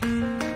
Thank you.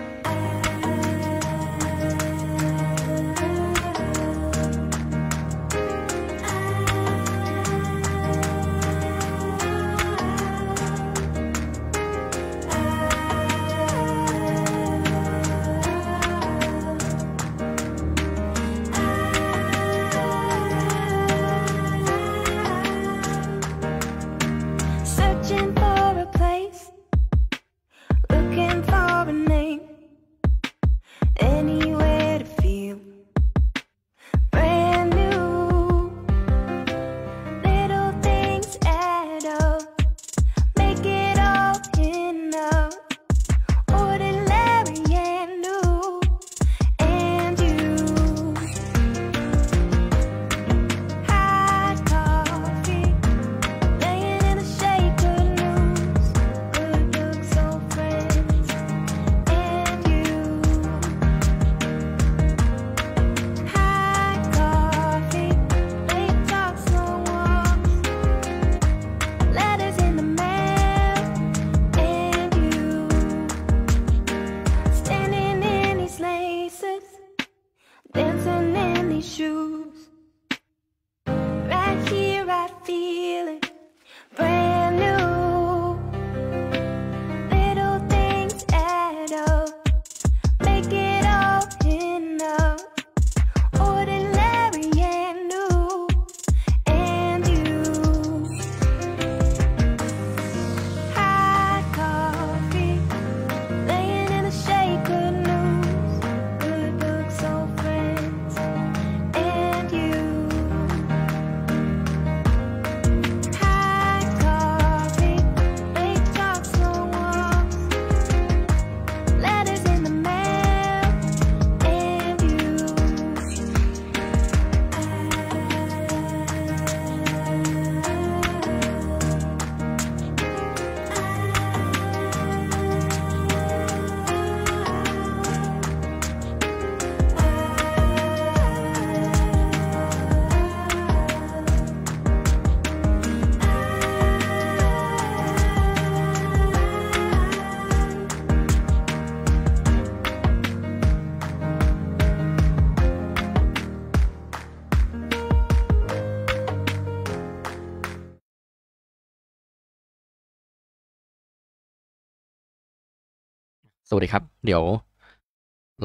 วัสดีครับ เดี๋ยว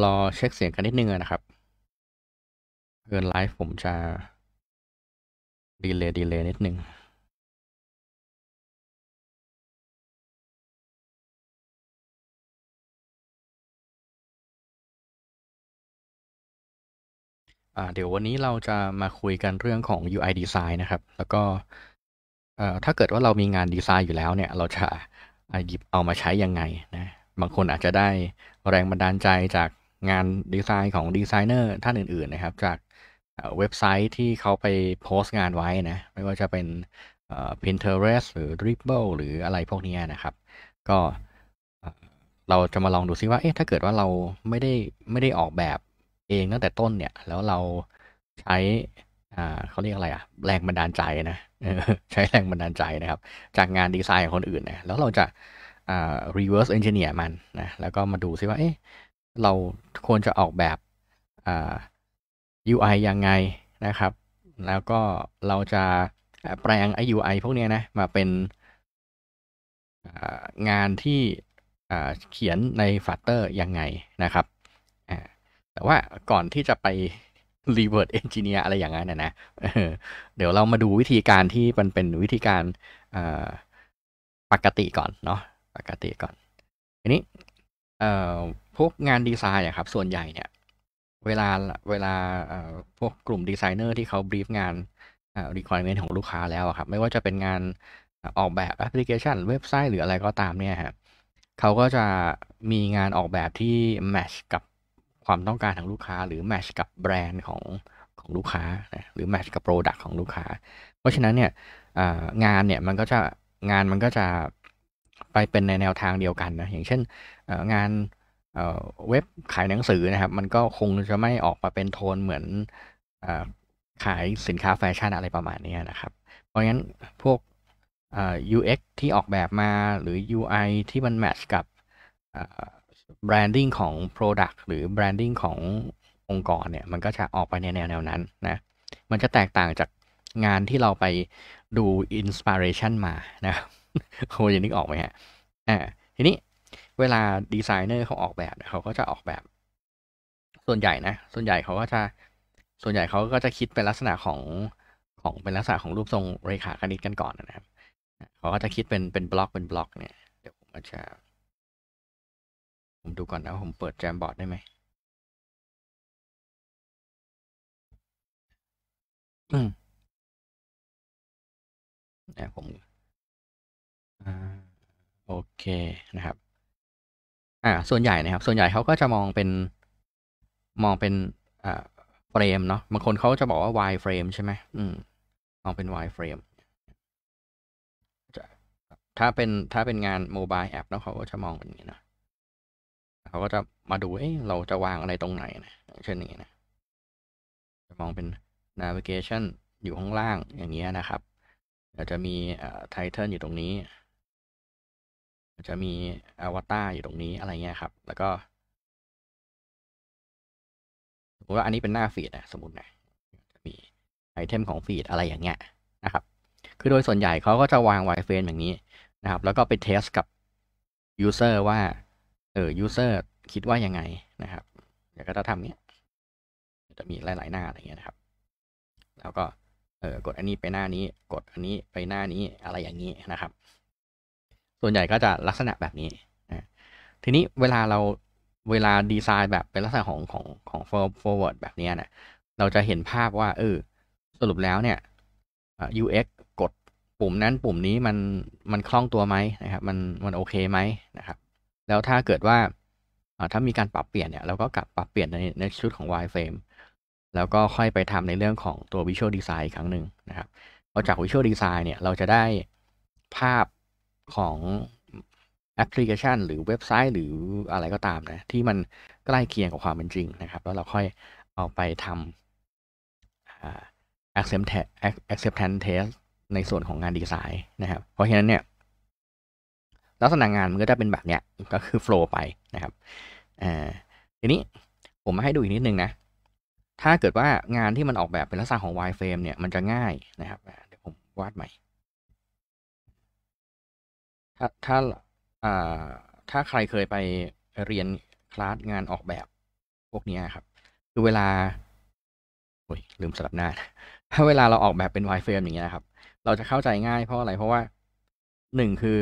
รอเช็คเสียงกันนิดนึงนะครับเกินไลฟ์ผมจะ ดีเลย์ดีเลย์นิดนึงเดี๋ยววันนี้เราจะมาคุยกันเรื่องของ UI design นะครับ แล้วก็ถ้าเกิดว่าเรามีงานดีไซน์อยู่แล้ว เนี่ย เราจะ หยิบเอามาใช้ยังไงนะบางคนอาจจะได้แรงบันดาลใจจากงานดีไซน์ของดีไซเนอร์ท่านอื่นๆนะครับ จากเว็บไซต์ที่เขาไปโพสต์งานไว้นะ ไม่ว่าจะเป็น Pinterest หรือ d r i b b l e หรืออะไรพวกนี้นะครับ ก็เราจะมาลองดูซิว่าเอ๊ะถ้าเกิดว่าเราไม่ได้ไม่ได้ออกแบบเองตั้งแต่ต้นเนี่ย แล้วเราใช้อ่าเขาเรียกอะไรอะแรงบันดาลใจนะใช้แรงบันดาลใจนะครับ จากงานดีไซน์ของคนอื่นนะแล้วเราจะ reverse engineer มันนะ แล้วก็มาดูซิว่า เอ๊ะเราควรจะออกแบบ UI ยังไงนะครับ แล้วก็เราจะแปลงไอ้ UI พวกนี้นะ มาเป็นงานที่เขียนในฟัตเตอร์ยังไงนะครับ แต่ว่าก่อนที่จะไป reverse engineer อะไรอย่างนั้นนะนะ เดี๋ยวเรามาดูวิธีการที่มันเป็นวิธีการปกติก่อนเนาะปกติก่อนทีนี้เอ่อพวกงานดีไซน์นะครับ ส่วนใหญ่เนี่ย เวลา เวลาเอ่อพวกกลุ่มดีไซเนอร์ที่เขาบรีฟงานเอ่อรีค u i r e m ของลูกค้าแล้วครับ ไม่ว่าจะเป็นงานออกแบบแอปพลิเคชัน เว็บไซต์หรืออะไรก็ตามเนี่ยฮะเขาก็จะมีงานออกแบบที่แมชกับความต้องการของลูกค้า หรือแมชกับแบรนด์ของของลูกค้าหรือแมชกับโปรดักต์ของลูกค้า เพราะฉะนั้นเนี่ยงานเนี่ยมันก็จะ งานมันก็จะไปเป็นในแนวทางเดียวกันนะอย่างเช่นงานเว็บขายหนังสือนะครับมันก็คงจะไม่ออกมาเป็นโทนเหมือนขายสินค้าแฟชั่นอะไรประมาณนี้นะครับเพราะงั้นพวก UX ที่ออกแบบมาหรือ UI ที่มันแมทช์กับแบรนดิ้งของ Product หรือแบรนดิ้งขององค์กรเนี่ยมันก็จะออกไปในแนวแนวนั้นนะมันจะแตกต่างจากงานที่เราไปดูอินสป r เรชันมานะครับโอ้ยนึกออกไหมฮะ อ่า ทีนี้เวลาดีไซเนอร์เขาออกแบบ เขาก็จะออกแบบ ส่วนใหญ่นะ ส่วนใหญ่เขาก็จะ ส่วนใหญ่เขาก็จะคิดเป็นลักษณะของของเป็นลักษณะของรูปทรงเรขาคณิตกันก่อนนะครับ เขาก็จะคิดเป็นเป็นบล็อกเป็นบล็อกเนี่ย เดี๋ยวผมจะผมดูก่อนนะ ผมเปิดแจมบอร์ดได้ไหม อืมเนี่ยผมโอเคนะครับ อ่า ส่วนใหญ่นะครับ ส่วนใหญ่เขาก็จะมองเป็น มองเป็นอ่าเฟรม เนาะบางคนเขาจะบอกว่า wide frame ใช่ไหมอืม มองเป็น wide frame ถ้าเป็น ถ้าเป็นงานโมบายแอปเนาะเขาก็จะมองเป็นอย่างนี้นะเขาก็จะมาดูเอ้เราจะวางอะไรตรงไหนนะเช่นนี้นะ จะมองเป็น navigation อยู่ข้างล่างอย่างเงี้ยนะครับเรีจะมี title อยู่ตรงนี้จะมีอวตารอยู่ตรงนี้อะไรเงี้ยครับ แล้วก็สมมติว่าอันนี้เป็นหน้าฟีดนะสมมตินะจะมีไอเทมของฟีดอะไรอย่างเงี้ยนะครับ คือโดยส่วนใหญ่เขาก็จะวางไวเฟรมอย่างนี้นะครับ แล้วก็ไปเทสกับยูเซอร์ว่าเออยูเซอร์คิดว่า ยังไงนะครับเดี๋ยวก็จะทำเนี้ยจะมีหลาย ๆ หน้าอะไรเงี้ยนะครับ แล้วก็เออกดอันนี้ไปหน้านี้ กดอันนี้ไปหน้านี้อะไรอย่างนี้นะครับส่วนใหญ่ก็จะลักษณะแบบนี้ ทีนี้เวลาเราเวลาดีไซน์แบบเป็นลักษณะของของของ forward แบบนี้นะเราจะเห็นภาพว่าเออสรุปแล้วเนี่ย UX กดปุ่มนั้นปุ่มนี้มันมันคล่องตัวไหมนะครับมันมันโอเคไหมนะครับแล้วถ้าเกิดว่าถ้ามีการปรับเปลี่ยนเนี่ยเราก็กลับปรับเปลี่ยนในในชุดของ wireframe แล้วก็ค่อยไปทำในเรื่องของตัว visual design อีกครั้งหนึ่งนะครับพอจาก visual design เนี่ยเราจะได้ภาพของแอปพลิเคชันหรือเว็บไซต์หรืออะไรก็ตามนะ ที่มันใกล้เคียงกับความเป็นจริงนะครับ แล้วเราค่อยเอาไปทำ acceptance test ในส่วนของงานดีไซน์นะครับ เพราะฉะนั้นเนี่ย ลักษณะงานมันก็จะเป็นแบบเนี้ยก็คือโฟล์ไปนะครับทีนี้ผมมาให้ดูอีกนิดนึงนะ ถ้าเกิดว่างานที่มันออกแบบเป็นลักษณะของ wireframe เนี่ยมันจะง่ายนะครับ เดี๋ยวผมวาดใหม่ถ้าถ้าอ่าถ้าใครเคยไปเรียนคลาสงานออกแบบพวกนี้ครับ คือเวลา โอ้ยลืมสลับหน้า ถ้าเวลาเราออกแบบเป็นไวเฟรมอย่างเงี้ยครับ เราจะเข้าใจง่ายเพราะอะไร เพราะว่าหนึ่งคือ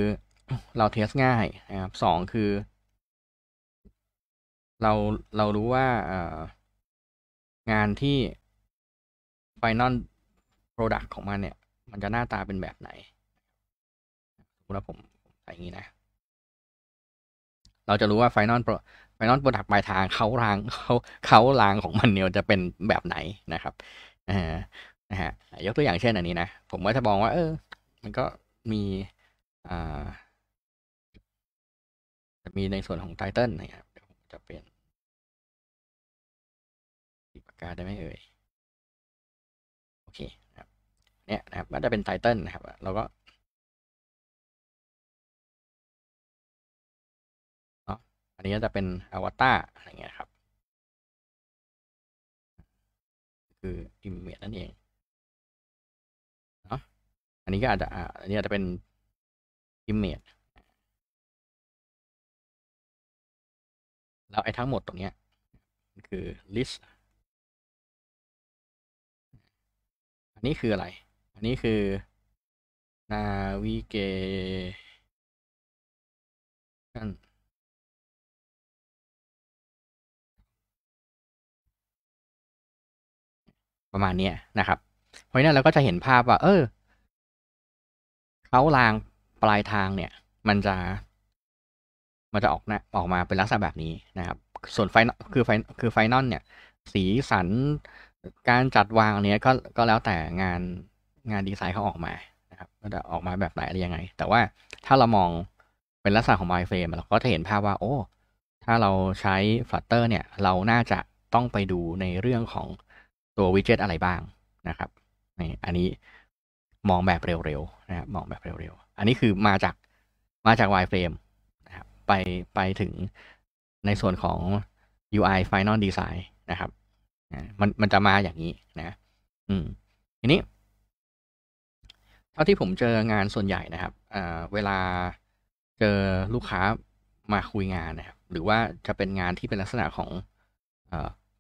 เราเทส ง่ายนะครับสองคือ เราเรารู้ว่างานที่ไฟนอลโปรดักต์ของมันเนี่ย มันจะหน้าตาเป็นแบบไหนแล้วผมอย่างนี้นะ เราจะรู้ว่าไฟนอลโปรไฟนอ l โปรดักปลายทางเขารางเขาเขารางของมันเนี่ยจะเป็นแบบไหนนะครับอ่านะฮะยกตัวอย่างเช่นอันนี้นะ ผมก็จะบอกว่าเออ มันก็มีอ่ามีในส่วนของไทเทนนะครับจะเป็นติดปากกาได้ไหมเอ่ยโอเคครับ เนี่ยนะครับมันจะเป็นไทเทนนะครับเราก็อันนี้ก็จะเป็นอวตารอะไรเงี้ยครับ คือิมเมจนั่นเองเนาะอันนี้ก็อาจจะ อันนี้อาจจะเป็นิมเมจแล้วไอ้ทั้งหมดตรงเนี้ยคือ list อันนี้คืออะไร อันนี้คือ navigation ประมาณนี้นะครับเพราะนั้นเราก็จะเห็นภาพว่าเออเขาลางปลายทางเนี่ย มันจะ มันจะออกนะออกมาเป็นลักษณะแบบนี้นะครับส่วนไฟคือไฟคือไฟนอลเนี่ย สีสัน การจัดวางเนี้ยก็ก็แล้วแต่งานงานดีไซน์เขาออกมานะครับก็จะออกมาแบบไหนอะไรยังไง แต่ว่าถ้าเรามองเป็นลักษณะของไมเฟรมเราก็จะเห็นภาพว่าโอ้ถ้าเราใช้ Flutter เนี่ย เราน่าจะต้องไปดูในเรื่องของตัววิดเจ็ตอะไรบ้างนะครับนี่อันนี้มองแบบเร็วๆนะครับมองแบบเร็วๆอันนี้คือมาจาก มาจากวายเฟรมนะครับไปไปถึงในส่วนของ UI Final Design นะครับมันมันจะมาอย่างนี้นะ อืมทีนี้ เท่าที่ผมเจองานส่วนใหญ่นะครับเวลาเจอลูกค้ามาคุยงานนะครับ หรือว่าจะเป็นงานที่เป็นลักษณะของ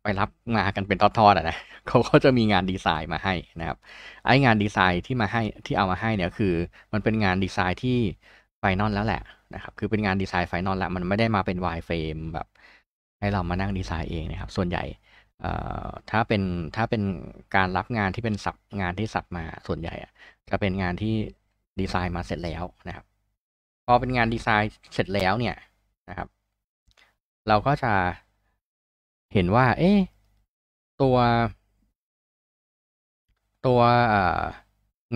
ไปรับมากันเป็นทอดๆอ่ะนะเขาก็จะมีงานดีไซน์มาให้นะครับไอ้งานดีไซน์ที่มาให้ที่เอามาให้เนี่ยคือ มันเป็นงานดีไซน์ที่ไฟนอลแล้วแหละ นะครับ คือเป็นงานดีไซน์ไฟนอลแล้วมันไม่ได้มาเป็นวายเฟรมแบบ ให้เรามานั่งดีไซน์เองนะครับ ส่วนใหญ่ถ้าเป็นถ้าเป็นการรับงานที่เป็นสับงานที่สับมาส่วนใหญ่จะเป็นงานที่ดีไซน์มาเสร็จแล้วนะครับพอเป็นงานดีไซน์เสร็จแล้วเนี่ยนะครับ เราก็จะเห็นว่า เอ๊ะตัว ตัว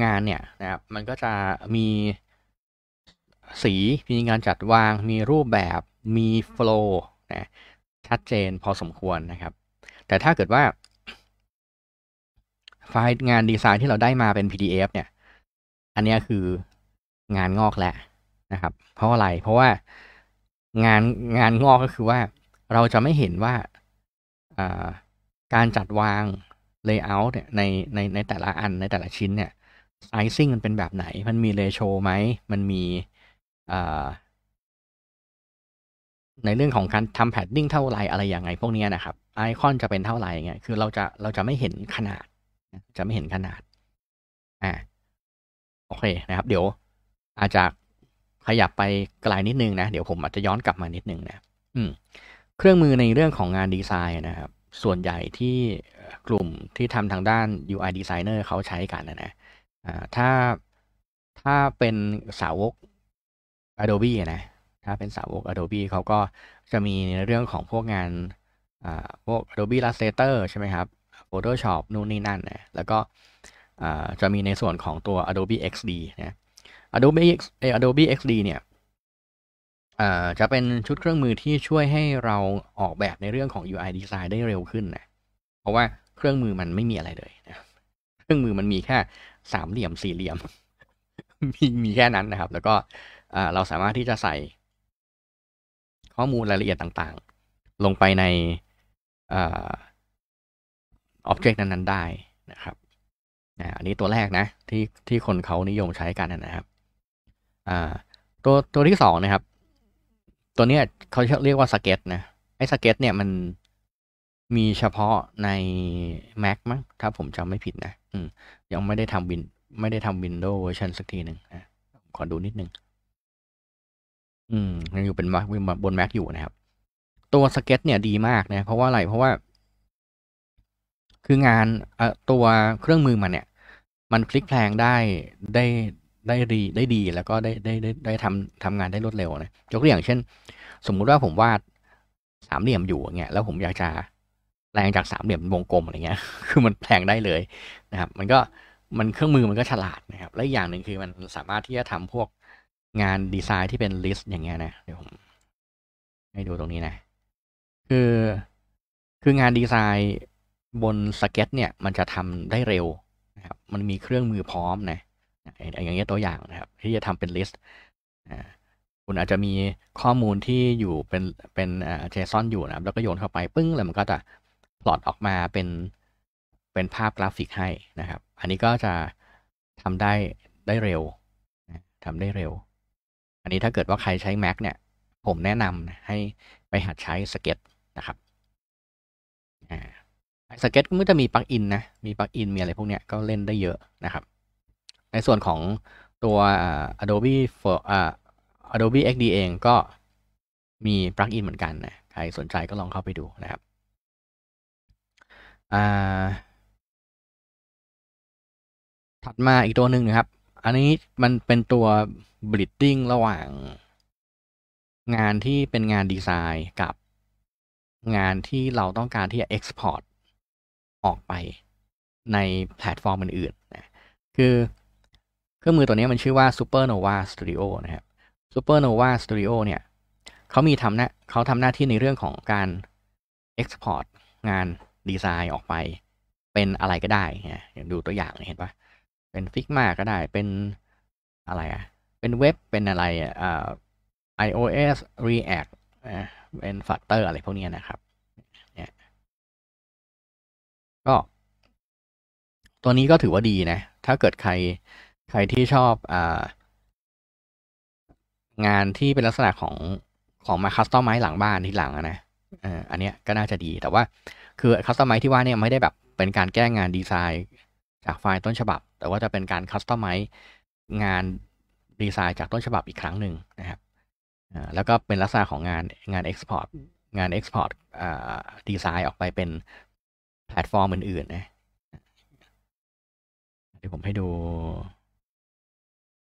งานเนี่ยนะครับมันก็จะมีสี มีงานจัดวาง มีรูปแบบ มีโฟล์นะชัดเจนพอสมควรนะครับ แต่ถ้าเกิดว่าไฟล์งานดีไซน์ที่เราได้มาเป็น PDF เนี่ย อันนี้คืองานงอกแหละนะครับ เพราะอะไร เพราะว่างานงานงอกก็คือว่าเราจะไม่เห็นว่าการจัดวาง layout เนี่ยในในในแต่ละอันในแต่ละชิ้น เนี่ย sizing มันเป็นแบบไหน มันมีเ t โชไหม มันมีในเรื่องของการทำแพดดิ n งเท่าไรอะไรยังไง พวกนี้นะครับ ไอคอนจะเป็นเท่าไหร่เงี้ยคือ เราจะเราจะไม่เห็นขนาด จะไม่เห็นขนาดอ่าโอเคนะครับ เดี๋ยวอาจจะขยับไปไกลนิดนึงนะ เดี๋ยวผมอาจจะย้อนกลับมานิดนึงนะ อืมเครื่องมือในเรื่องของงานดีไซน์นะครับส่วนใหญ่ที่กลุ่มที่ทำทางด้าน UI designer เขาใช้กันนะนะถ้าถ้าเป็นสาวก Adobe นะถ้าเป็นสาวก Adobe เขาก็จะมีในเรื่องของพวกงานพวก Adobe Illustrator ใช่ไหมครับ Photoshop นู่นนี่นั่นนะแล้วก็จะมีในส่วนของตัว Adobe XD นะ Adobe Adobe XD เนี่ยจะเป็นชุดเครื่องมือที่ช่วยให้เราออกแบบในเรื่องของ UI design ได้เร็วขึ้นนะ เพราะว่าเครื่องมือมันไม่มีอะไรเลยนะ เครื่องมือมันมีแค่ สามเหลี่ยมสี่เหลี่ยม มีมีแค่นั้นนะครับ แล้วก็เราสามารถที่จะใส่ ข้อมูลรายละเอียดต่างๆ ลงไปในอ็อบเจกต์นั้นๆ ได้นะครับอันนี้ตัวแรกนะ ที่ที่คนเขานิยมใช้กันนะครับ ตัวตัวที่สองนะครับตัวเนี้ยเขาเรียกว่าสเก็ตนะไอ้สเก็ตเนี่ยมันมีเฉพาะใน Mac มั้งถ้าผมจำไม่ผิดนะอืยังไม่ได้ทำวิน ไม่ได้ทำวินโดว์เวอร์ชันสักทีหนึ่งนะขอดูนิดนึงอืมยังอยู่เป็น Mac บน Mac อยู่นะครับ ตัวสเก็ต เนี่ยดีมากนะเพราะว่าอะไร เพราะว่า คืองาน เอ่อตัวเครื่องมือมันเนี่ย มันพลิกแพลงได้ได้ได้ดีได้ดีแล้วก็ได้ได้ได้ได้ทำทำงานได้รวดเร็วนะยกตัวอย่างเช่น สมมุติว่าผมวาดสามเหลี่ยมอยู่เงี้ยแล้วผมอยากจะแปลงจากสามเหลี่ยมวงกลมอะไรเงี้ย คือมันแปลงได้เลยนะครับ มันก็มันเครื่องมือมันก็ฉลาดนะครับและอย่างหนึ่งคือมันสามารถที่จะทำพวกงานดีไซน์ที่เป็นลิสต์อย่างเงี้ยนะเดี๋ยวผมให้ดูตรงนี้นะ คือคืองานดีไซน์บนสเก็ต เนี่ย มันจะทำได้เร็วนะครับมันมีเครื่องมือพร้อมนะอย่างเงี้ยตัวอย่างนะครับ ที่จะทำเป็นลิสต์คุณอาจจะมีข้อมูลที่อยู่เป็นเป็นเจซอนอยู่นะครับแล้วก็โยนเข้าไป ปึ้งแล้วมันก็จะพลอตออกมาเป็น เป็นภาพกราฟิกให้นะครับ อันนี้ก็จะทำได้ได้เร็วทำได้เร็ว อันนี้ถ้าเกิดว่าใครใช้ Mac เนี่ย ผมแนะนำให้ไปหัดใช้สเก็ตนะครับสเก็ตก็มันจะมีปลั๊กอินนะมีปลั๊กอิน มีอะไรพวกเนี้ยก็เล่นได้เยอะนะครับในส่วนของตัว Adobe for Adobe XD เอง ก็มีปลั๊กอินเหมือนกันนะใครสนใจก็ลองเข้าไปดูนะครับถัดมาอีกตัวหนึ่งนะครับ อันนี้มันเป็นตัว b l i n d i n g ระหว่าง งานที่เป็นงานดีไซน์กับงานที่เราต้องการที่จะ export ออกไปในแพลตฟอร์มอื่นๆนะ คือเครื่องมือตัวนี้มันชื่อว่า Supernova Studio นะครับ Supernova Studio เนี่ย เขามีทำหน้าเขาทำหน้าที่ในเรื่องของการ Export งานดีไซน์ออกไป เป็นอะไรก็ได้นงดูตัวอย่างเห็นปะเป็นฟิกมาก็ได้ เป็นอะไรอะเป็นเว็บ เป็นอะไรอ่า iOS React เป็นฟัตเตอร์อะไรพวกนี้นะครับ เนี่ย ก็ ตัวนี้ก็ถือว่าดีนะ ถ้าเกิดใครใครที่ชอบอ่างานที่เป็นลักษณะของของมาคัสตอมไม้หลังบ้านที่หลังนะอันนี้ก็น่าจะดี แต่ว่าคือคัสตอมไม้ที่ว่าเนี่ยไม่ได้แบบ เป็นการแก้งานดีไซน์จากไฟล์ต้นฉบับ แต่ว่าจะเป็นการคัสตอมไม้งานดีไซน์จากต้นฉบับอีกครั้งหนึ่งนะครับแล้วก็เป็นลักษณะของงานงานเอ็กซ์พอร์ตงานเอ็กซ์พอร์ตดีไซน์ออกไปเป็นแพลตฟอร์มอื่นๆนะเดี๋ยวผมให้ดู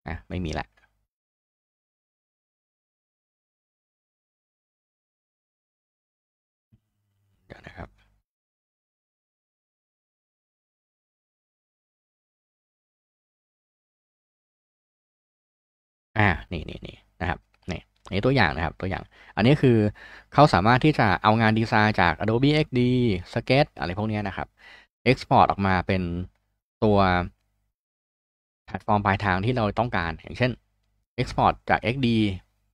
อ่ะไม่มีละเดี๋ยวนะครับ อ่านี่นี่นี่นะครับ นี่นี่ตัวอย่างนะครับ ตัวอย่าง อันนี้คือเขาสามารถที่จะเอางานดีไซน์จาก Adobe XD Sketch อะไรพวกนี้นะครับ export ออกมาเป็นตัวแพลตฟอร์มปลายทางที่เราต้องการอย่างเช่น Export จาก XD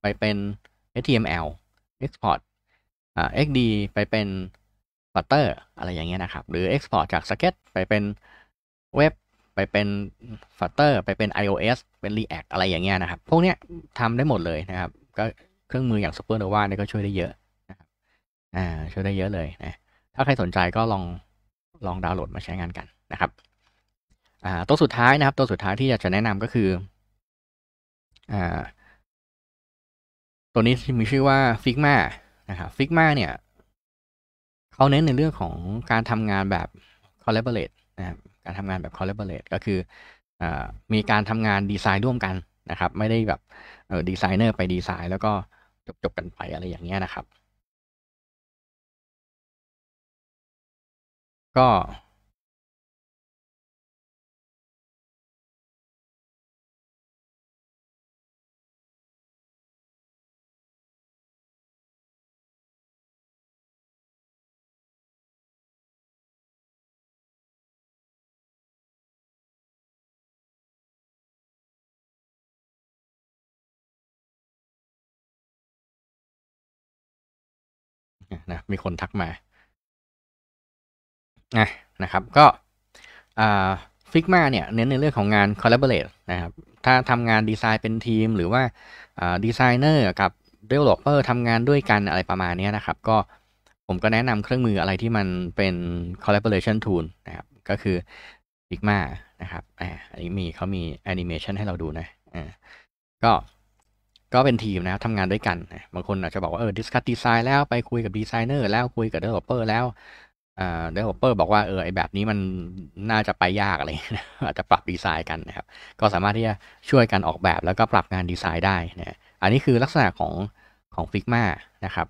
ไปเป็น HTML Export อ็ก XD ไปเป็น Flutter อะไรอย่างเงี้ยนะครับหรือ Export จาก Sketch ไปเป็นเว็บไปเป็น Flutter ไปเป็น iOS เป็น React อะไรอย่างเงี้ยนะครับ พวกเนี้ยทำได้หมดเลยนะครับ ก็เครื่องมืออย่าง Supernova เนี่ยก็ช่วยได้เยอะนะครับอ่าช่วยได้เยอะเลยนะ ถ้าใครสนใจก็ลองลองดาวน์โหลดมาใช้งานกันนะครับ่าตัวสุดท้ายนะครับ ตัวสุดท้ายที่อยากจะแนะนำก็คืออ่าตัวนี้มีชื่อว่า f i กมานะครับฟิกมาเนี่ยเขาเน้นในเรื่องของการทำงานแบบ collaborate นะครับ การทำงานแบบ collaborate ก็คืออมีการทำงานดีไซน์ร่วมกันนะครับ ไม่ได้แบบดีไซเนอร์ไปดีไซน์แล้วก็จบจบกันไปอะไรอย่างเงี้ยนะครับ ก็นะมีคนทักมานะนะครับ ก็ฟิกมาเนี่ย เน้นในเรื่องของงาน collaborate นะครับถ้าทำงานดีไซน์เป็นทีม หรือว่าดีไซเนอร์กับ developer ทำงานด้วยกันอะไรประมาณนี้นะครับก็ผมก็แนะนำเครื่องมืออะไรที่มันเป็น collaboration tool นะครับก็คือ Figma นะครับอันนี้มีเขามี animation ให้เราดูนะอ่าก็ก็เป็นทีมนะครับทำงานด้วยกันบางคนอาจจะบอกว่า เออ ดิสคัตดีไซน์แล้วไปคุยกับดีไซเนอร์แล้วคุยกับเดเวลอปเปอร์แล้วอเดเวลอปเปอร์บอกว่า เออ ไอแบบนี้มันน่าจะไปยากอะไร อาจจะปรับดีไซน์กันนะครับ ก็สามารถที่จะช่วยกันออกแบบแล้วก็ปรับงานดีไซน์ได้นะอันนี้คือลักษณะของของฟิกมานะครับ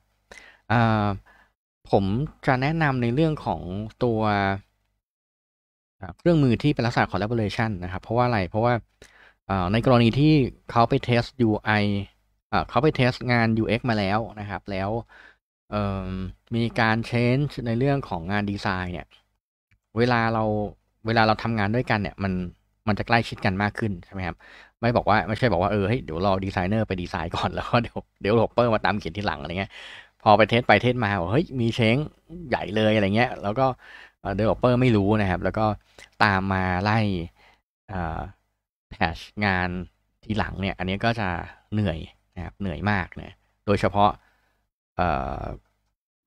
ผมจะแนะนำในเรื่องของตัวเครื่องมือที่เป็นลักษณะ collaboration นะครับ เพราะว่าอะไร เพราะว่าในกรณีที่เขาไป test UI เขาไปเทสงาน UX มาแล้วนะครับ แล้วมีการ change ในเรื่องของงานดีไซน์ เนี่ยเวลาเราเวลาเราทำงานด้วยกัน เนี่ย มันมันจะใกล้ชิดกันมากขึ้นใช่ไหมครับไม่บอกว่าไม่ใช่บอกว่าเออเฮ้ยเดี๋ยวรอดีไซเนอร์ไปดีไซน์ก่อนแล้วก็เดี๋ยวเดี๋ยวโหลเปอร์มาตามเขียนที่หลังอะไรเงี้ย พอไปเทสไปเทสมาบอกเฮ้ยมีเช้งใหญ่เลยอะไรเงี้ย แล้วก็เดเวลปเปอร์ไม่รู้นะครับ แล้วก็ตามมาไล่แพชงานทีหลังเนี่ย อันนี้ก็จะเหนื่อยะครับเหนื่อยมากนะโดยเฉพาะ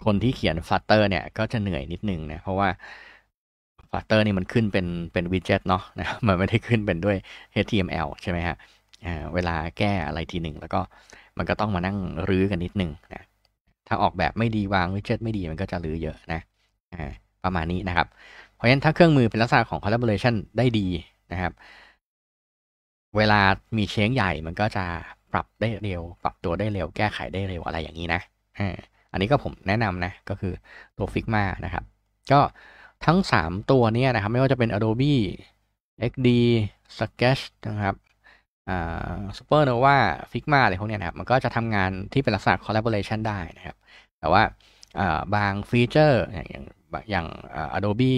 คนที่เขียน Flutter เนี่ย ก็จะเหนื่อยนิดนึงนะ เพราะว่า Flutter นี่มันขึ้นเป็นเป็นวิดเจ็ตเนาะนะมันไม่ได้ขึ้นเป็นด้วย HTML ใช่ไหมฮะเวลาแก้อะไรทีหนึ่งแล้วก็มันก็ต้องมานั่งรื้อกันนิดนึงนะ ถ้าออกแบบไม่ดีวางวิดเจ็ตไม่ดี มันก็จะรื้อเยอะนะประมาณนี้นะครับ เพราะฉะนั้นถ้าเครื่องมือเป็นลักษณะของ collaboration ได้ดีนะครับ เวลามีเช้งใหญ่มันก็จะปรับได้เร็วปรับตัวได้เร็วแก้ไขได้เร็วอะไรอย่างนี้นะอันนี้ก็ผมแนะนำนะ ก็คือตัว Figma นะครับก็ทั้ง 3 ตัวนี้นะครับ ไม่ว่าจะเป็น Adobe XD Sketch นะครับอ่าเปอร์โนวาฟิกมาอะไรพวกนี้นะครับ มันก็จะทำงานที่เป็นลักษณะ collaboration ได้นะครับ แต่ว่าบางฟีเจอร์ อย่างอย่างอย่าง Adobe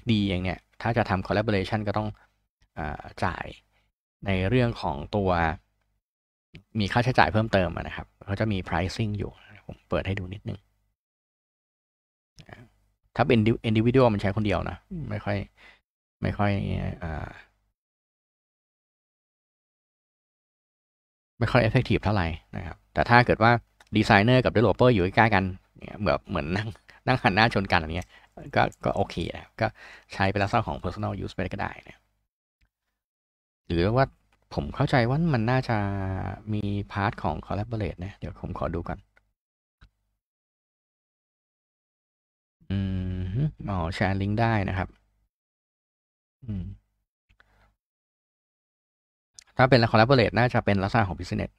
XD อย่างเนี้ยถ้าจะทำ collaboration ก็ต้องอจ่ายในเรื่องของตัวมีค่าใช้จ่ายเพิ่มเติมนะครับ เขาจะมี pricing อยู่ผมเปิดให้ดูนิดนึงถ้าเป็น individual มันใช้คนเดียวนะไม่ค่อย ไม่ค่อยอ่าไม่ค่อย effective เท่าไหร่นะครับแต่ถ้าเกิดว่าดีไซเนอร์กับ developer อยู่ใกล้กันเหมือนเหมือนนั่งนั่งหันหน้าชนกันอะไรเงี้ย ก็ก็โอเคนะก็ใช้เป็นลักษณะของ personal use ไปก็ได้นะหรือว่าผมเข้าใจว่ามันน่าจะมีพาร์ทของ collaborate นะเดี๋ยวผมขอดูก่อนอืมอ๋อแชร์ลิงก์ได้นะครับ อืม ถ้าเป็น collaborate น่าจะเป็นลักษณะของ business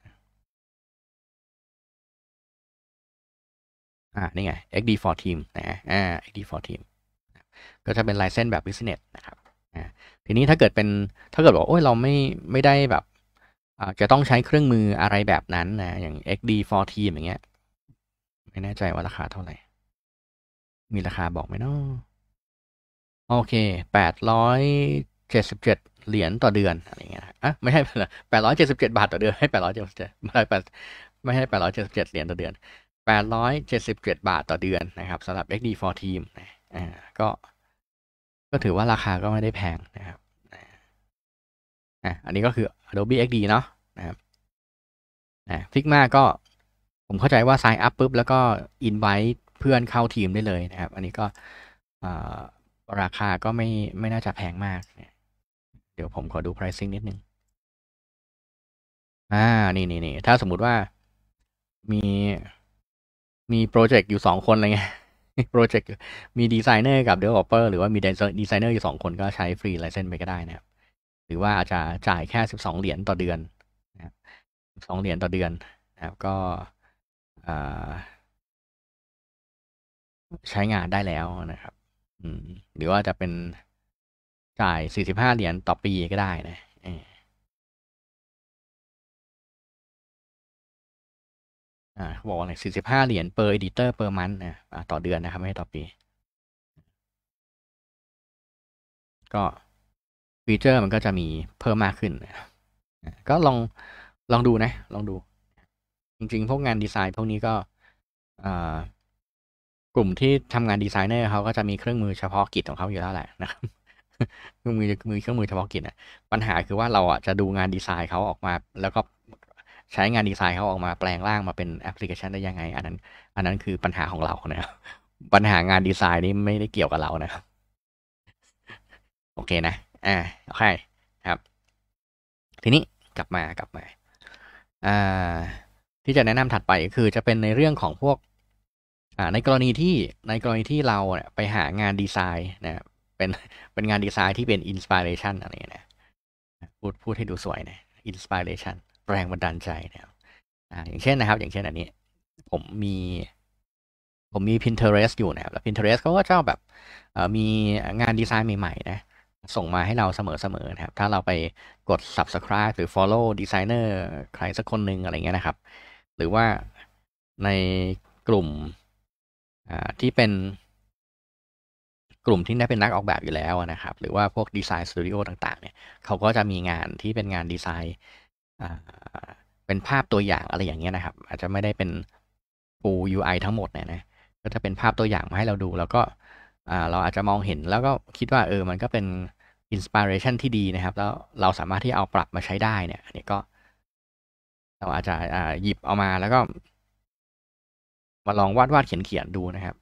อ่านี่ไง XD for team นะอ่า XD for team ก็จะเป็นลายเส้นแบบ business นะครับทีนี้ถ้าเกิดเป็น ถ้าเกิดบอกโอ้ยเราไม่ไม่ได้แบบจะต้องใช้เครื่องมืออะไรแบบนั้นนะอย่าง x d 4 t อย่างเงี้ยไม่แน่ใจว่าราคาเท่าไหร่ มีราคาบอกไหมเนาะโอเค แปดร้อยเจ็ดสิบเจ็ดเหรียญต่อเดือนอะไรเงี้ยอ่ะไม่ใช่แปดร้อยเจ็ดสิบเจ็ดบาทต่อเดือนให้แปดร้อยเจ็ดสิบเจ็ดไม่ใช่แปดไม่ใช่แปดร้อยเจ็ดสิบเจ็ดเหรียญต่อเดือนแปดร้อยเจ็ดสิบเจ็ดบาทต่อเดือนนะครับสำหรับ x d 4 t นะอ่าก็ก็ถือว่าราคาก็ไม่ได้แพงนะครับอ่ะอันนี้ก็คือ Adobe XD เนาะนะครับนะฟิกมาก็ผมเข้าใจว่า sign up ปุ๊บ แล้วก็ invite เพื่อนเข้าทีมได้เลยนะครับ อันนี้ก็ราคาก็ไม่ไม่น่าจะแพงมาก เดี๋ยวผมขอดู pricing นิดนึงอ่านี่นี่นี่ ถ้าสมมติว่ามีมีโปรเจกต์อยู่สองคนอะไรเงี้ยโปรเจกต์มีดีไซเนอร์กับเดเวลอปเปอร์หรือว่ามีดีไซเนอร์อยู่สองคนก็ใช้ฟรีไลเซนส์ไปก็ได้นะครับหรือว่าอาจจะจ่ายแค่สิบสองเหรียญต่อเดือน นะครับสองเหรียญต่อเดือน นะครับ ก็ใช้งานได้แล้วนะครับหรือว่าจะเป็นจ่ายสสี่ิบห้าเหรียญต่อปีก็ได้นะอ่าบอกเลยสี่สิบห้าเหรียญ per editor per month นะต่อเดือนนะครับไม่ใช่ต่อปี ก็ฟีเจอร์มันก็จะมีเพิ่มมากขึ้นก็ลองลองดูนะ ลองดู จริงๆ พวกงานดีไซน์พวกนี้ก็กลุ่มที่ทำงานดีไซเนอร์เขาก็จะมีเครื่องมือเฉพาะกิจของเขาอยู่แล้วแหละนะครับเครื่องมือมือเครื่องมือเฉพาะกิจอ่ะ ปัญหาคือว่าเราอ่ะจะดูงานดีไซน์เขาออกมา แล้วก็ใช้งานดีไซน์เขาออกมาแปลงร่างมาเป็นแอปพลิเคชันได้ยังไง อันนั้น อันนั้นคือปัญหาของเรานะปัญหางานดีไซน์นี่ไม่ได้เกี่ยวกับเรานะครับโอเคนะอ่าโอเคครับ ทีนี้กลับมากลับมาอ่าที่จะแนะนำถัดไปก็คือจะเป็นในเรื่องของพวก อ่า ในกรณีที่ในกรณีที่เราเนี่ยไปหางานดีไซน์นะเป็นเป็นงานดีไซน์ที่เป็นอินสปิเรชันอะไรเงี้ยนะพูดพูดให้ดูสวยนะอินสปิเรชันแรงบันดาลใจนะครับ อย่างเช่นนะครับ อย่างเช่นอันนี้ ผมมี ผมมี Pinterest อยู่นะครับ แล้ว Pinterest เขาก็ชอบแบบมีงานดีไซน์ใหม่ๆ นะ ส่งมาให้เราเสมอ ๆ นะครับ ถ้าเราไปกด subscribe หรือ follow designer ใครสักคนหนึ่งอะไรเงี้ยนะครับ หรือว่าในกลุ่มที่เป็น กลุ่มที่ได้เป็นนักออกแบบอยู่แล้วนะครับ หรือว่าพวกดีไซน์สตูดิโอต่าง ๆ เนี่ยเขาก็จะมีงานที่เป็นงานดีไซน์เป็นภาพตัวอย่างอะไรอย่างเงี้ยนะครับ อาจจะไม่ได้เป็น full UI ทั้งหมดเนี่ยนะ ก็จะเป็นภาพตัวอย่างมาให้เราดู แล้วก็เราอาจจะมองเห็น แล้วก็คิดว่า เออมันก็เป็น inspiration ที่ดีนะครับแล้วเราสามารถที่เอาปรับมาใช้ได้ เนี่ย อันนี้ก็ เราอาจจะหยิบเอามา แล้วก็ มาลองวาดวาดเขียนเขียนดูนะครับ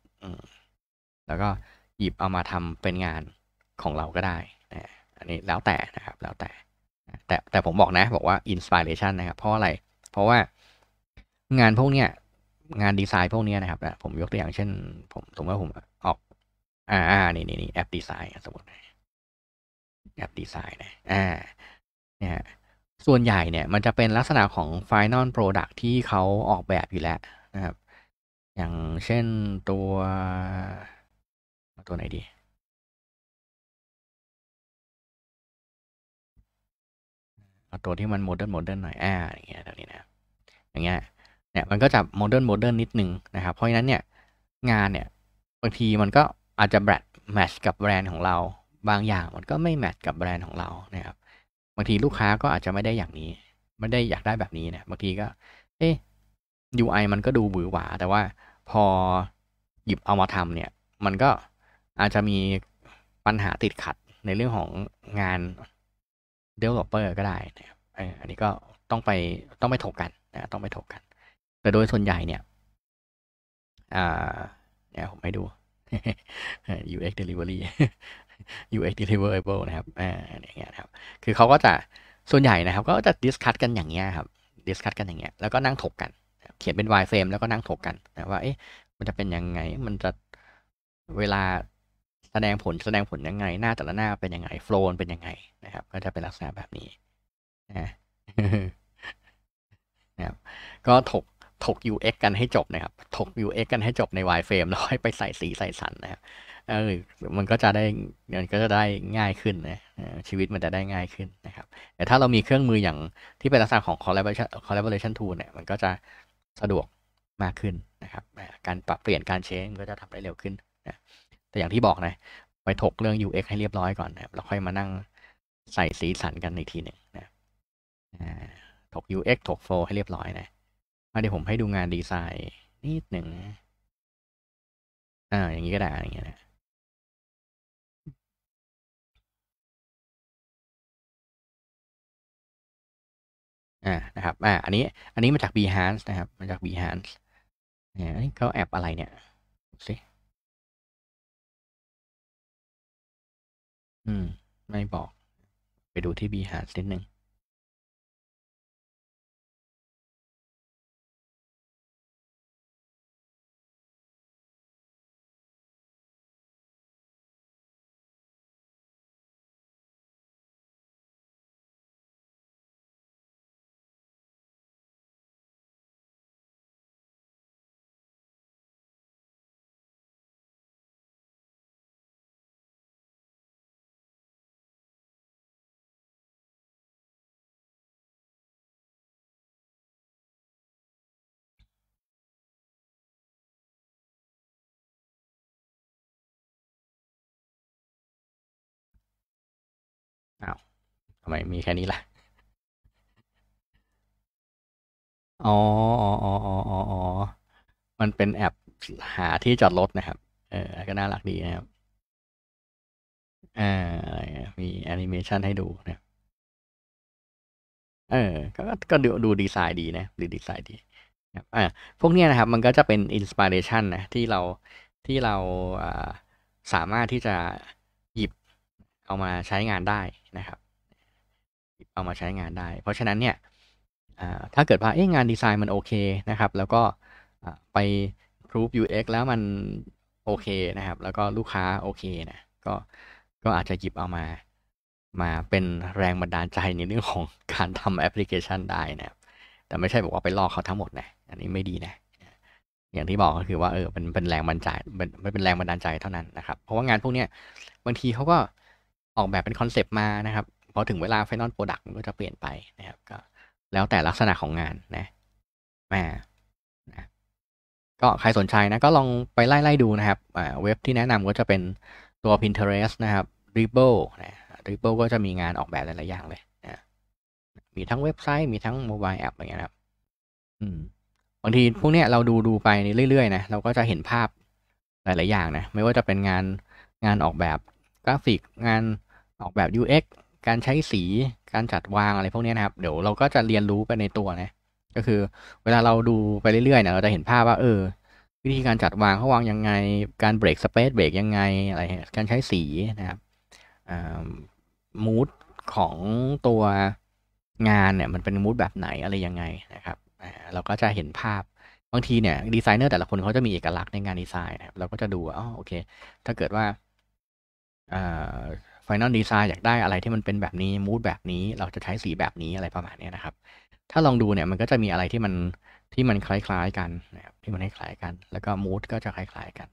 แล้วก็หยิบเอามาทำเป็นงานของเราก็ได้นะอันนี้แล้วแต่นะครับ แล้วแต่แต่แต่ผมบอกนะ บอกว่าอินส i r เ t ชันนะครับ เพราะอะไร เพราะว่างานพวกเนี้ย งานดีไซน์พวกเนี้ยนะครับ ผมยกตัวอย่างเช่น ผม สมมติว่าผมออก อ่าอ่านี่นี่นี่แอปดีไซน์ สมมติแอปดีไซน์นะ อ่า เนี่ย ส่วนใหญ่เนี่ย มันจะเป็นลักษณะของ Final Product ที่เขาออกแบบอยู่แล้วนะครับ อย่างเช่นตัว ตัวไหนดีเอาตัวที่มันโมเดิร์นโมเดิร์นหน่อยอ่าอย่างเงี้ยตรงนี้นะ อย่างเงี้ย เนี่ย มันก็จะโมเดิร์นโมเดิร์นนิดนึงนะครับ เพราะฉะนั้นเนี่ยงานเนี่ยบางทีมันก็อาจจะแบทแมทช์กับแบรนด์ของเรา บางอย่างมันก็ไม่แมทช์กับแบรนด์ของเรานะครับบางทีลูกค้าก็อาจจะไม่ได้อย่างนี้ไม่ได้อยากได้แบบนี้นะบางทีก็เอู๊ UI มันก็ดูบือหวา แต่ว่าพอหยิบเอามาทำเนี่ยมันก็อาจจะมีปัญหาติดขัดในเรื่องของงาน developer ก็ได้นะครับอันนี้ก็ต้องไปต้องไปถกกันนะต้องไปถกกัน แต่โดยส่วนใหญ่เนี่ย อ่าเนี่ยผมให้ดู UX delivery UX deliverable นะครับ อ่าอย่างเงี้ยนะครับ คือเขาก็จะส่วนใหญ่นะครับก็จะดิสคัตกันอย่างเงี้ยครับดิสคัตกันอย่างเงี้ย แล้วก็นั่งถกกัน เขียนเป็นวายเฟรมแล้วก็นั่งถกกันนะว่า เอ๊ะมันจะเป็นยังไง มันจะเวลาแสดงผล แสดงผลยังไงหน้าแต่ละหน้าเป็นยังไงโฟล์เป็นยังไงนะครับ ก็จะเป็นลักษณะแบบนี้นะครับก็ถกถก UX กันให้จบนะครับถก UX กันให้จบใน Y frame แล้วให้ไปใส่สีใส่สันนะครับเออมันก็จะได้มันก็จะได้ง่ายขึ้นนะชีวิตมันจะได้ง่ายขึ้นนะครับ แต่ถ้าเรามีเครื่องมืออย่างที่เป็นลักษณะของ collaboration collaboration tool เนี่ย มันก็จะสะดวกมากขึ้นนะครับการปรับเปลี่ยนการเชนก็จะทำได้เร็วขึ้นแต่อย่างที่บอกนะ ไปถกเรื่อง UX ให้เรียบร้อยก่อนนะแล้วค่อยมานั่งใส่สีสันกันอีกทีหนึ่งนะถก UX ถก f ฟ o ให้เรียบร้อยนะเดี๋ยวผมให้ดูงานดีไซน์นิดหนึ่งอ่า อย่างนี้ก็ได้อย่างเงี้ยนะ อ่านะครับ อ่า อันนี้ อันนี้มาจาก Behance นะครับ มาจาก Behance อันนี้เขาแอบอะไรเนี่ยสิอืม ไม่บอกไปดูที่บีหาสิหนึ่งอ้าวทำไมมีแค่นี้ล่ะอ๋ออ๋ออ๋ออ๋ออ๋อมันเป็นแอปหาที่จอดรถนะครับ เออ ก็น่ารักดีนะครับ อ่า มีแอนิเมชันให้ดูนะเออ ก็ก็ดูดูดีไซน์ดีนะดูดีไซน์ดี ครับอ่าพวกเนี้ยนะครับ มันก็จะเป็นอินสปิเรชันนะ ที่เราที่เราอ่าสามารถที่จะหยิบ เอามาใช้งานได้นะครับเอามาใช้งานได้ เพราะฉะนั้นเนี่ยถ้าเกิดว่าเอ๊ะงานดีไซน์มันโอเคนะครับแล้วก็ไป p r o v e UX แล้วมันโอเค นะครับ แล้วก็ลูกค้าโอเคนะก็ก็อาจจะหยิบเอามามาเป็นแรงบันดาลใจในเรื่องของการทำแอปพลิเคชันได้ นะครับแต่ไม่ใช่บอกว่าไปลอกเขาทั้งหมดนะอันนี้ไม่ดีนะอย่างที่บอกก็คือว่าเออเป็นเป็นแรงบันดาลใจเป็นเป็นแรงบันดาลใจเท่านั้นนะครับ เพราะว่างานพวกเนี้ยบางทีเขาก็ออกแบบเป็นคอนเซปต์มานะครับ พอถึงเวลาไฟนอลโปรดักต์มันก็จะเปลี่ยนไปนะครับก็ แล้วแต่ลักษณะของงานนะแมนะก็ใครสนใจนะ ก็ลองไปไล่ไล่ดูนะครับเว็บที่แนะนำก็จะเป็นตัว Pinterest นะครับ Dribble นะ Dribble ก็จะมีงานออกแบบหลายๆ อย่างเลยนะมีทั้งเว็บไซต์มีทั้งโมบายแอปอะไรเงี้ยครับอืมบางทีพวกเนี้ยเราดูดูไปเรื่อยๆนะเราก็จะเห็นภาพ หลายๆอย่างนะ ไม่ว่าจะเป็นงานงานออกแบบ กราฟิกงานออกแบบ UX การใช้สี การจัดวางอะไรพวกนี้นะครับ เดี๋ยวเราก็จะเรียนรู้ไปในตัวนะ ก็คือ เวลาเราดูไปเรื่อยๆ เนี่ย เราจะเห็นภาพว่า เออ วิธีการจัดวางเขาวางยังไง การเบรกสเปซเบรกยังไง อะไร การใช้สีนะครับ มูดของตัวงานเนี่ย มันเป็นมูดแบบไหนอะไรยังไงนะครับ เราก็จะเห็นภาพบางทีเนี่ยดีไซเนอร์แต่ละคนเขาจะมีเอกลักษณ์ในงานดีไซน์นะครับเราก็จะดูว่าอ๋อโอเค ถ้าเกิดว่าฟ i แนลดีไซน์อยากได้อะไรที่มันเป็นแบบนี้มูดแบบนี้ เราจะใช้สีแบบนี้อะไรประมาณนี้นะครับ ถ้าลองดูเนี่ยมันก็จะมีอะไรที่มันที่มันคล้ายๆกันนะครับที่มันคล้ายๆกัน แล้วก็มูดก็จะคล้ายๆกัน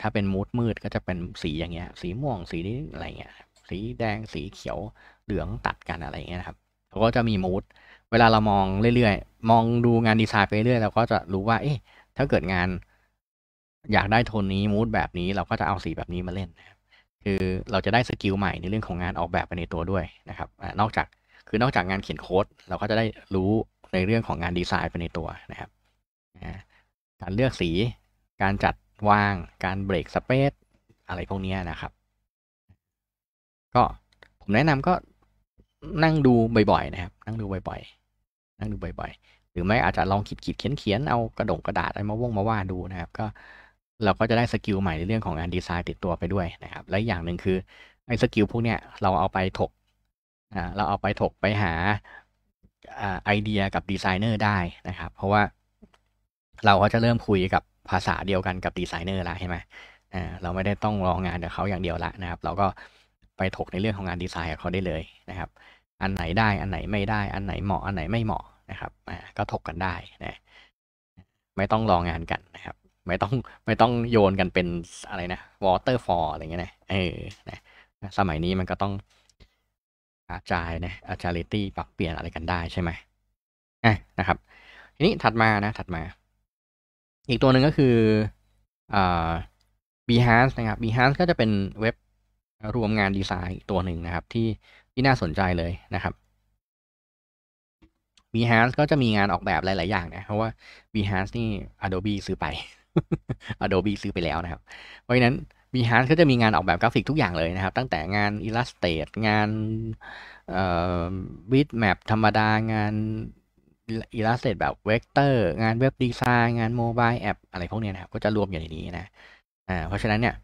ถ้าเป็นมูดมืด ก็จะเป็นสีอย่างเงี้ย สีม่วงสีนี้อะไรเงี้ยสีแดงสีเขียวเหลืองตัดกันอะไรเงี้ยนะครับเราก็จะมีมูดเวลาเรามองเรื่อยๆมองดูงานดีไซน์ไปเรื่อยเราก็จะรู้ว่าเอ๊ะถ้าเกิดงาน อยากได้โทนนี้มูดแบบนี้เราก็จะเอาสีแบบนี้มาเล่นนะคือเราจะได้สกิลใหม่ในเรื่องของงานออกแบบไปในตัวด้วยนะครับนอกจากคือนอกจากงานเขียนโค้ด เราก็จะได้รู้ในเรื่องของงานดีไซน์ไปในตัวนะครับการเลือกสี การจัดวางการเบรกสเปซอะไรพวกนี้นะครับ ก็ผมแนะนำก็นั่งดูบ่อยๆนะครับ นั่งดูบ่อย ๆ นั่งดูบ่อยๆหรือไม่อาจจะลองขีดๆเขียนๆเอากระดงกระดาษอะไรมาวงมาวาดดูนะครับก็เราก็จะได้สกิลใหม่ในเรื่องของงานดีไซน์ ติดตัวไปด้วยนะครับและอย่างหนึ่งคือไอ้สกิลพวกเนี้ยเราเอาไปถก อ่าเราเอาไปถกไปหาอ่าไอเดียกับดีไซเนอร์ได้นะครับ เพราะว่า เราก็จะเริ่มคุยกับภาษาเดียวกันกับดีไซเนอร์ละใช่ไหมอ่าเราไม่ได้ต้องรองานกับเขาอย่างเดียวละนะครับ เราก็ไปถก ในเรื่องของงานดีไซน์กับเขาได้เลยนะครับ อันไหนได้อันไหนไม่ได้อันไหนเหมาะอันไหนไม่เหมาะนะครับอ่าก็ถกกันได้นะไม่ต้องรองานกันนะครับไม่ต้องไม่ต้องโยนกันเป็นอะไรนะวอเตอร์ฟอร์อะไรเงี้ยนะเออ นะ สมัยนี้มันก็ต้องอาจายนะอาจาริตี้ปรับเปลี่ยนอะไรกันได้ใช่ไหมอ่ะนะครับ ทีนี้ถัดมานะ ถัดมา อีกตัวหนึ่งก็คืออ่า Behance นะครับ Behance ก็จะเป็นเว็บรวมงานดีไซน์ตัวหนึ่งนะครับที่ที่น่าสนใจเลยนะครับ Behance ก็จะมีงานออกแบบหลาย ๆ อย่างนะ เพราะว่า Behance นี่ Adobe ซื้อไป Adobe ซื้อไปแล้วนะครับ เพราะฉะนั้น Behance ก็จะมีงานออกแบบกราฟิกทุกอย่างเลยนะครับ ตั้งแต่งาน i l l u s t r a t งานวิดแมปธรรมดา งาน i l l u s t r a t แบบเวกเตอร์ งานเว็บดีไซน์งานโมบายแอปอะไรพวกนี้นะครับ ก็จะรวมอยู่ในนี้นะอ่าเพราะฉะนั้นเนี่ย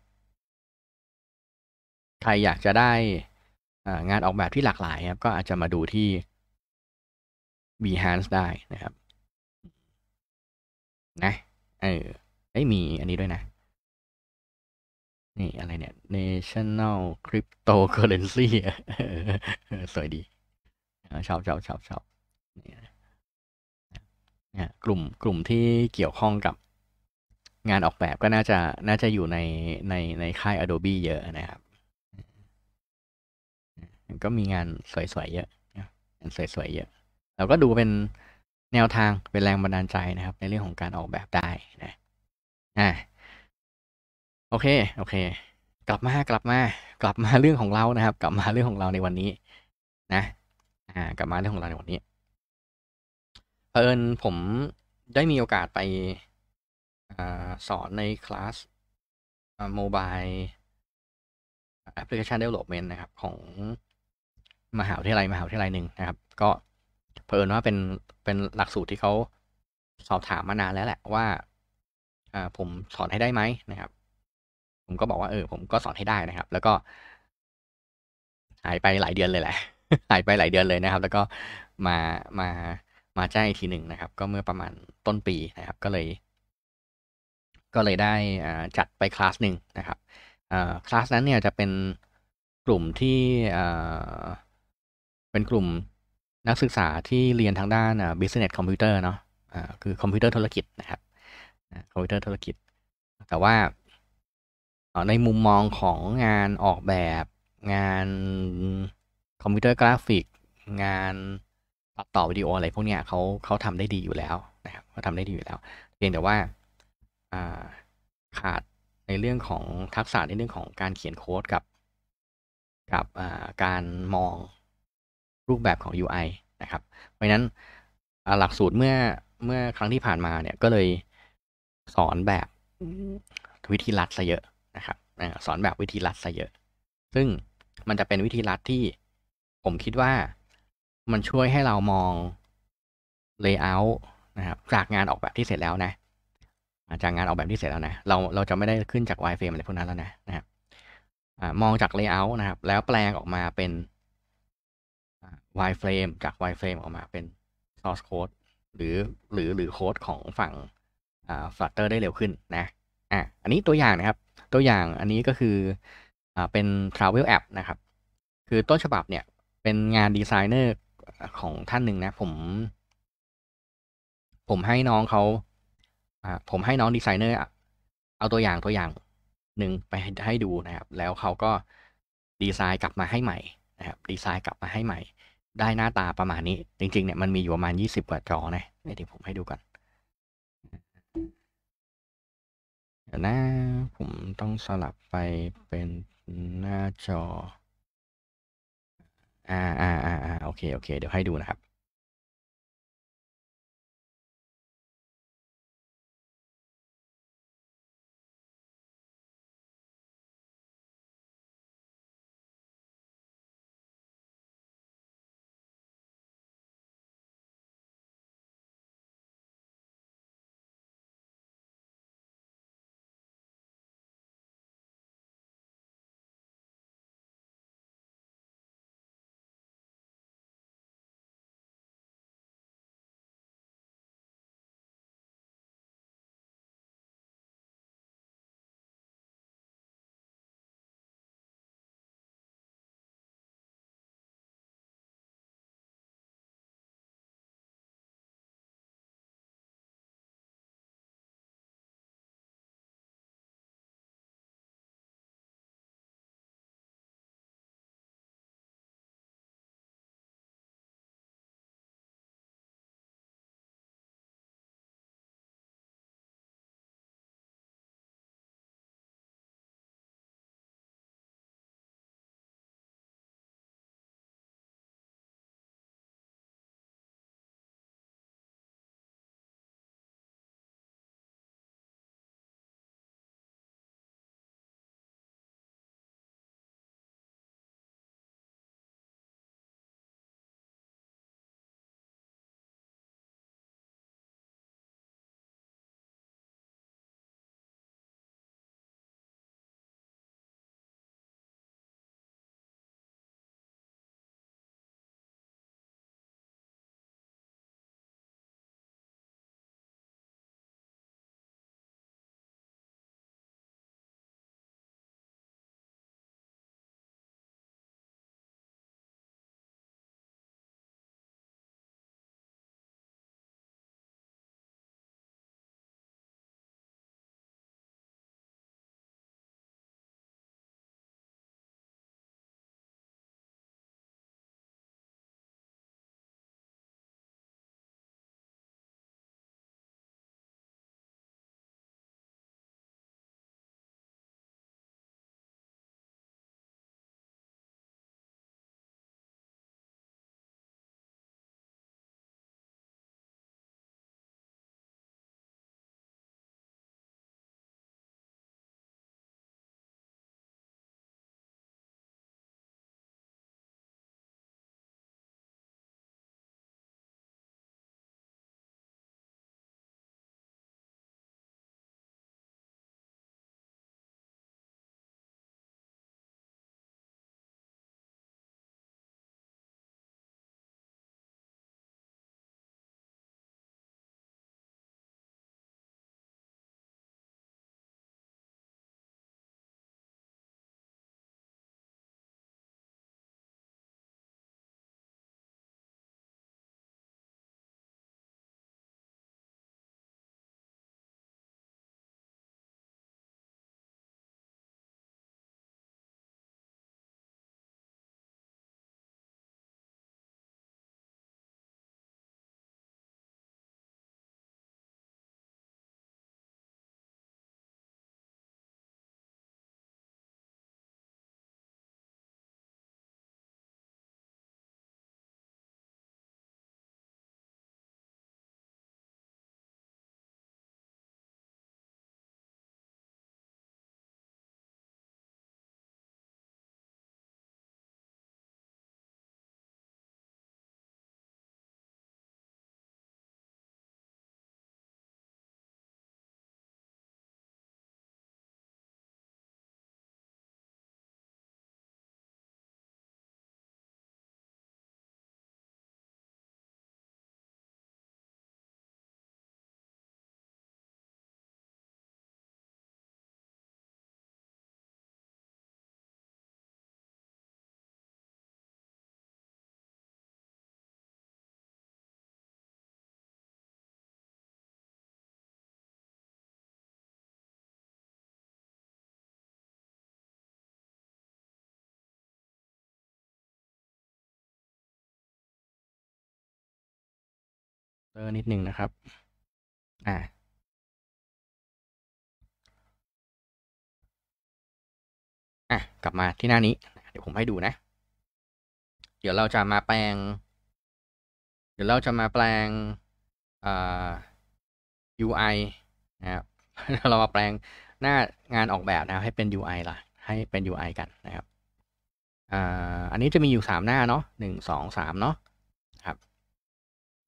ใครอยากจะได้งานออกแบบที่หลากหลายครับ ก็อาจจะมาดูที่ Behance ได้นะครับ นะ เออเอ้ยมีอันนี้ด้วยนะนี่อะไรเนี่ย National Cryptocurrency สวยดีชอบชอบชอบชอบเนี่ยกลุ่มกลุ่มที่เกี่ยวข้องกับงานออกแบบก็น่าจะ น่าจะอยู่ในในในค่าย Adobe เยอะนะครับก็มีงานสวย ๆ เยอะงานสวย ๆ เยอะ เราก็ดูเป็นแนวทาง เป็นแรงบันดาลใจนะครับ ในเรื่องของการออกแบบได้นะอ่าโอเค โอเค กลับมากลับมา กลับมาเรื่องของเรานะครับ กลับมาเรื่องของเราในวันนี้ นะ อ่า กลับมาเรื่องของเราในวันนี้เอิญผมได้มีโอกาสไปอสอนในคลาสโมบายแอปพลิเคชันเดเวล็อปเมนต์นะครับ ของมหาวิทยาลัยมหาวิทยาลัยหนึ่งนะครับ ก็เพิญนว่าเป็นเป็นหลักสูตรที่เขาสอบถามมานานแล้วแหละว่าผมสอนให้ได้ไหมนะครับ ผมก็บอกว่าเออผมก็สอนให้ได้นะครับ แล้วก็หายไปหลายเดือนเลยแหละหายไปหลายเดือนเลยนะครับ แล้วก็มามามาแจ้งอีกทีหนึ่งนะครับ ก็เมื่อประมาณต้นปีนะครับ ก็เลย ก็เลยได้จัดไปคลาสหนึ่งนะครับคลาสนั้นเนี่ยจะเป็นกลุ่มที่เป็นกลุ่มนักศึกษาที่เรียนทางด้าน business computer เนาะะคือคอมพิวเตอร์ธุรกิจนะครับคอมพิวเตอร์ธุรกิจ แต่ว่า ในมุมมองของงานออกแบบ งานคอมพิวเตอร์กราฟิก งานตัดต่อวิดีโออะไร พวกเนี้ยเขาเขาทำได้ดีอยู่แล้วนะครับเขาทำได้ดีอยู่แล้วเพียงแต่ว่าขาดในเรื่องของทักษะในเรื่องของการเขียนโค้ดกับกับการมองรูปแบบของ UI นะครับเพราะะนั้นหลักสูตรเมื่อเมื่อครั้งที่ผ่านมาเนี่ยก็เลยสอนแบบวิธีรัดซะเยอะนะครับสอนแบบวิธีรัดซะเยอะ ซึ่งมันจะเป็นวิธีรัดที่ ผมคิดว่ามันช่วยให้เรามองเลเยอร์นะครับจากงานออกแบบที่เสร็จแล้วนะจากงานออกแบบที่เสร็จแล้วนะ เราเราจะไม่ได้ขึ้นจาก wireframe อะไรพวกนั้นแล้วนะนะครับมองจากเลเยอร์นะครับ แล้วแปลงออกมาเป็น wireframe จาก wireframe ออกมาเป็น source code หรือหรือหรือโค้ดของฝั่งฟลัตเตอร์ได้เร็วขึ้นนะอ่ะอันนี้ตัวอย่างนะครับ ตัวอย่างอันนี้ก็คืออ่าเป็น Travel App นะครับ คือต้นฉบับเนี่ยเป็นงานดีไซเนอร์ของท่านหนึ่งนะผม ผมให้น้องเขาอ่าผมให้น้องดีไซเนอร์ เอาตัวอย่างตัวอย่างหนึ่งไปให้ดูนะครับ แล้วเขาก็ดีไซน์กลับมาให้ใหม่นะครับ ดีไซน์กลับมาให้ใหม่ ได้หน้าตาประมาณนี้ จริง ๆ เนี่ยมันมีอยู่ประมาณ 20 กว่าจอนะเดี๋ยวผมให้ดูก่อนเดี๋ยวนะผมต้องสลับไปเป็นหน้าจออ่าอ่าอ่าโอเค โอเค เดี๋ยวให้ดูนะครับอร์นิดหนึ่งนะครับ อ่าอ่ะ กลับมาที่หน้านี้ เดี๋ยวผมให้ดูนะ เดี๋ยวเราจะมาแปลง เดี๋ยวเราจะมาแปลงอ่า UI นะครับ เรามาแปลงหน้างานออกแบบนะ ให้เป็น UI ละให้เป็น UI กันนะครับอ่าอันนี้จะมีอยู่สามหน้าเนาะหนึ่ง สอง สามเนาะ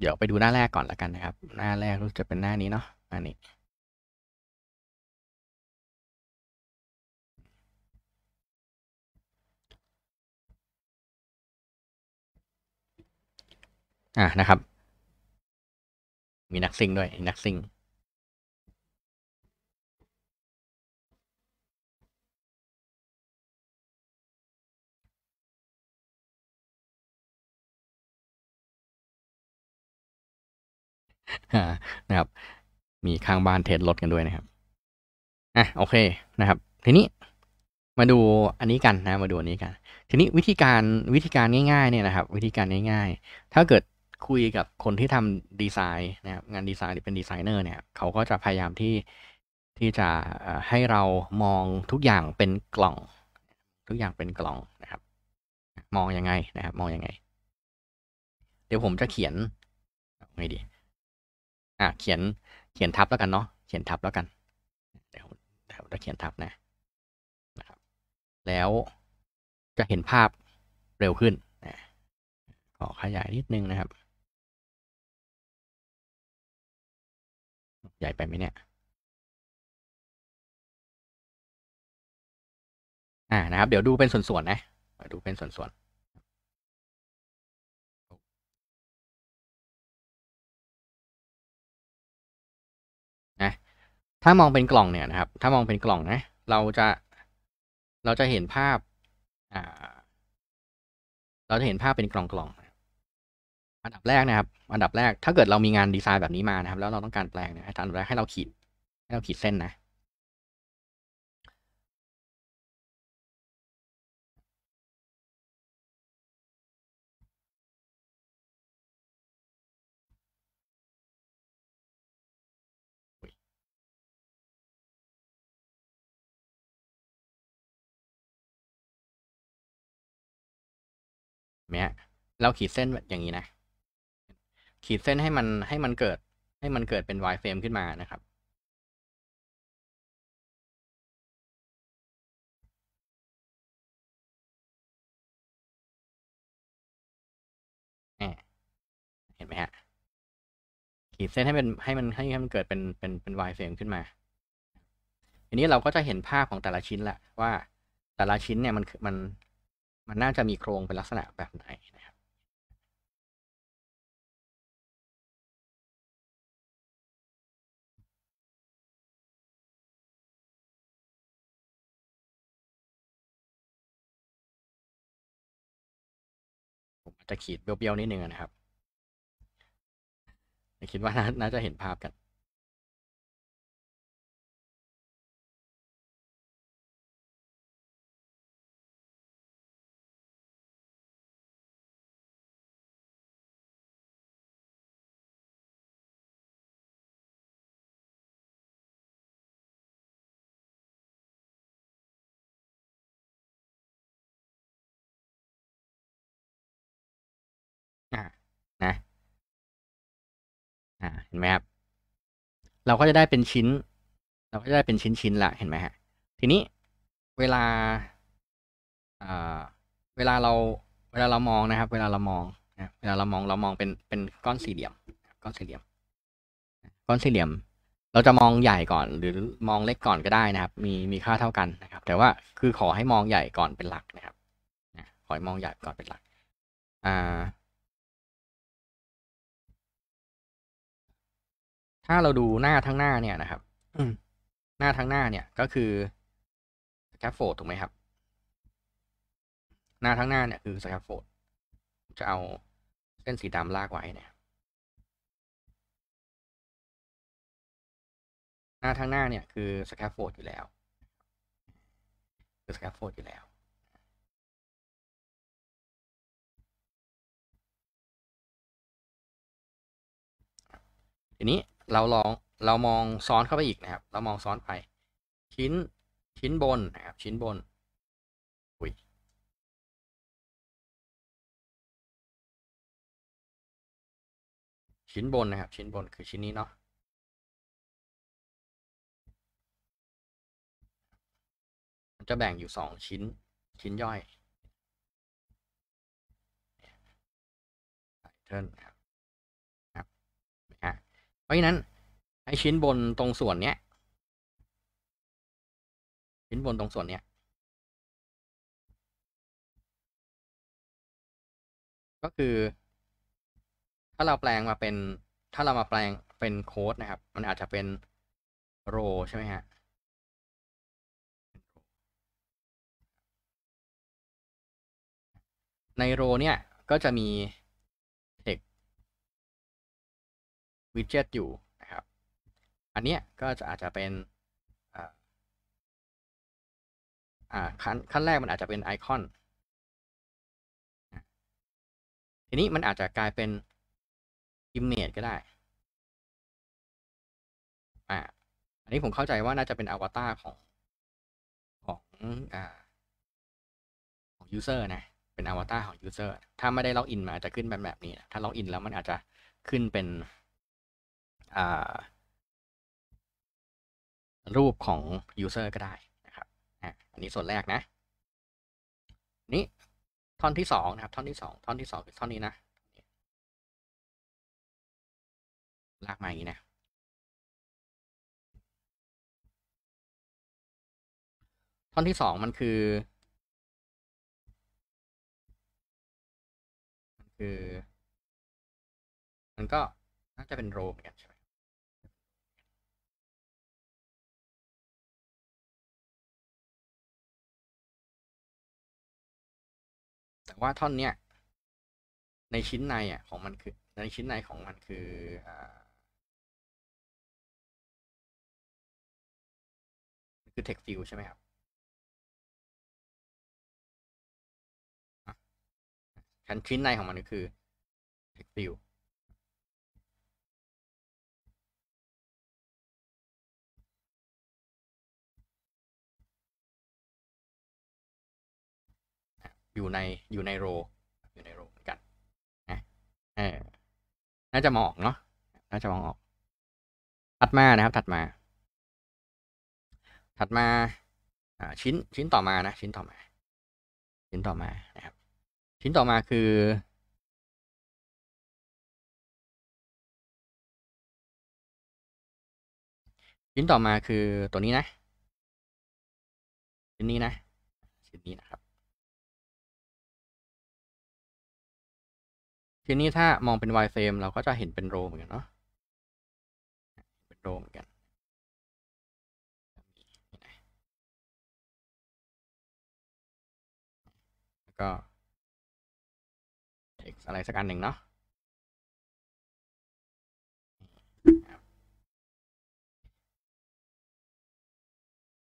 เดี๋ยวไปดูหน้าแรกก่อนละกันนะครับ หน้าแรกรู้จะเป็นหน้านี้เนาะอันนี้ อ่ะ นะครับ มีนักซิ่งด้วย นักซิ่งนะครับ มีข้างบ้านเทสรถกันด้วยนะครับอ่ะโอเคนะครับ ทีนี้มาดูอันนี้กันนะ มาดูอันนี้กันทีนี้วิธีการวิธีการง่ายๆเนี่ยนะครับ วิธีการง่าย ๆ ถ้าเกิดคุยกับคนที่ทำดีไซน์นะครับ งานดีไซน์หรือเป็นดีไซเนอร์เนี่ยเขาก็จะพยายามที่ที่จะให้เรามองทุกอย่างเป็นกล่อง ทุกอย่างเป็นกล่องนะครับ มองยังไงนะครับ มองยังไง เดี๋ยวผมจะเขียนไงดี่ะเขียนเขียนทับแล้วกันเนาะเขียนทับแล้วกันเดี๋ยวเดี๋ยวจะเขียนทับนะนะครับแล้วจะเห็นภาพเร็วขึ้นนะขอขยายนิดนึงนะครับ ใหญ่ไปไหมเนี่ย อ่านะครับเดี๋ยวดูเป็นส่วนๆนะดูเป็นส่วนๆถ้ามองเป็นกล่องเนี่ยนะครับ ถ้ามองเป็นกล่องนะ เราจะ เราจะเห็นภาพอ่า เราจะเห็นภาพเป็นกล่องกล่องอันดับแรกนะครับ อันดับแรก ถ้าเกิดเรามีงานดีไซน์แบบนี้มานะครับ แล้วเราต้องการแปลงเนี่ยอันดับแรกให้เราขีด ให้เราขีดเส้นนะเนี้ยเราขีดเส้นอย่างนี้นะ ขีดเส้นให้มันให้มันเกิดให้มันเกิดเป็น Y frame ขึ้นมานะครับเห็นไหมฮะ ขีดเส้นให้เป็นให้มันให้มันเกิดเป็นเป็นเป็น Y frame ขึ้นมาทีนี้เราก็จะเห็นภาพของแต่ละชิ้นแหละ ว่าแต่ละชิ้นเนี่ยมันมันมันน่าจะมีโครงเป็นลักษณะแบบไหน นะครับ ผมจะขีดเบี้ยวๆนิดนึงนะครับ คิดว่าน่าจะเห็นภาพกันเห็นไหมครับ เราก็จะได้เป็นชิ้น เราก็จะได้เป็นชิ้นชิ้นละเห็นไหมฮะ ทีนี้เวลาเวลาเรา เวลาเรามองนะครับ เวลาเรามองนะเวลาเรามอง เรามองเป็น เป็นก้อนสี่เหลี่ยม ก้อนสี่เหลี่ยม ก้อนสี่เหลี่ยม เราจะมองใหญ่ก่อน หรือมองเล็กก่อนก็ได้นะครับ มี มีค่าเท่ากันนะครับ แต่ว่า คือขอให้มองใหญ่ก่อนเป็นหลักนะครับขอให้มองใหญ่ก่อนเป็นหลัก อ่าถ้าเราดูหน้าทั้งหน้าเนี่ยนะครับหน้าทั้งหน้าเนี่ยก็คือสแคปโฟดถูกไหมครับ หน้าทั้งหน้าเนี่ยคือสแคปโฟดจะเอาเส้นสีดำลากไว้เนี่ยหน้าทั้งหน้าเนี่ยคือสแคปโฟดอยู่แล้วคือสแคปโฟดอยู่แล้วทีนี้เราลองเรามองซ้อนเข้าไปอีกนะครับ เรามองซ้อนไป ชิ้นชิ้นบนนะครับ ชิ้นบนอุ้ยชิ้นบนนะครับชิ้นบนคือชิ้นนี้เนาะจะแบ่งอยู่สองชิ้น ชิ้นย่อยเทิร์นนะครับพราะฉะนั้นไอชิ้นบนตรงส่วนเนี้ย ชิ้นบนตรงส่วนเนี้ย ก็คือถ้าเราแปลงมาเป็น ถ้าเรามาแปลงเป็นโค้ดนะครับ มันอาจจะเป็น โร ใช่ไหมฮะในโร เนี่ยก็จะมีวิดเจ็ตอยู่นะครับ อันเนี้ยก็จะอาจจะเป็นขั้นขั้นแรกมันอาจจะเป็นไอคอน ทีนี้มันอาจจะกลายเป็น image ก็ได้อ่าอันนี้ผมเข้าใจว่าน่าจะเป็นอวตารของ ของอ่า ของซอร์นะ เป็นอวตารของยูเซอร์ ถ้าไม่ได้ล็อกอินมาจะขึ้นเป็นแบบนี้ ถ้าล็อกอินแล้วมันอาจจะขึ้นเป็นรูปของ user ก็ได้นะครับอันนี้ส่วนแรกนะ นี้ ท่อนที่สองนะครับ ท่อนที่สอง ท่อนที่สองคือท่อนนี้ นะ ลาก มา อย่างนี้ นะ ท่อนที่สองมันคือ มันคือ มัน ก็น่าจะเป็นโรเหมือนกันใช่ไหมว่าท่อนเนี้ย ในชิ้นในอ่ะของมันคือ ในชิ้นในของมันคืออ่าคือเทคฟิลใช่ไหมครับชั้นชิ้นในของมันก็คือเทคฟิลอยู่ในอยู่ในโรอยู่ในโรเหมือนกันนะเออน่าจะมองออกเนาะ น่าจะมองออก ถัดมานะครับ ถัดมา ถัดมาชิ้น ชิ้นต่อมานะชิ้นต่อมา ชิ้นต่อมานะครับ ชิ้นต่อมาคือ ชิ้นต่อมาคือตัวนี้นะชิ้นนี้นะชิ้นนี้นะครับีนี้ถ้ามองเป็น Y frame เราก็จะเห็นเป็นโรเหมือนกันเนาะ เป็นโรเหมือนกัน แล้วก็ text อะไรสักอันหนึ่งเนาะ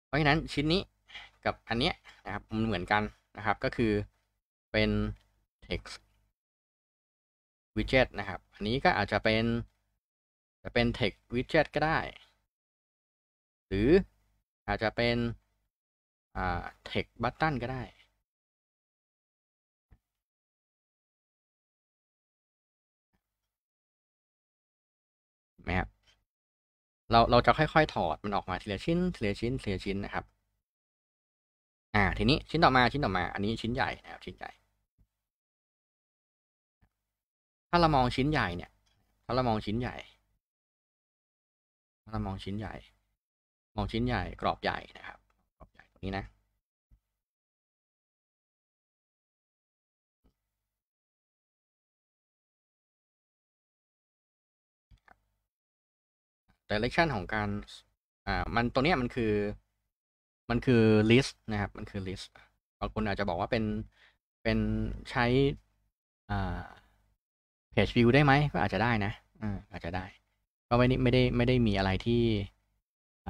เพราะฉะนั้นชิ้นนี้กับอันเนี้ยนะครับมันเหมือนกันนะครับก็คือเป็น text วิดเจ็ตนะครับ อันนี้ก็อาจจะเป็นจะเป็น text widget ก็ได้ หรืออาจจะเป็นอ่า text button ก็ได้นะครับเราเราจะค่อยๆ ถอดมันออกมาทีละชิ้น ทีละชิ้น ทีละชิ้นนะครับอ่า ทีนี้ชิ้นต่อมาชิ้นต่อมา อันนี้ชิ้นใหญ่นะครับชิ้นใหญ่ถ้าเรามองชิ้นใหญ่เนี่ย ถ้าเรามองชิ้นใหญ่ ถ้าเรามองชิ้นใหญ่ มองชิ้นใหญ่ กรอบใหญ่นะครับ กรอบใหญ่ตรงนี้นะ แต่เลคชั่นของการ อ่า มัน ตัวเนี้ย มันคือ มันคือ list นะครับ มันคือ list บางคนอาจจะบอกว่าเป็น เป็นใช้ อ่าเพจวิวได้ไหมก็อาจจะได้นะอือาจจะได้ ก็ไม่ได้ไม่ได้ไม่ได้มีอะไรที่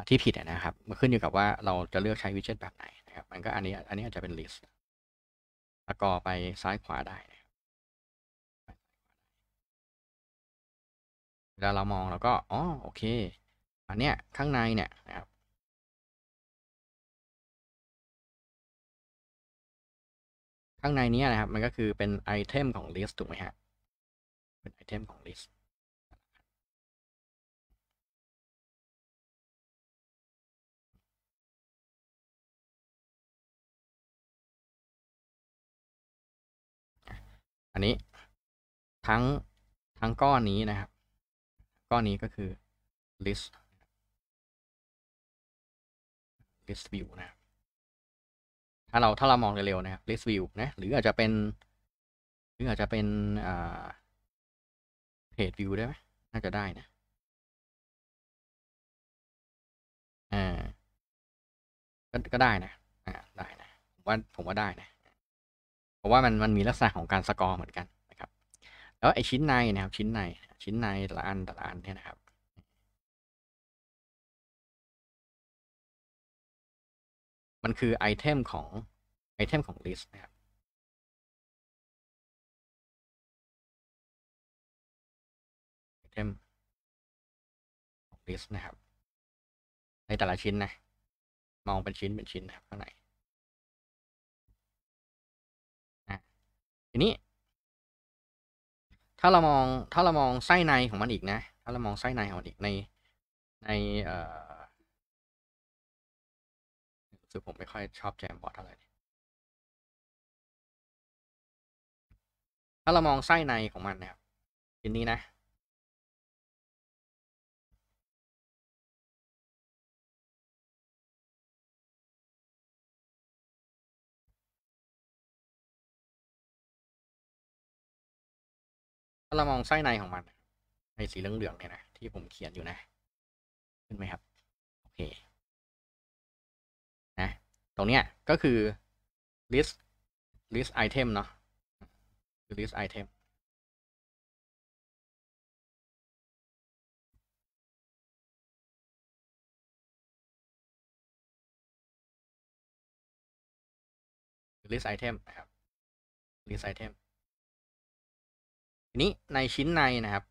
ที่ผิดนะครับมันขึ้นอยู่กับว่าเราจะเลือกใช้วิดเจ็ตแบบไหน นะครับ มันก็อันนี้ อันนี้อาจจะเป็นลิสต์แล้วก็ไปซ้ายขวาได้แล้วเรามองแล้วก็อ๋อโอเค อันเนี้ย ข้างในเนี่ยนะครับ ข้างในนี้นะครับ มันก็คือเป็นไอเทมของลิสต์ถูกไหมฮะเป็นไอเทมของลิสต์ อันนี้ทั้งทั้งก้อนนี้นะครับ ก้อนนี้ก็คือ list list view นะครับ ถ้าเราถ้าเรามองเร็วๆนะครับ list view นะ หรืออาจจะเป็น หรืออาจจะเป็นอ่า Page View ได้ไหมน่าจะได้นะ อ่าก็ก็ได้นะ อ่า ได้นะ ผมว่าผมว่าได้นะ เพราะว่ามันมันมีลักษณะของการสกอร์เหมือนกันนะครับ แล้วไอชิ้นในนะครับ ชิ้นใน ชิ้นในแต่ละอันแต่ละอันเนี่ยนะครับ มันคือไอเทมของไอเทมของลิสต์นะครับ i t e ลิสต์นะครับในแต่ละชิ้นนะ มองเป็นชิ้นเป็นชิ้นนะครับข้างในทีนี้ ถ้าเรามอง ถ้าเรามอง ไส้ในของมัน อีกนะถ้าเรามองไส้ในของมันอีกใน ในเอ่อสึกผม ไม่ค่อยชอบแจมบอร์ดเท่าไหร่ถ้าเรามอง ไส้ในของมัน นะครับชิ้นนี้นะถ้าเรา มองไส้ในของมันในสีเหลืองๆเนี่ยนะที่ผมเขียนอยู่นะขึ้นไหมครับ โอเค นะ ตรงเนี้ยก็คือ list list item เนาะคือ list item list item นะครับ list item ทีนี้ในชิ้นในนะครับ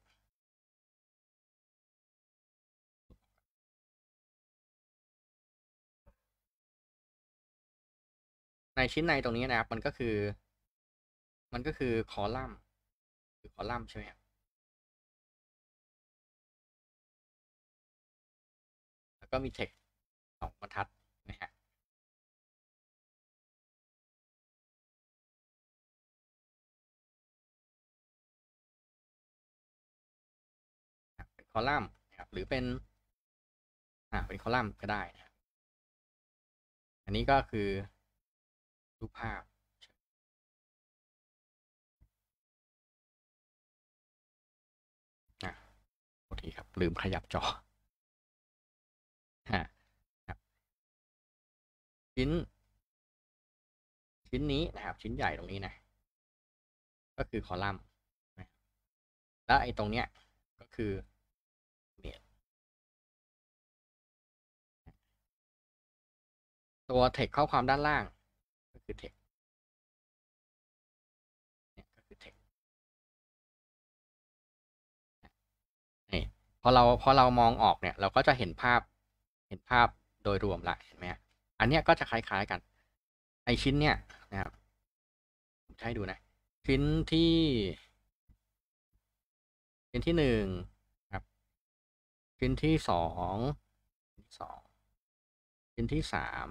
ในชิ้นในตรงนี้นะครับ มันก็คือมันก็คือคอลัมน์คือคอลัมน์ใช่ไหมครับ แล้วก็มีเทคสองบรรทัดนะครับคอลัมน์นะครับหรือเป็นอ่าเป็นคอลัมน์ก็ได้นะอันนี้ก็คือ รูปภาพะโอเคครับลืมขยับจอฮะชิ้น ชิ้นนี้นะครับ ชิ้นใหญ่ตรงนี้นะ ก็คือคอลัมน์และไอ้ตรงเนี้ย ก็คือตัวเทคข้อความด้านล่างก็คือเทคเนี่ยก็คือเทคนี่พอเราพอเรามองออกเนี่ย เราก็จะเห็นภาพเห็นภาพโดยรวมละเห็นไหมอันเนี้ยก็จะคล้ายๆกัน ไอชิ้นเนี่ยนะครับใช้ดูนะชิ้นที่ ชิ้นที่หนึ่งครับ ชิ้นที่สองสองชิ้นที่สาม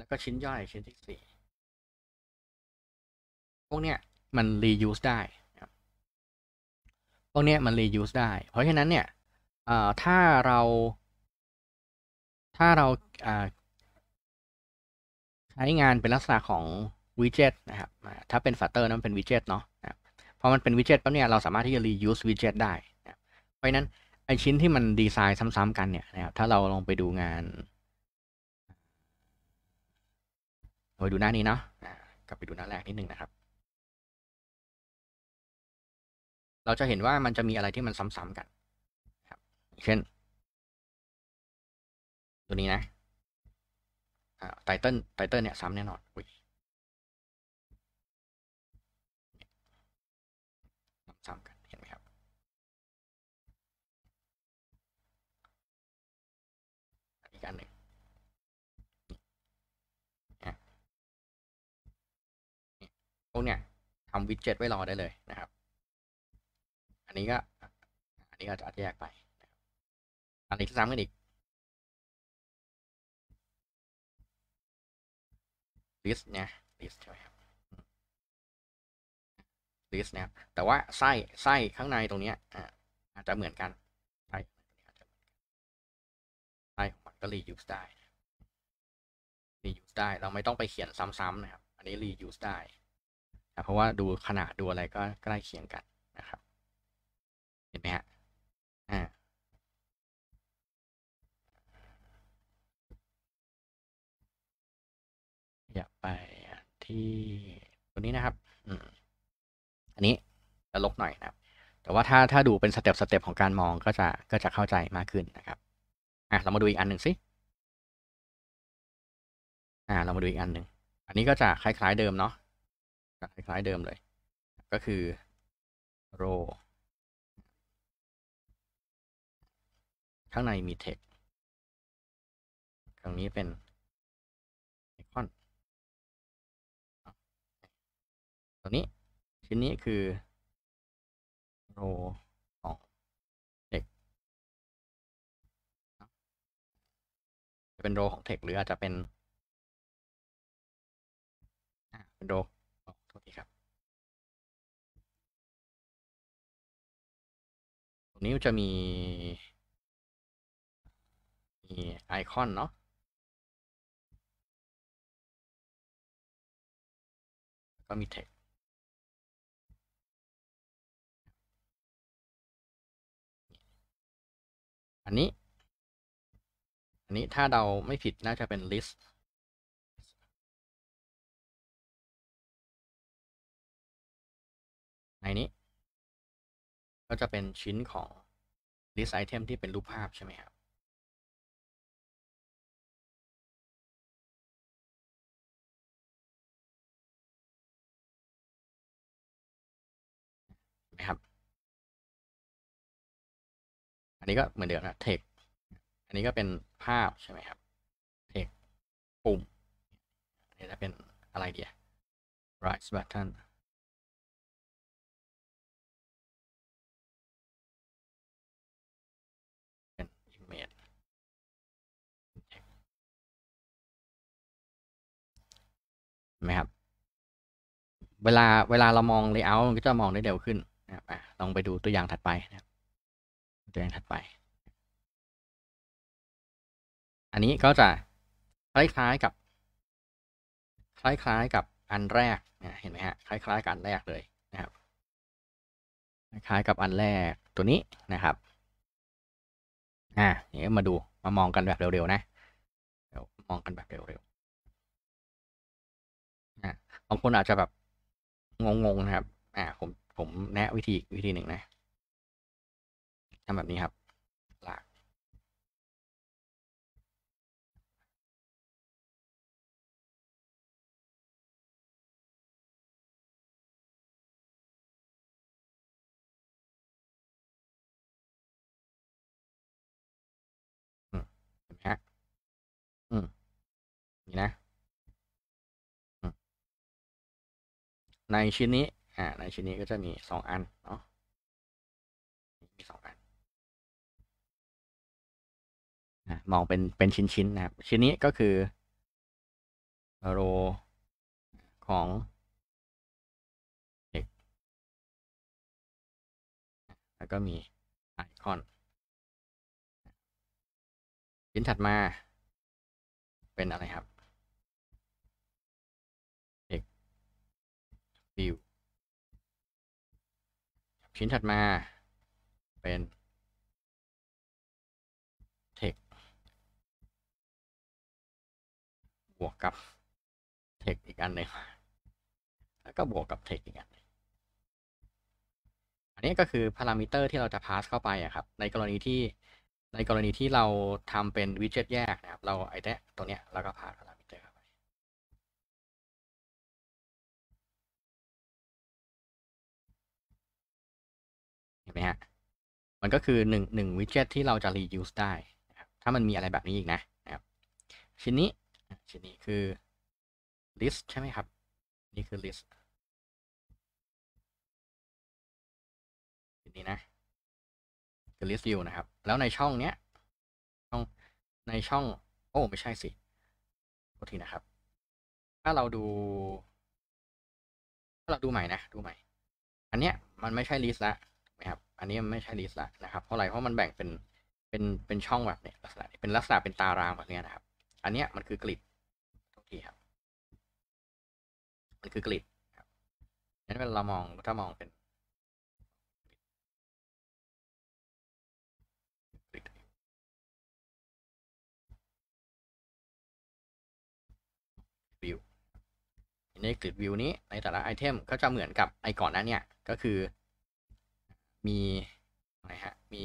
แล้วก็ชิ้นย่อยชิ้นที่สี่ พวกเนี้ยมัน reuse ได้พวกเนี้ยมัน reuse ได้ เพราะฉะนั้นเนี่ยถ้าเรา ถ้าเราใช้งานเป็นลักษณะของวิเจ็ตนะครับ ถ้าเป็นฟัตเตอร์นั้นเป็นวิเจ็ตเนาะพอมันเป็นวิเจ็ตปั๊บเนี่ยเราสามารถที่จะ reuse วิเจ็ตได้ เพราะฉะนั้นไอชิ้นที่มันดีไซน์ซ้ำๆกันเนี่ยนะครับ ถ้าเราลองไปดูงานเราดูหน้านี้เนาะกลับไปดูหน้าแรกนิดนึงนะครับ เราจะเห็นว่ามันจะมีอะไรที่มันซ้ำๆกัน ครับ เช่น ตัวนี้นะไตเติลไตเติลเนี่ย ซ้ำแน่นอนอุ้ยวกเนี้ยทำวิดเจ็ตไว้รอได้เลยนะครับ อันนี้ก็อันนี้ก็จะแยกไป อันนี้ซ้ำกันอีก list เนี่ย list ใช่ไหมครับ list นเนี่ย แต่ว่า ไส้ไส้ข้างในตรงเนี้ยอาจจะเหมือนกันไส้ไส้ของมันก็ reuse ได้ reuse ได้ เราไม่ต้องไปเขียนซ้ำๆนะครับ อันนี้ reuse ได้เพราะว่าดูขนาดดูอะไรก็ใกล้เคียงกันนะครับ เห็นไหมฮะ อ่าอยากไปที่ตัวนี้นะครับ อันนี้จะลกหน่อยนะครับ แต่ว่าถ้าถ้าดูเป็นสเต็ปสเต็ปของการมองก็จะก็จะเข้าใจมากขึ้นนะครับ อ่ะเรามาดูอีกอันหนึ่งสิ อ่า เรามาดูอีกอันหนึ่งอันนี้ก็จะคล้ายๆเดิมเนาะคล้ายๆ เดิมเลย ก็คือ โร ข้างในมีเทค t ตรงนี้เป็นไอคอนตัวนี้ชิ้นนี้คือ โรของเทคจะเป็นโรของเทคหรืออาจจะเป็นเป็นนี้จะมี มีไอคอนเนาะก็มีแท็กอันนี้ อันนี้ถ้าเราไม่ผิดน่าจะเป็นลิสต์ในนี้ก็จะเป็นชิ้นของ list item ที่เป็นรูปภาพใช่ไหมครับนะครับ อันนี้ก็เหมือนเดิมนะ text อันนี้ก็เป็นภาพใช่ไหมครับ text ปุ่มนี่จะเป็นอะไรเดีย right button ไหมครับ เวลาเวลาเรามองเลเยอร์มันก็จะมองได้เร็วขึ้นนะครับลองไปดูตัวอย่างถัดไปนะครับตัวอย่างถัดไป อันนี้ก็จะ คล้าย ๆ กับ คล้ายๆกับอันแรกเห็นไหมฮะ คล้ายๆกับอันแรกเลยนะครับ คล้ายๆ กับอันแรกตัวนี้นะครับอ่าเดี๋ยวมาดูมามองกันแบบเร็ว ๆ นะเดี๋ยวมองกันแบบเร็วๆบางคนอาจจะแบบ งงๆ นะครับ อ่า ผมผมแนะวิธีวิธีหนึ่งนะ ทำแบบนี้ครับในชิ้นนี้อ่าในชิ้นนี้ก็จะมีสองอันเนาะมีสองอันมองเป็นเป็นชิ้นๆนนะครับ ชิ้นนี้ก็คือ โร ของเอกแล้วก็มี ไอคอน ชิ้นถัดมา เป็น อะไรครับิวชิ้นถัดมาเป็น text บวกกับ text อีกอันหนึ่งแล้วก็บวกกับ text อีกอันอันนี้ก็คือพารามิเตอร์ที่เราจะพาสเข้าไปอะครับในกรณีที่ในกรณีที่เราทำเป็นวิดเจ็ตแยกนะครับ เราไอ้ตัวเนี้ยเราก็พาสเข้าห็นไหมฮะ มันก็คือหนึ่งหนึ่งวิดเจ็ตที่เราจะ reuse ได้ ถ้ามันมีอะไรแบบนี้อีกนะนะครับ ชิ้นนี้ ชิ้นนี้คือ list ใช่ไหมครับ นี่คือ list ชิ้นนี้นะคือ list view นะครับ แล้วในช่องเนี้ยช่องในช่อง โอ้ไม่ใช่สิโทษทีนะครับ ถ้าเราดู ถ้าเราดูใหม่นะ ดูใหม่ อันเนี้ยมันไม่ใช่ list ละอันนี้มันไม่ใช่ลิสต์ละนะครับเพราะอะไรเพราะมันแบ่งเป็นเป็นเป็นช่องแบบเนี้ยลักษณะเป็นลักษณะ เป็นตารางแบบเนี้ยนะครับ อันเนี้ยมันคือกริดโอเทีครับ มันคือกริดครับงั้นเวลาเรามองถ้ามองเป็นวิวในกริดวิวนี้ในแต่ละไอเทมก็จะเหมือนกับไอก่อนนั้นเนี่ย ก็คือมีอะไรฮะ มี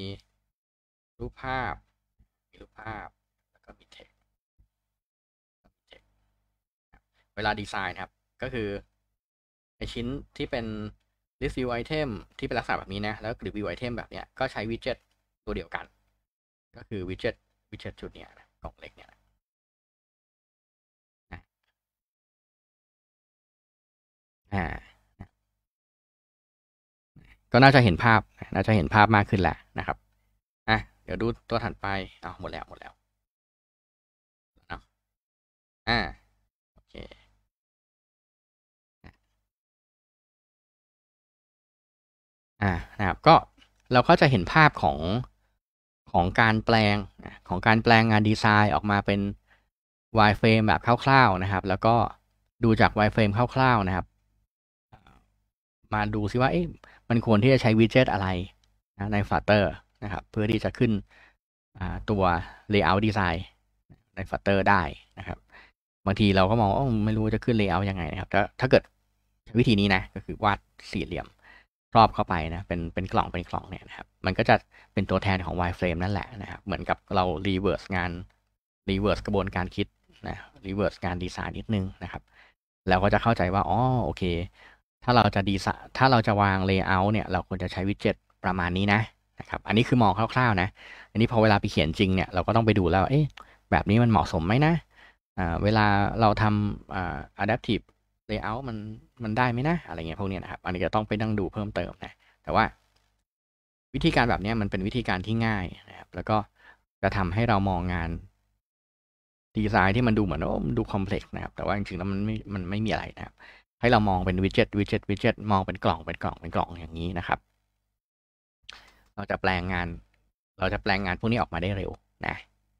รูปภาพ มีรูปภาพ แล้วก็มีเทคเวลาดีไซน์ครับ ก็คือในชิ้นที่เป็น list view item ที่เป็นลักษณะแบบนี้นะ แล้วหรือ view item แบบเนี้ย ก็ใช้วิดเจ็ตตัวเดียวกัน ก็คือวิดเจ็ตวิดเจ็ตชุดเนี้ยนะกล่องเล็กเนี้ยนะอ่าก็น่าจะเห็นภาพ น่าจะเห็นภาพมากขึ้นแหละนะครับอ่ะเดี๋ยวดูตัวถัดไปเอาหมดแล้วหมดแล้วอ่า โอเค อ่านะครับ ก็เราก็จะเห็นภาพของของการแปลงของการแปลงงานดีไซน์ออกมาเป็น wireframe แบบคร่าว ๆนะครับ แล้วก็ดูจาก wireframe คร่าวๆนะครับ มาดูซิว่าเอ๊ะมันควรที่จะใช้วิดเจ็ตอะไรนะใน Flutter นะครับ เพื่อที่จะขึ้นตัว Layout Design ใน Flutter ได้นะครับ บางทีเราก็มองว่าไม่รู้จะขึ้น Layout ยังไงนะครับถ้าถ้าเกิดวิธีนี้นะ ก็คือวาดสี่เหลี่ยม ครอบเข้าไปนะเป็นเป็นกล่องเป็นกล่องเนี่ยนะครับ มันก็จะเป็นตัวแทนของ wireframe นั่นแหละนะครับ เหมือนกับเราร e เวิร์สงานร e เวิร์สกระบวนการคิดนะร e เวิร์สารดีไซน์นิดนึงนะครับ แล้วก็จะเข้าใจว่าอ๋อโอเคถ้าเราจะดีถ้าเราจะวางเลเยอร์เนี่ย เราควรจะใช้วิดเจ็ตประมาณนี้นะนะครับ อันนี้คือมองคร่าวๆ นะ อันนี้พอเวลาไปเขียนจริงเนี่ย เราก็ต้องไปดูแล้ว เอ๊ะแบบนี้มันเหมาะสมไหมนะเวลาเราทำอะดัป t ีฟเลเยอร์มันมันได้ไหมนะ อะไรเงี้ยพวกเนี้ยนะครับ อันนี้จะต้องไปนั่งดูเพิ่มเติมนะ แต่ว่าวิธีการแบบนี้มันเป็นวิธีการที่ง่ายนะครับ แล้วก็จะทำให้เรามองงานดีไซน์ที่มันดูเหมือนโอ้ดูคอมเพล็กซ์นะครับ แต่ว่าจริงๆแล้วมันไม่มันไม่มีอะไรนะครับให้เรามองเป็นวิดเจ็ตวิดเจ็ตวิดเจ็ตมองเป็นกล่องเป็นกล่อง เป็นกล่อง อย่างนี้นะครับ เราจะแปลงงาน เราจะแปลงงานพวกนี้ออกมาได้เร็ว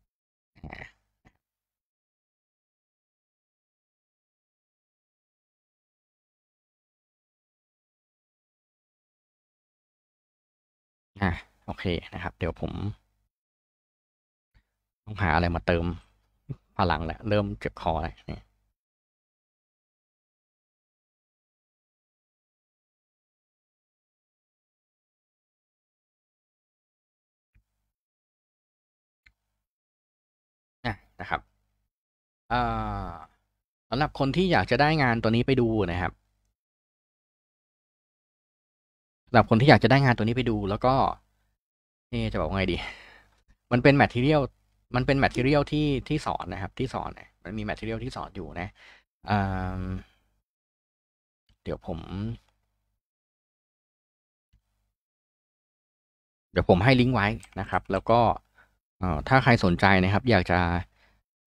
นะอ่ะ โอเคนะครับ เดี๋ยวผม ต้องหาอะไรมาเติม พลังแหละ เริ่มเจ็บคอแล้วเนี่ยนะครับสำหรับคนที่อยากจะได้งานตัวนี้ไปดูนะครับสำหรับคนที่อยากจะได้งานตัวนี้ไปดู แล้วก็นี่จะบอกไงดี มันเป็นแมทเทียล มันเป็นแมทเทียลที่ที่สอนนะครับ ที่สอน มันมีแมทเทียลที่สอนอยู่นะเดี๋ยวผม เดี๋ยวผมให้ลิงก์ไว้นะครับ แล้วก็ถ้าใครสนใจนะครับ อยากจะ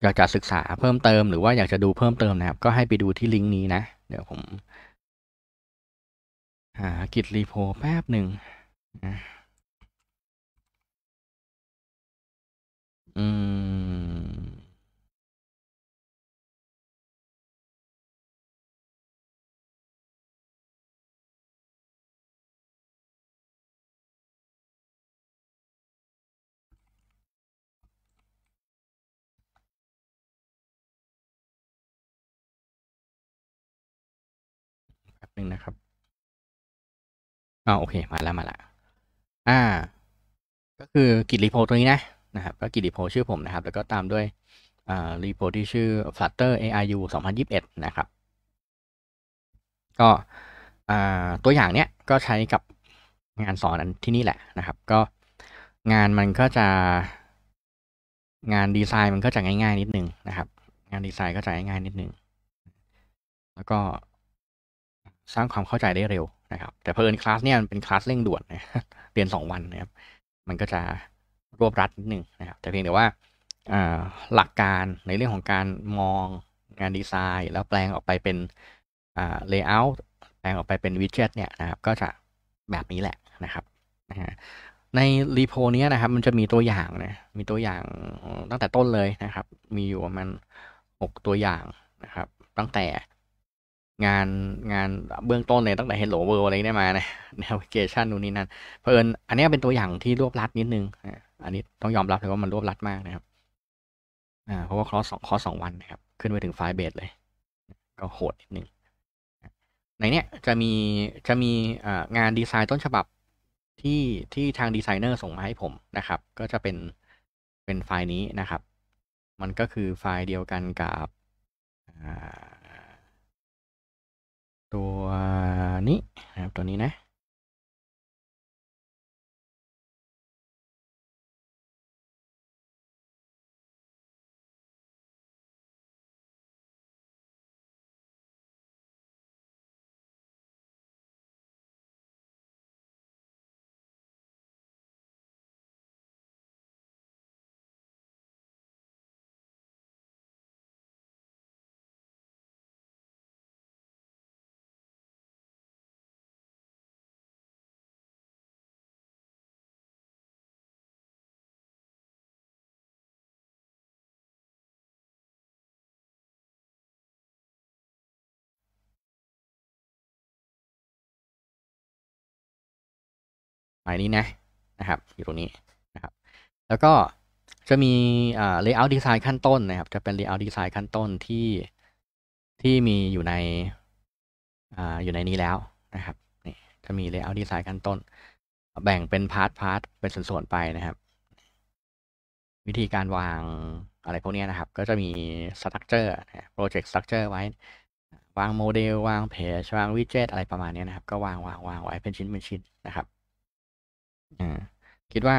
อยากจะศึกษาเพิ่มเติม หรือว่าอยากจะดูเพิ่มเติมนะครับ ก็ให้ไปดูที่ลิงก์นี้นะ เดี๋ยวผม หากิจรีโพแป๊บหนึ่งนะอืมนึงนะครับอ่าโอเค มาแล้วมาละ อ่า ก็คือ กิจรีโพตัวนี้นะนะครับ ก็กิจรีโพชื่อผมนะครับ แล้วก็ตามด้วยอ่ารีโพที่ชื่อ Flutter a i u 2021นะครับ ก็อ่าตัวอย่างเนี้ยก็ใช้กับงานสอนที่นี่แหละนะครับ ก็งานมันก็จะงานดีไซน์มันก็จะง่ายๆนิดนึงนะครับ งานดีไซน์ก็จะง่ายๆนิดนึงแล้วก็สร้างความเข้าใจได้เร็วนะครับ แต่เพอินคลาสเนี่ยมันเป็นคลาสเร่งด่วนนะเรียนสองวันนะครับมันก็จะรวบรัดนิดนึงนะครับแต่เพียงแต่ว่าหลักการในเรื่องของการมองงานดีไซน์ แล้วแปลงออกไปเป็นเลเยอร์แปลงออกไปเป็นวิดเจ็ตเนี่ยนะครับก็จะแบบนี้แหละนะครับในรีโพนี้นะครับ มันจะมีตัวอย่างนะมีตัวอย่างตั้งแต่ต้นเลยนะครับ มีอยู่ประมาณกตัวอย่างนะครับ ตั้งแต่งานงานเบื้องต้นเลยตั้งแต่ Hello World อะไรได้มานะแอปพลิเคชันนู่นนี่นั่นเพิ่นออันนี้เป็นตัวอย่างที่รวบรัดนิดนึงอันนี้ต้องยอมรับเลยว่ามันรวบรัดมากนะครับอ่า เพราะว่าคอสสองคอสองวันนะครับ ขึ้นไปถึงไฟเบสเลย ก็โหดนิดนึง ในเนี้ยจะมีจะมีงานดีไซน์ต้นฉบับที่ที่ทางดีไซเนอร์ส่งมาให้ผมนะครับ ก็จะเป็นเป็นไฟล์นี้นะครับ มันก็คือไฟล์เดียวกันกับตัวนี้นะครับตัวนี้นะายนี้นะนะครับ อยู่ตรงนี้นะครับ แล้วก็จะมีอ่า layout design ขั้นต้นนะครับจะเป็น layout design ขั้นต้นที่ที่มีอยู่ในอ่าอยู่ในนี้แล้วนะครับนี่จะมี layout design ขั้นต้น แบ่งเป็นพาร์ทพาร์ทเป็นส่วนๆไปนะครับ วิธีการวางอะไรพวกนี้นะครับ ก็จะมี structure project structure ไว้ วางโมเดลวางเพจวางวิดเจ็ตอะไรประมาณนี้นะครับ ก็วางวางวางไว้เป็นชิ้นเป็นชิ้นนะครับคิดว่า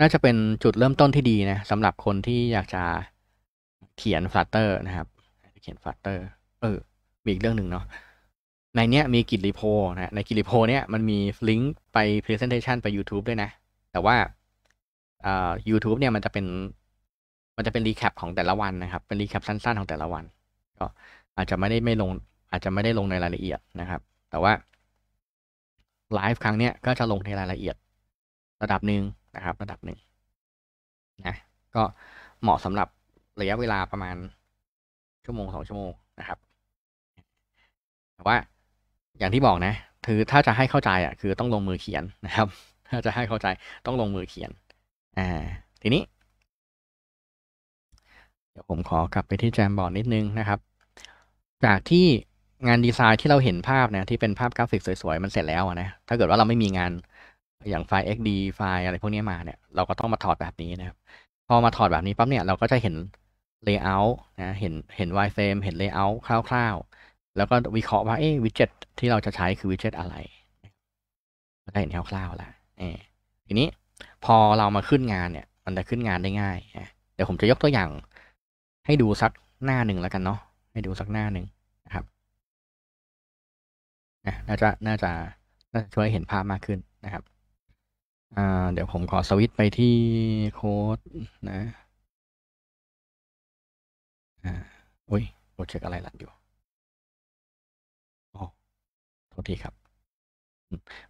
น่าจะเป็นจุดเริ่มต้นที่ดีนะสำหรับคนที่อยากจะเขียนฟลัตเตอร์นะครับ เขียนฟลัตเตอร์เออ มีอีกเรื่องหนึ่งเนาะในเนี้ยมีกิจรีโพนะในกิจรีโพเนี้ยมันมีลิงก์ไป Presentation ไป YouTube ด้วยนะ แต่ว่าเอ่อ YouTube เนี่ยมันจะเป็นมันจะเป็นรีแคปของแต่ละวันนะครับ เป็นรีแคปสั้นๆของแต่ละวัน ก็อาจจะไม่ได้ไม่ลง อาจจะไม่ได้ลงในรายละเอียดนะครับ แต่ว่าไลฟ์ครั้งเนี้ยก็จะลงในรายละเอียดระดับหนึ่งนะครับ ระดับหนึ่งนะ ก็เหมาะสำหรับระยะเวลาประมาณชั่วโมงสองชั่วโมงนะครับแต่ว่าอย่างที่บอกนะถือถ้าจะให้เข้าใจอ่ะคือต้องลงมือเขียนนะครับ ถ้าจะให้เข้าใจต้องลงมือเขียนอ่าทีนี้ เดี๋ยวผมขอกลับไปที่แจมบอร์ดนิดนึงนะครับ จากที่งานดีไซน์ที่เราเห็นภาพนะ ที่เป็นภาพกราฟิกสวยๆ มันเสร็จแล้วนะถ้าเกิดว่าเราไม่มีงานอย่างไฟล์ xd ไฟล์อะไรพวกนี้มาเนี่ยเราก็ต้องมาถอดแบบนี้นะครับ พอมาถอดแบบนี้ปั๊บเนี่ยเราก็จะเห็น layout นะเห็นเห็น wireframe เห็น layout คร่าว ๆ แล้วก็วิเคราะห์ว่าเอ้วิดเจ็ตที่เราจะใช้คือวิดเจ็ตอะไรก็จะเห็นคร่าวๆแล้วทีนี้พอเรามาขึ้นงานเนี่ย มันจะขึ้นงานได้ง่ายเดี๋ยวผมจะยกตัวอย่างให้ดูสักหน้าหนึ่งแล้วกันเนาะให้ดูสักหน้าหนึ่งนะครับน่าจะน่าจะน่าจะช่วยเห็นภาพมากขึ้นนะครับอ่าเดี๋ยวผมขอสวิตไปที่โค้ด นะ อ่าอุ้ย โปรเจกต์อะไรหลันอยู่อ๋อโทษ ที ครับ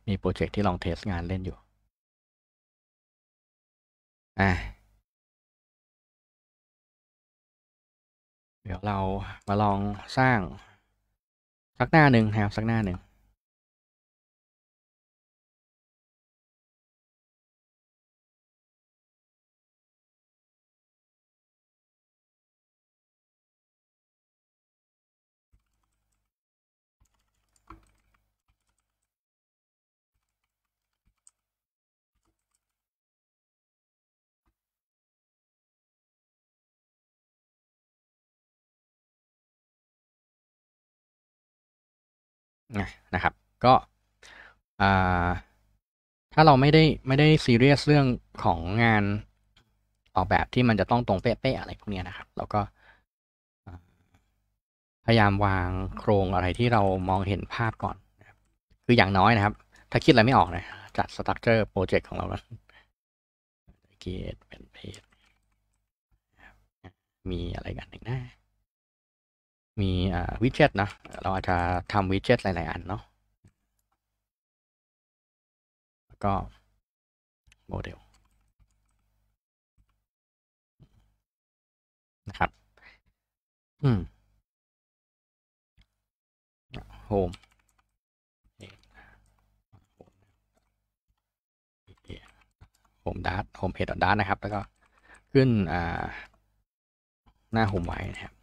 มีโปรเจกต์ที่ลองเทสงานเล่นอยู่ อ่าเดี๋ยวเรามาลองสร้าง สักหน้าหนึ่งครับสัก หน้าหนึ่งนะครับ ก็ถ้าเราไม่ได้ไม่ได้ซีเรียสเรื่องของงานออกแบบที่มันจะต้องตรงเป๊ะ ๆ อะไรพวกนี้นะครับแล้วก็ พยายามวางโครงอะไรที่เรามองเห็นภาพก่อน คืออย่างน้อยนะครับ ถ้าคิดอะไรไม่ออกนะจัดสตั๊กเจอร์โปรเจกต์ของเราแล้วเกียเป็นเพจมีอะไรกันหน่งหนะมีวิดเจ็ตนะ เราอาจจะทำวิดเจ็ตหลายๆอัน เนาะแล้วก็โมเดลนะครับ อืมโฮมโฮมดัตโฮมเพจดัตนะครับ แล้วก็ขึ้นหน้าโฮมไว้นะครับ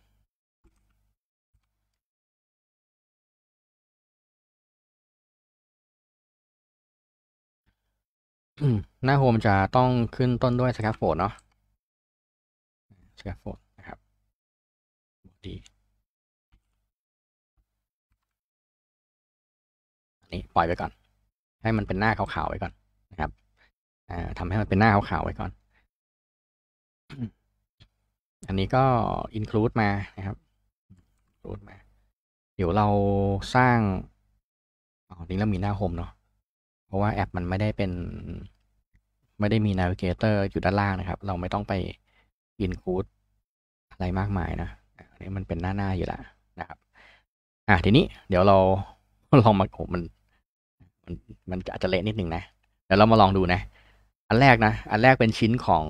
หน้าโฮมจะต้องขึ้นต้นด้วยสครับโฟดเนาะสครับโฟดนะครับดีนี่ปล่อยไปก่อน ให้มันเป็นหน้าขาวๆไว้ก่อนนะครับทำให้มันเป็นหน้าขาวๆไว้ก่อน อันนี้ก็ include มานะครับ include มา เดี๋ยวเราสร้างอ๋อนี่เรามีหน้าโฮมเนาะเพราะว่าแอปมันไม่ได้เป็นไม่ได้มีนาวิเกเตอร์อยู่ด้านล่างนะครับ เราไม่ต้องไปอินคูด อะไรมากมายนะ อันนี้มันเป็นหน้าหน้าอยู่แล้วนะครับ อ่ะทีนี้เดี๋ยวเราลองมาโอ้มัน มันมันอาจจะเละนิดหนึ่งนะเดี๋ยวเรามาลองดูนะ อันแรกนะอันแรกเป็นชิ้นของ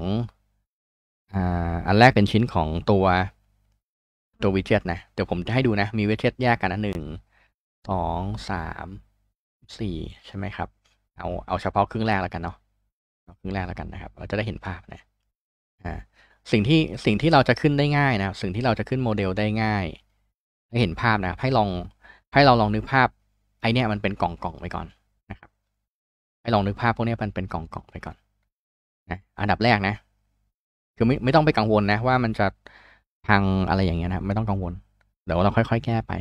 อ่า อันแรกเป็นชิ้นของตัวตัววิเจนะเดี๋ยวผมจะให้ดูนะ มีวิเท็แยกกันนะหนึ่งสองสามสี่ใช่ไหมครับเอาเอาเฉพาะครึ่งแรกแล้วกันเนาะครึ่งแรกแล้วกันนะครับ เราจะได้เห็นภาพนะอ่าสิ่งที่สิ่งที่เราจะขึ้นได้ง่ายนะสิ่งที่เราจะขึ้นโมเดลได้ง่าย ให้เห็นภาพนะให้ลองให้เราลองนึกภาพ ไอเนี้ยมันเป็นกล่องกล่องไปก่อนนะครับให้ลองนึกภาพพวกนี้มันเป็นกล่องกล่องไปก่อนนะอันดับแรกนะ คือไม่ไม่ต้องไปกังวลนะ ว่ามันจะพังอะไรอย่างเงี้ยนะ ไม่ต้องกังวลเดี๋ยวเราค่อยๆแก้ไป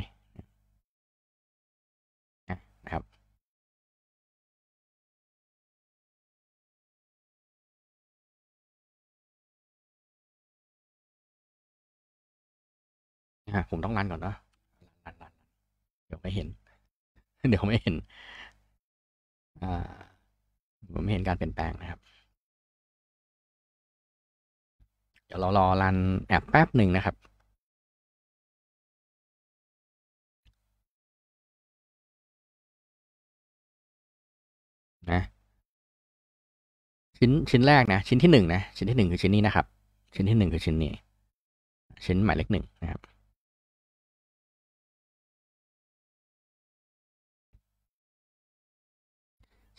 นะผมต้องรันก่อนนะนนเดี๋ยวไม่เห็น เดี๋ยวไม่เห็นอ่าผมไม่เห็นการเปลี่ยนแปลงนะครับ เดี๋ยวเรารอรันแอบแป๊บหนึ่งนะครับ นะ ชิ้นชิ้นแรกนะ ชิ้นที่หนึ่งนะ ชิ้นที่หนึ่งคือชิ้นนี้นะครับ ชิ้นที่หนึ่งคือชิ้นนี้ ชิ้นหมายเลขหนึ่งนะครับ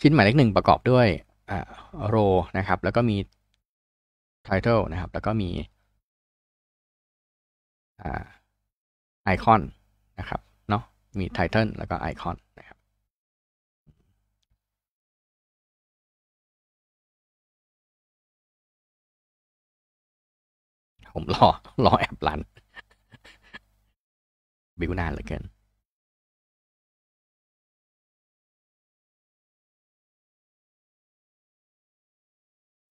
ชิ้นหมายเลขหนึ่งประกอบด้วยอ่าโรนะครับ แล้วก็มี title นะครับ แล้วก็มี อ่า ไอคอนนะครับเนาะมี title แล้วก็ไอคอนนะครับ ผมรอรอแอปรัน บิวนานเหลือเกิน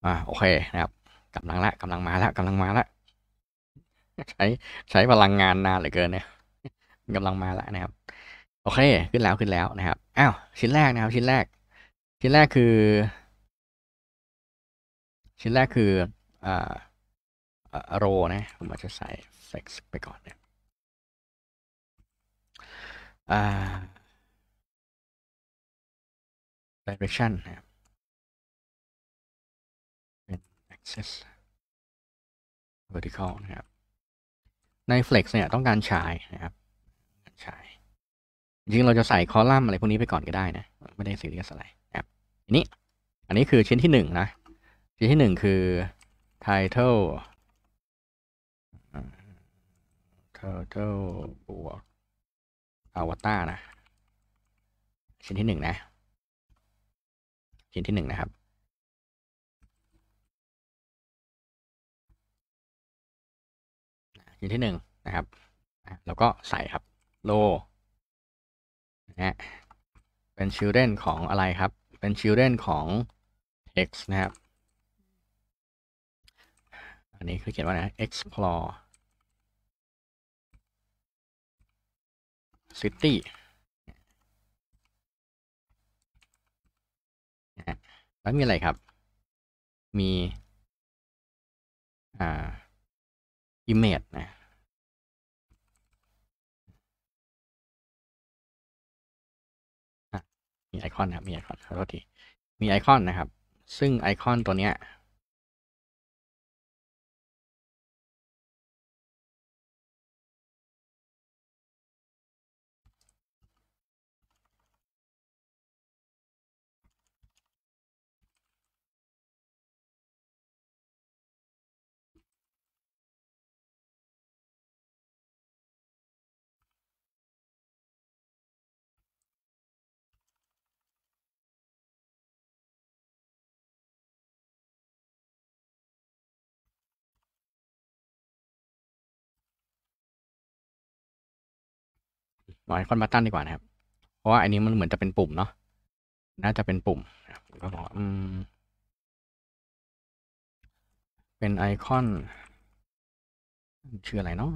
อ่าโอเคนะครับกำลังละกำลังมาละกำลังมาละใช้ใช้พลังงานนานเหลือเกิน เนี่ยกำลังมาละนะครับ โอเค ขึ้นแล้วขึ้นแล้วนะครับอ้าวชิ้นแรกนะครับชิ้นแรก ชิ้นแรกคือ ชิ้นแรกคืออ่าโรนะ ผมอาจจะใส่เฟกซ์ไปก่อนเนี่ยอ่า direction นะครับเ x i s vertical นะครับใน flex เนี่ยต้องการชายนะครับชายจริงเราจะใส่คอลัมน์อะไรพวกนี้ไปก่อนก็ได้นะไม่ได้สีเรียสอะไรนะครับทีนี้ อันนี้คือชิ้นที่หนึ่งนะชิ้นที่หนึ่งคือ title title บวก avatar นะชิ้นที่หนึ่งนะชิ้นที่หนึ่งนะครับอยนที่หนึ่งนะครับ แล้วก็ใส่ครับ low นะ เป็น children ของอะไรครับ เป็น children ของ text นะครับ อันนี้คือเขียนว่านะ explore city แล้วมีอะไรครับ มี อ่า image นะมีไอคอนนะมีไอคอนขอโทษทีมีไอคอนนะครับ ซึ่งไอคอนตัวเนี้ยหมอนคอนบัตตันดีกว่านะครับ เพราะว่าอันนี้มันเหมือนจะเป็นปุ่มเนาะ น่าจะเป็นปุ่มก็บอกอืม เป็นไอคอน ชื่ออะไรเนาะ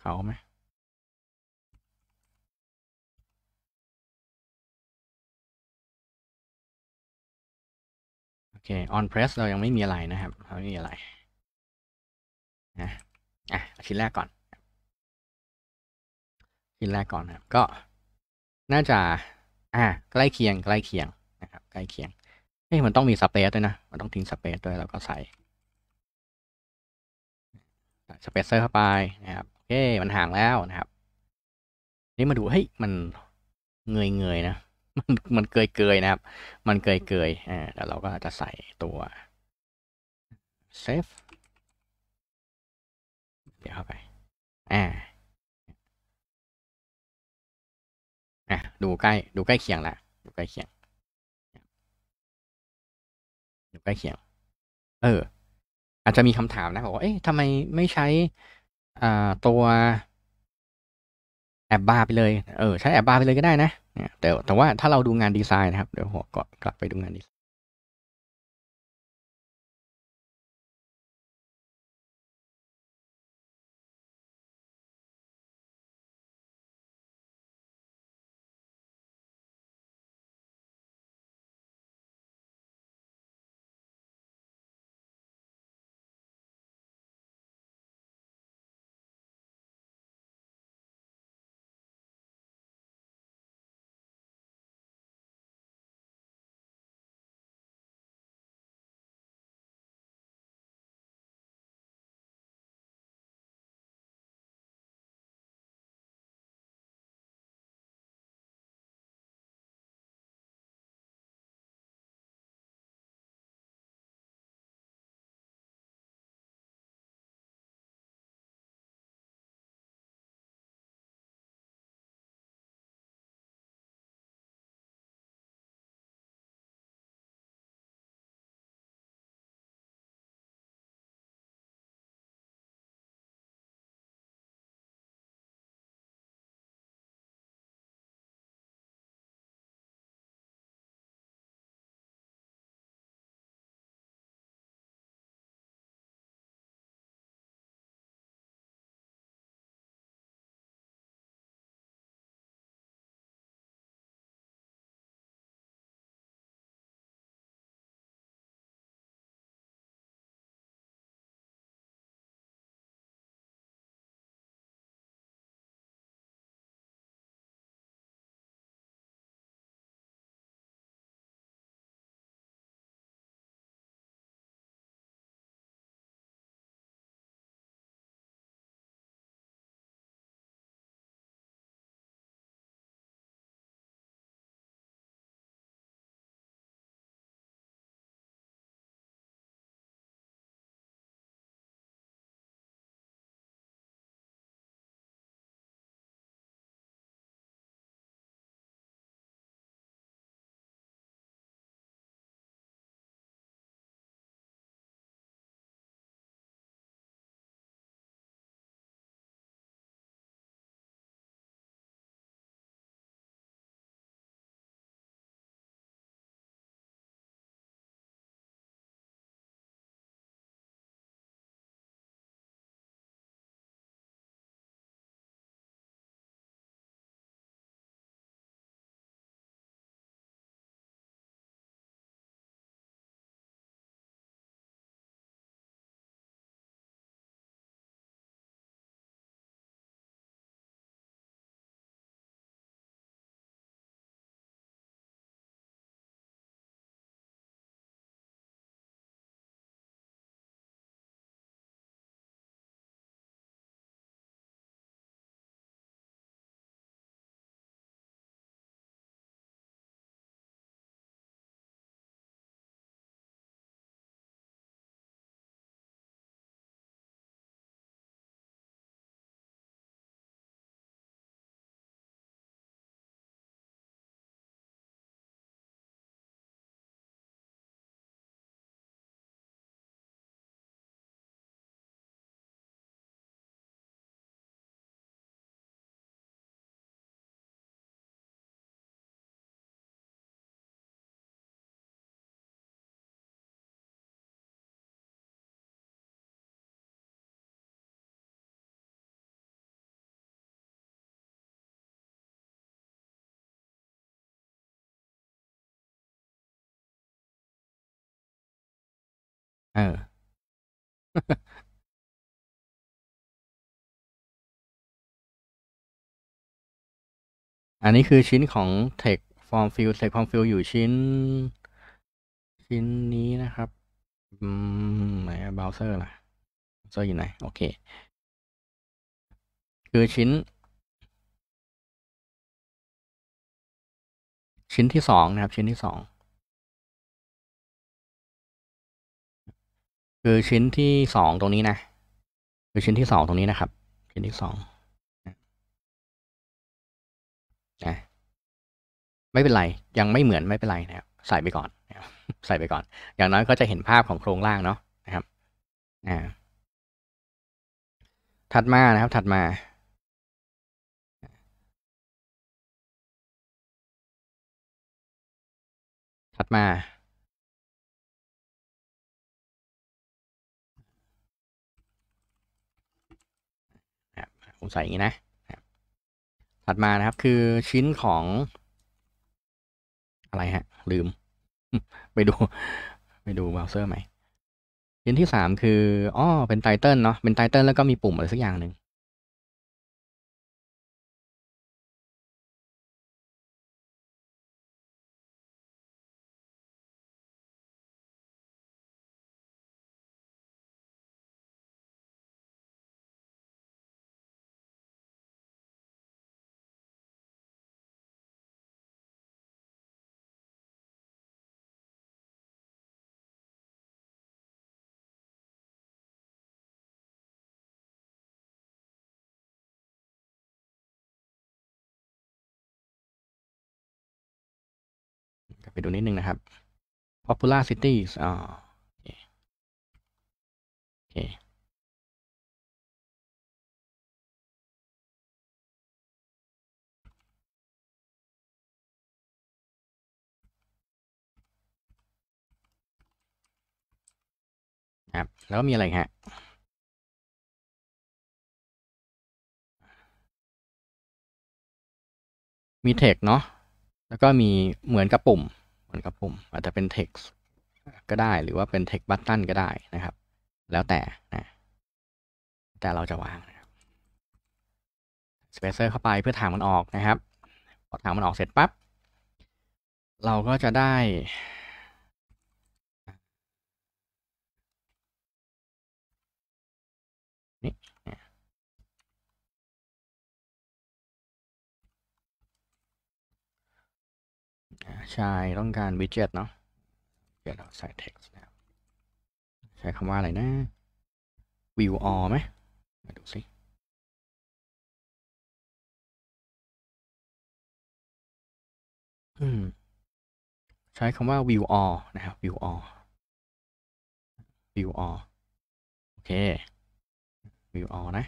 เขาไหม โอเค on press เรายังไม่มีอะไรนะครับเราไม่มีอะไร นะ อ่ะชิ้นแรกก่อนชิ้นแรกก่อนนะครับก็น่าจะอ่าใกล้เคียง ใกล้เคียงนะครับใกล้เคียงเฮ้ยมันต้องมีสเปซด้วยนะ มันต้องทิ้งสเปซด้วย แล้วก็ใส่ สเปซเซอร์เข้าไปนะครับโอเคมันห่างแล้วนะครับ นี่มาดู เฮ้ย มันเงยเงยนะ มันมันเกยเกยนะครับ มันเกยเกยอ่าแล้วเราก็จะใส่ตัวเซฟเดี๋ยวเข้าไปอ่า่ะดูใกล้ดูใกล้เคียงละดูใกล้เคียง ดูใกล้เคียงเออ อาจจะมีคำถามนะบอกว่าเอ๊ะทำไมไม่ใช้อ่ตัวแอบบาร์ไปเลยเออ ใช้แอบบาร์ไปเลยก็ได้นะแต่แต่ว่าถ้าเราดูงานดีไซน์นะครับเดี๋ยวหัวก็กลับไปดูงานดีเออ อันนี้คือชิ้นของ text form field text form field อยู่ชิ้น ชิ้นนี้นะครับ อืมไหนเบราว์เซอร์ล่ะเซอร์อยู่ไหนโอเค คือชิ้น ชิ้นที่สองนะครับ ชิ้นที่สองคือชิ้นที่สองตรงนี้นะ คือชิ้นที่สองตรงนี้นะครับชิ้นที่สองนะไม่เป็นไรยังไม่เหมือนไม่เป็นไรนะครับใส่ไปก่อนใส่ไปก่อน อย่างน้อยก็จะเห็นภาพของโครงล่างเนาะนะครับอ่าถัดมานะครับถัดมาถัดมาผมใส่อย่างนี้นะถัดมานะครับ คือชิ้นของ อะไรฮะ ลืม ไปดู ไปดูเบราว์เซอร์ใหม่ชิ้นที่สามคืออ๋อเป็นไตเติลเนาะเป็นไตเติลแล้วก็มีปุ่มอะไรสักอย่างหนึ่งไปดูนิดนึงนะครับ popular cities อ๋อโอเค ครับ แล้วมีอะไรฮะ มีเทคเนาะ แล้วก็มีเหมือนกับปุ่มมือนกับปุ่มอาจจะเป็น text ก็ได้หรือว่าเป็น text button ก็ได้นะครับ แล้วแต่นะแต่เราจะวางนะครับ spacer เข้าไปเพื่อถามมันออกนะครับพอถามมันออกเสร็จปับ๊บเราก็จะได้ชายต้องการวิดเจ็ตเนาะเดี๋ยวเราใส่ text นะใช้คำว่า อะไรนะ view all ไหมมาดูสิใช้คำว่า view all นะครับ view all view all โอเค view all นะ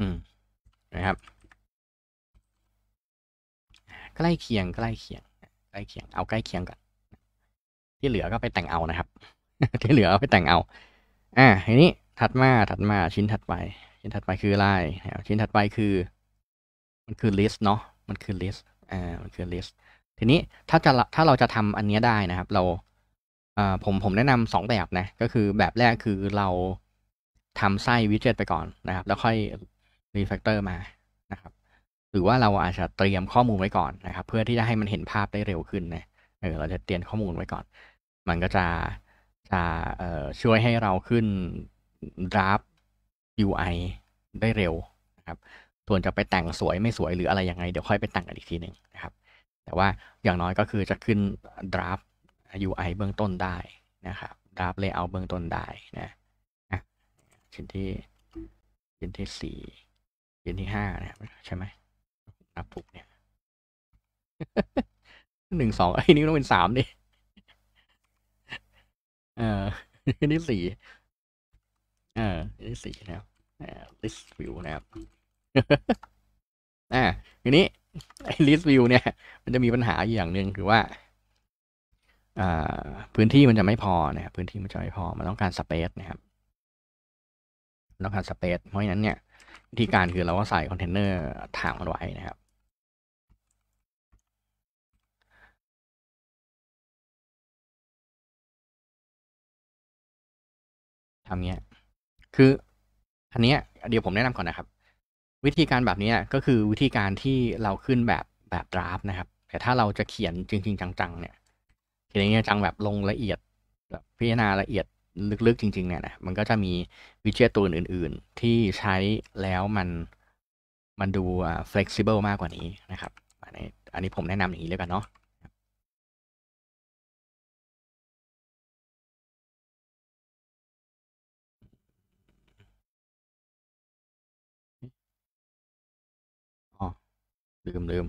อืมนะครับ ใกล้เคียง ใกล้เคียงใกล้เคียงเอาใกล้เคียงก่อนที่เหลือก็ไปแต่งเอานะครับ ที่เหลือเอาไปแต่งเอาอ่าทีนี้ถัดมาถัดมาชิ้นถัดไป ชิ้นถัดไปคืออะไรชิ้นถัดไปคือ มันคือ list เนาะมันคือ list อ่ามันคือ list ทีนี้ถ้าจะถ้าเราจะทำอันนี้ได้นะครับ เราอ่าผมผมแนะนำสองแบบนะ ก็คือแบบแรกคือเราทำไส้วิดเจ็ตไปก่อนนะครับ แล้วค่อยรีแฟกเตอร์มา นะครับ หรือว่าเราอาจจะเตรียมข้อมูลไว้ก่อนนะครับ เพื่อที่จะให้มันเห็นภาพได้เร็วขึ้นนะเออเราจะเตรียมข้อมูลไว้ก่อน มันก็จะ จะ เออ่ช่วยให้เราขึ้นดราฟ UI ได้เร็วนะครับ ส่วนจะไปแต่งสวยไม่สวยหรืออะไรยังไงเดี๋ยวค่อยไปแต่งกันอีกทีหนึ่งนะครับ แต่ว่าอย่างน้อยก็คือจะขึ้นดราฟ UI เบื้องต้นได้นะครับ ดราฟเลเยอร์เบื้องต้นได้นะชิ้นที่ชิ้นที่สี่เดือนที่ห้านะใช่ไหมนับถูกเนี่ยหนึ่งสองไอ้นี่ต้องเป็นสามดิเออนี่สี่เออนี่สี่นะครับอ่า l i ส t ิวนะครับอ่าทีนี้ไอ้ลิส t v วเนี่ย มันจะมีปัญหาอย่างหนึ่งคือว่า อ่า พื้นที่มันจะไม่พอ นะครับพื้นที่มันจะไม่พอมันต้องการสเปซนะครับต้องการสเปซเพราะฉะนั้นเนี่ยวิธีการคือเราก็ใส่คอนเทนเนอร์ถังมันไว้นะครับทำเงี้ยคืออันเนี้ยเดี๋ยวผมแนะนำก่อนนะครับ วิธีการแบบนี้ก็คือวิธีการที่เราขึ้นแบบแบบดราฟนะครับ แต่ถ้าเราจะเขียนจริงๆ จังๆ เนี่ยเขียนอย่างเงี้ยจังแบบลงละเอียดแบบพิจารณาละเอียดลึกๆจริงๆเนี่ยนะมันก็จะมีวิเจตตัวอื่นๆ ที่ใช้แล้วมันมันดู flexible มากกว่านี้นะครับ อันนี้ อันนี้ผมแนะนำอย่างนี้เลยกันเนาะลืมลืม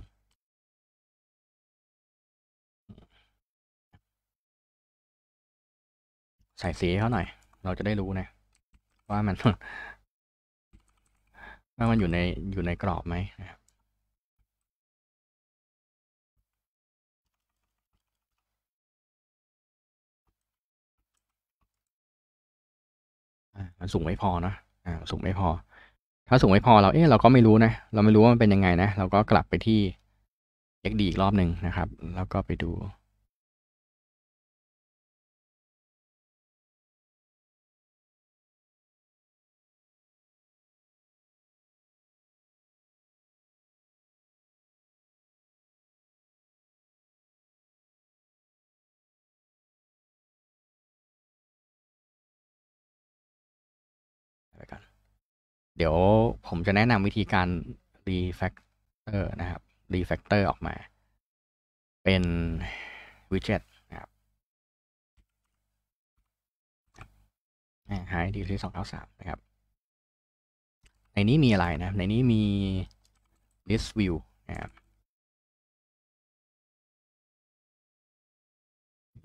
ใส่สีเขาหน่อย เราจะได้รู้นะว่ามันว่ามันอยู่ในอยู่ในกรอบไหมมันสูงไม่พอนะอ่าสูงไม่พอ ถ้าสูงไม่พอเราเอ๊ะเราก็ไม่รู้นะเราไม่รู้ว่ามันเป็นยังไงนะเราก็กลับไปที่ xd อีกรอบหนึ่งนะครับ แล้วก็ไปดูเดี๋ยวผมจะแนะนำวิธีการ refactor นะครับ refactor ออกมา เป็น widget นะครับหายดีที่สองเท่าสามนะครับ ในนี้มีอะไรนะ ในนี้มี list view นะครับ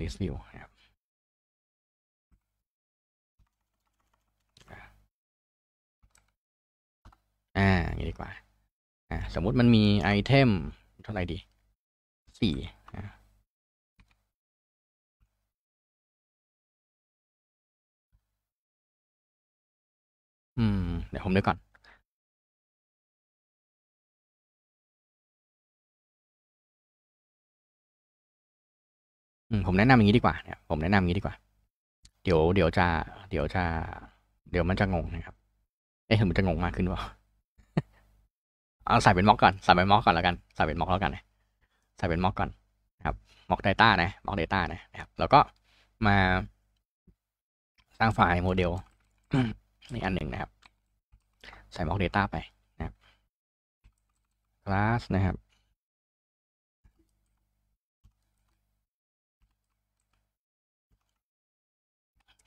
list view นะครับอ่าอย่างดีกว่าอ่าสมมุติมันมีไอเทมเท่าไหร่ดี สี่อืมเดี๋ยวผมดูก่อนผมแนะนำอย่างนี้ดีกว่า เนี่ย ผมแนะนำอย่างนี้ดีกว่า เดี๋ยวเดี๋ยวจะเดี๋ยวจะเดี๋ยวมันจะงงนะครับเอ๊ะมันจะงงมากขึ้นว่าเอาใส่เป็นม็อกก่อน ใส่เป็นม็อกก่อน แล้วกัน ใส่เป็นม็อกแล้วกัน ใส่เป็นม็อกก่อนนะครับ ม็อกเดต้านะ ม็อกเดต้านะครับ แล้วก็มาสร้างไฟล์โมเดลนี่อันหนึ่งนะครับ ใส่ม็อกเดต้าไปนะครับ คลาสนะครับ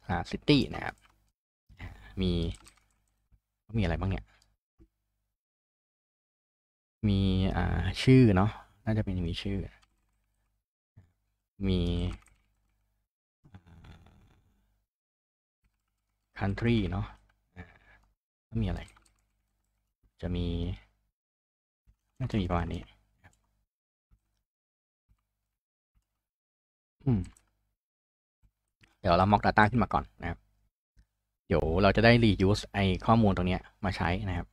คลาซิตี้นะครับ มีมีอะไรบ้างเนี่ยมีอ่าชื่อเนาะน่าจะเป็นมีชื่อ มี country เนาะแล้วมีอะไร จะมี น่าจะมีประมาณนี้เดี๋ยวเรา mock data ขึ้นมาก่อนนะครับ เดี๋ยว เราจะได้ reuse ไอ้ ข้อมูลตรงนี้มาใช้นะครับ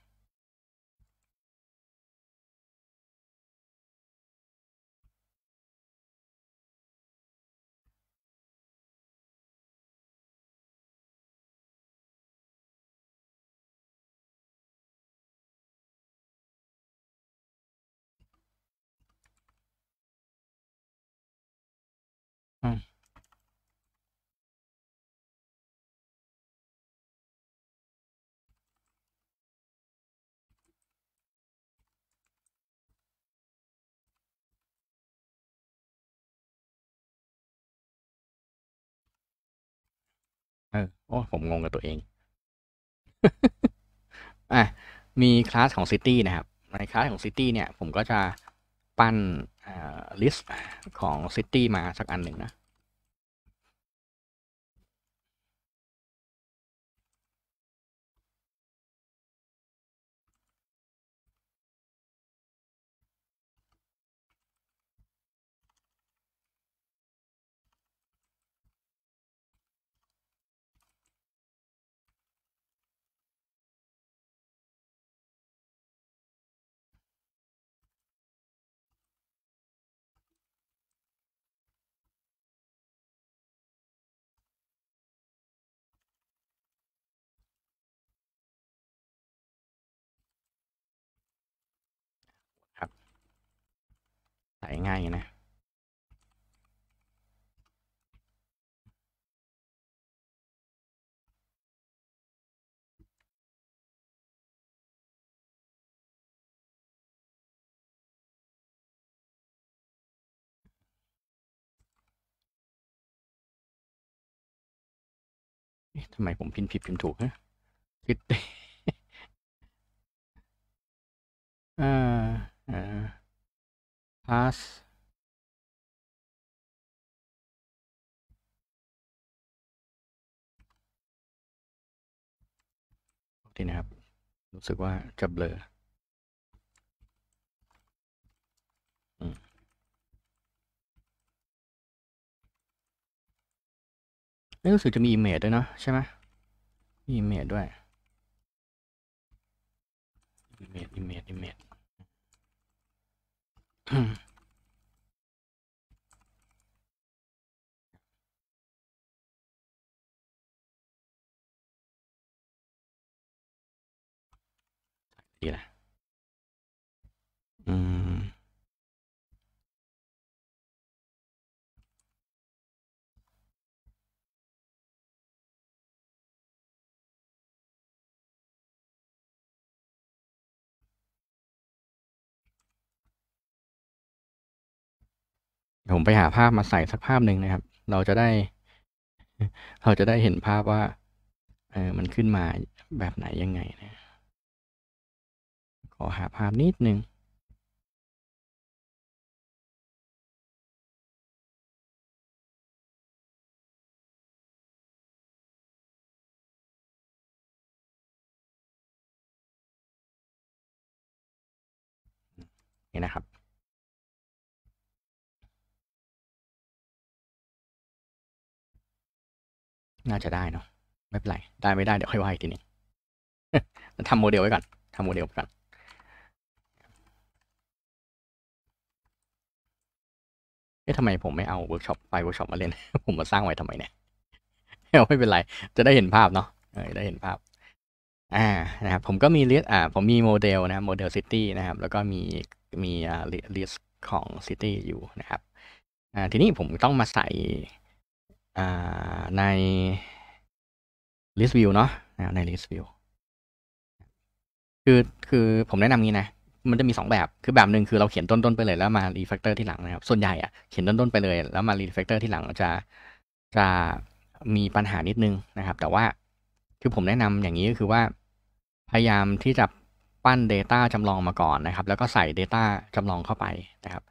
โอ้ผมงงกับตัวเอง อ่ะมีคลาสของซิตี้นะครับ ในคลาสของซิตี้เนี่ยผมก็จะปั้นลิสต์ของซิตี้มาสักอันหนึ่งนะายง่ายนะทำไมผมพิมพ์ผิดพิมพ์ถูกฮะคิดอ่าอ่า pass ทีนะครับ รู้สึกว่าจะเบลอไม่รู้สึกจะมีเมดด้วยเนาะใช่ไหมมีเมดด้วยอิมเมจอิมเมดอิมเมด嗯，咋地了？嗯。ผมไปหาภาพมาใส่สักภาพหนึ่งนะครับ เราจะได้เราจะได้เห็นภาพว่าเออมันขึ้นมาแบบไหนยังไงนะขอหาภาพนิดนึงนี่นะครับน่าจะได้เนาะไม่เป็นไรได้ไม่ได้เดี๋ยวค่อยว่าอีกทีนึงทำโมเดลไว้ก่อนทำโมเดลก่อนเอ๊ะทำไมผมไม่เอาเวิร์กช็อปไฟเวิร์กช็อปมาเล่นผมมาสร้างไว้ทำไมเนี่ยไม่เป็นไร จะได้เห็นภาพเนาะได้เห็นภาพ อ่านะครับผมก็มีเลสอ่า ผมมีโมเดล นะโมเดลซิตี้นะครับ แล้วก็มีมีอ่าเลสของซิตี้อยู่นะครับอ่าทีนี้ผมต้องมาใส่ใน list view เนาะใน list view คือคือผมแนะนำงี้นะมันจะมีสองแบบคือแบบหนึ่งคือเราเขียนต้นต้นไปเลย แล้วมา refactor ที่หลังนะครับ ส่วนใหญ่อะเขียนต้นต้นไปเลย แล้วมา refactor ที่หลังจะจะมีปัญหานิดนึงนะครับ แต่ว่าคือผมแนะนำอย่างนี้ก็คือว่าพยายามที่จะปั้น Data จำลองมาก่อนนะครับ แล้วก็ใส่ Data จำลองเข้าไปนะครับ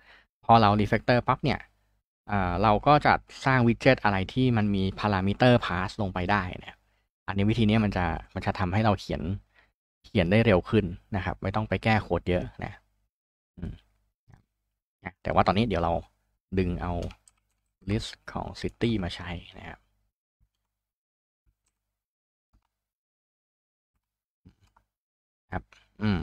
พอเรา refactor ปั๊บเนี่ยเราก็จะสร้างวิดเจ็ตอะไรที่มันมีพารามิเตอร์พาสลงไปได้ เนี่ย อันนี้วิธีนี้มันจะ มันจะทำให้เรา เขียน เขียนได้เร็วขึ้น นะครับ ไม่ต้องไปแก้ โค้ดเยอะ นะแต่ว่าตอนนี้เดี๋ยวเราดึงเอา list ของ city มาใช้นะครับ ครับ อืม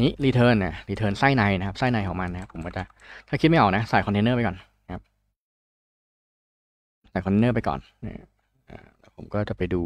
นี้รีเทิร์นนะรีเทิร์นไส้ในนะครับ ไส้ในของมันนะครับ ผมก็จะ ถ้าคิดไม่ออกนะใส่คอนเทนเนอร์ไปก่อนนะครับใส่คอนเทนเนอร์ไปก่อนนะผมก็จะไปดู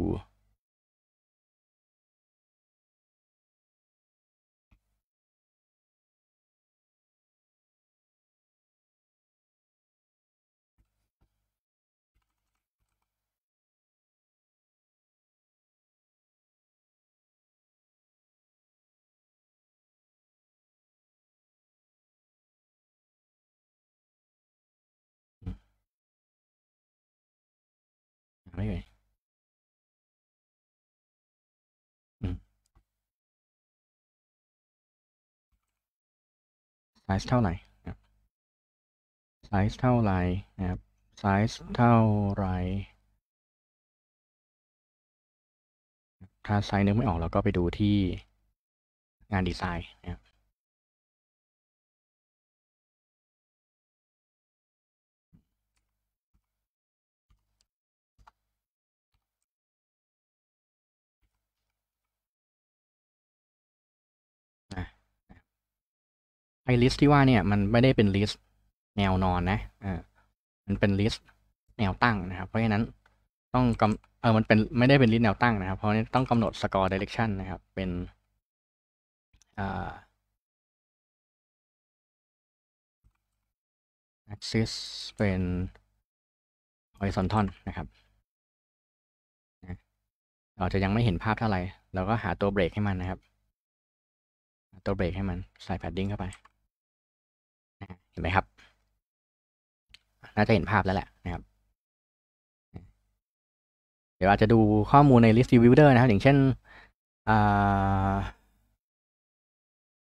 ไซส์เท่าไหร่ไซส์เท่าไหร่นะครับไซส์เท่าไหร่ ถ้าไซส์นึกไม่ออกเราก็ไปดูที่งานดีไซน์นะครับไอลิสที่ว่าเนี่ยมันไม่ได้เป็นลิสแนวนอนนะเออมันเป็นลิสแนวตั้งนะครับ เพราะฉะนั้นต้องกาเออมันเป็นไม่ได้เป็นลิสแนวตั้งนะครับ เพราะนี้ต้องกำหนดสกอร์ดิเรกชันนะครับ เป็นอ่า axis เป็น horizontal นะครับเราจะยังไม่เห็นภาพเท่าไหร่เราก็หาตัวเบรกให้มันนะครับ ตัวเบรกให้มันใส่ padding เข้าไปเห็นไหมครับ น่าจะเห็นภาพแล้วแหละ นะครับ เดี๋ยวอาจจะดูข้อมูลใน list builder นะครับ อย่างเช่น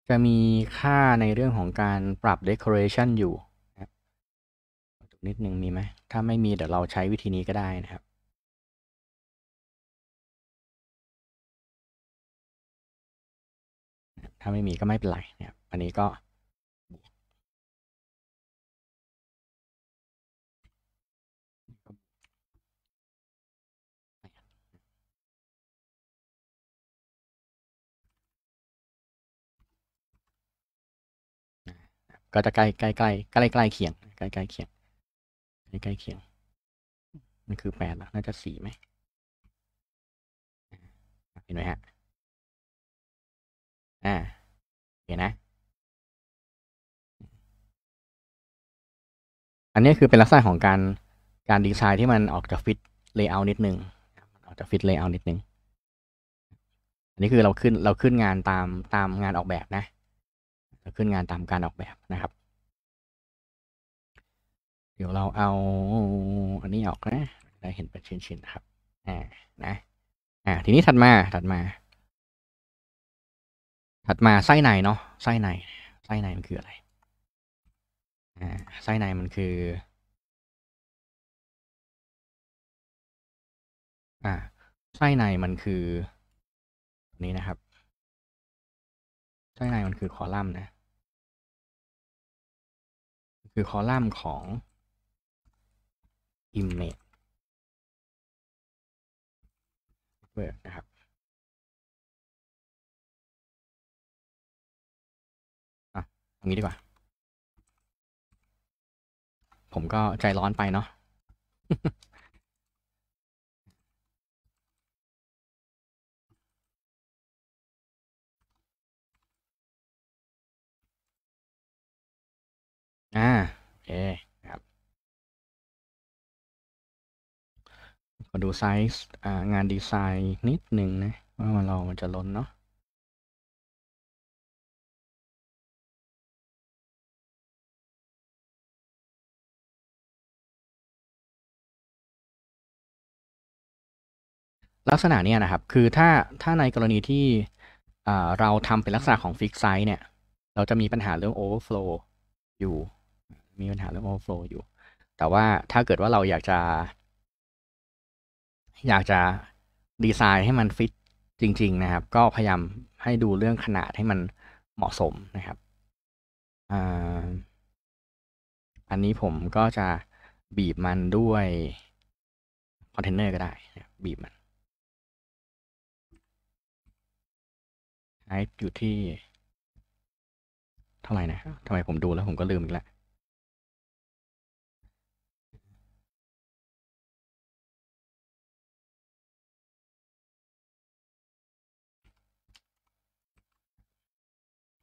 จะมีค่าในเรื่องของการปรับ decoration อยู่นะครับนิดนึงมีไหม ถ้าไม่มีเดี๋ยวเราใช้วิธีนี้ก็ได้นะครับ ถ้าไม่มีก็ไม่เป็นไรนะครับ อันนี้ก็ก็จะใกล้ใกล้ใกล้ใกล้ใกล้เคียงใกล้ใกล้เคียงใกล้ใกล้เคียงมันคือแปดนะน่าจะสี่ไหมเห็นไหมฮะอ่าเห็นนะ อันนี้คือเป็นลักษณะของการการดีไซน์ที่มันออกจากฟิตเลเยอร์นิดนึง ออกจากฟิตเลเยอร์นิดนึง อันนี้คือเราขึ้นเราขึ้นงานตามตามงานออกแบบนะขึ้นงานตามการออกแบบนะครับ เดี๋ยวเราเอาอันนี้ออกนะ ได้เห็นเป็นชิ้นๆ ครับ อ่า นะ อ่า ทีนี้ถัดมา ถัดมา ถัดมาไส้ในเนาะไส้ในไส้ในมันคืออะไร อ่าไส้ในมันคือ อ่าไส้ในมันคือ นี้นะครับ ไส้ในมันคือคอลัมน์นะคือคอลัมน์ของ image นะครับ อ่ะงนี้ดีกว่า ผมก็ใจร้อนไปเนาะ่าโอเคครับขอดูไซส์งานดีไซน์นิดหนึ่งนะ ว่าเรามันจะล้นเนาะลักษณะเนี้ยนะครับ คือถ้าถ้าในกรณีที่เราทำเป็นลักษณะของฟิกไซส์เนี่ยเราจะมีปัญหาเรื่องโอเวอร์โฟลูอยู่มีปัญหาเรื่อง overflow อยู่ แต่ว่าถ้าเกิดว่าเราอยากจะ อยากจะดีไซน์ให้มันฟิตจริงๆนะครับ ก็พยายามให้ดูเรื่องขนาดให้มันเหมาะสมนะครับ อันนี้ผมก็จะบีบมันด้วย คอนเทนเนอร์ก็ได้ บีบมันไออยู่ที่ เท่าไหร่นะทำไม ผมดูแล้วผมก็ลืมอีกแล้ว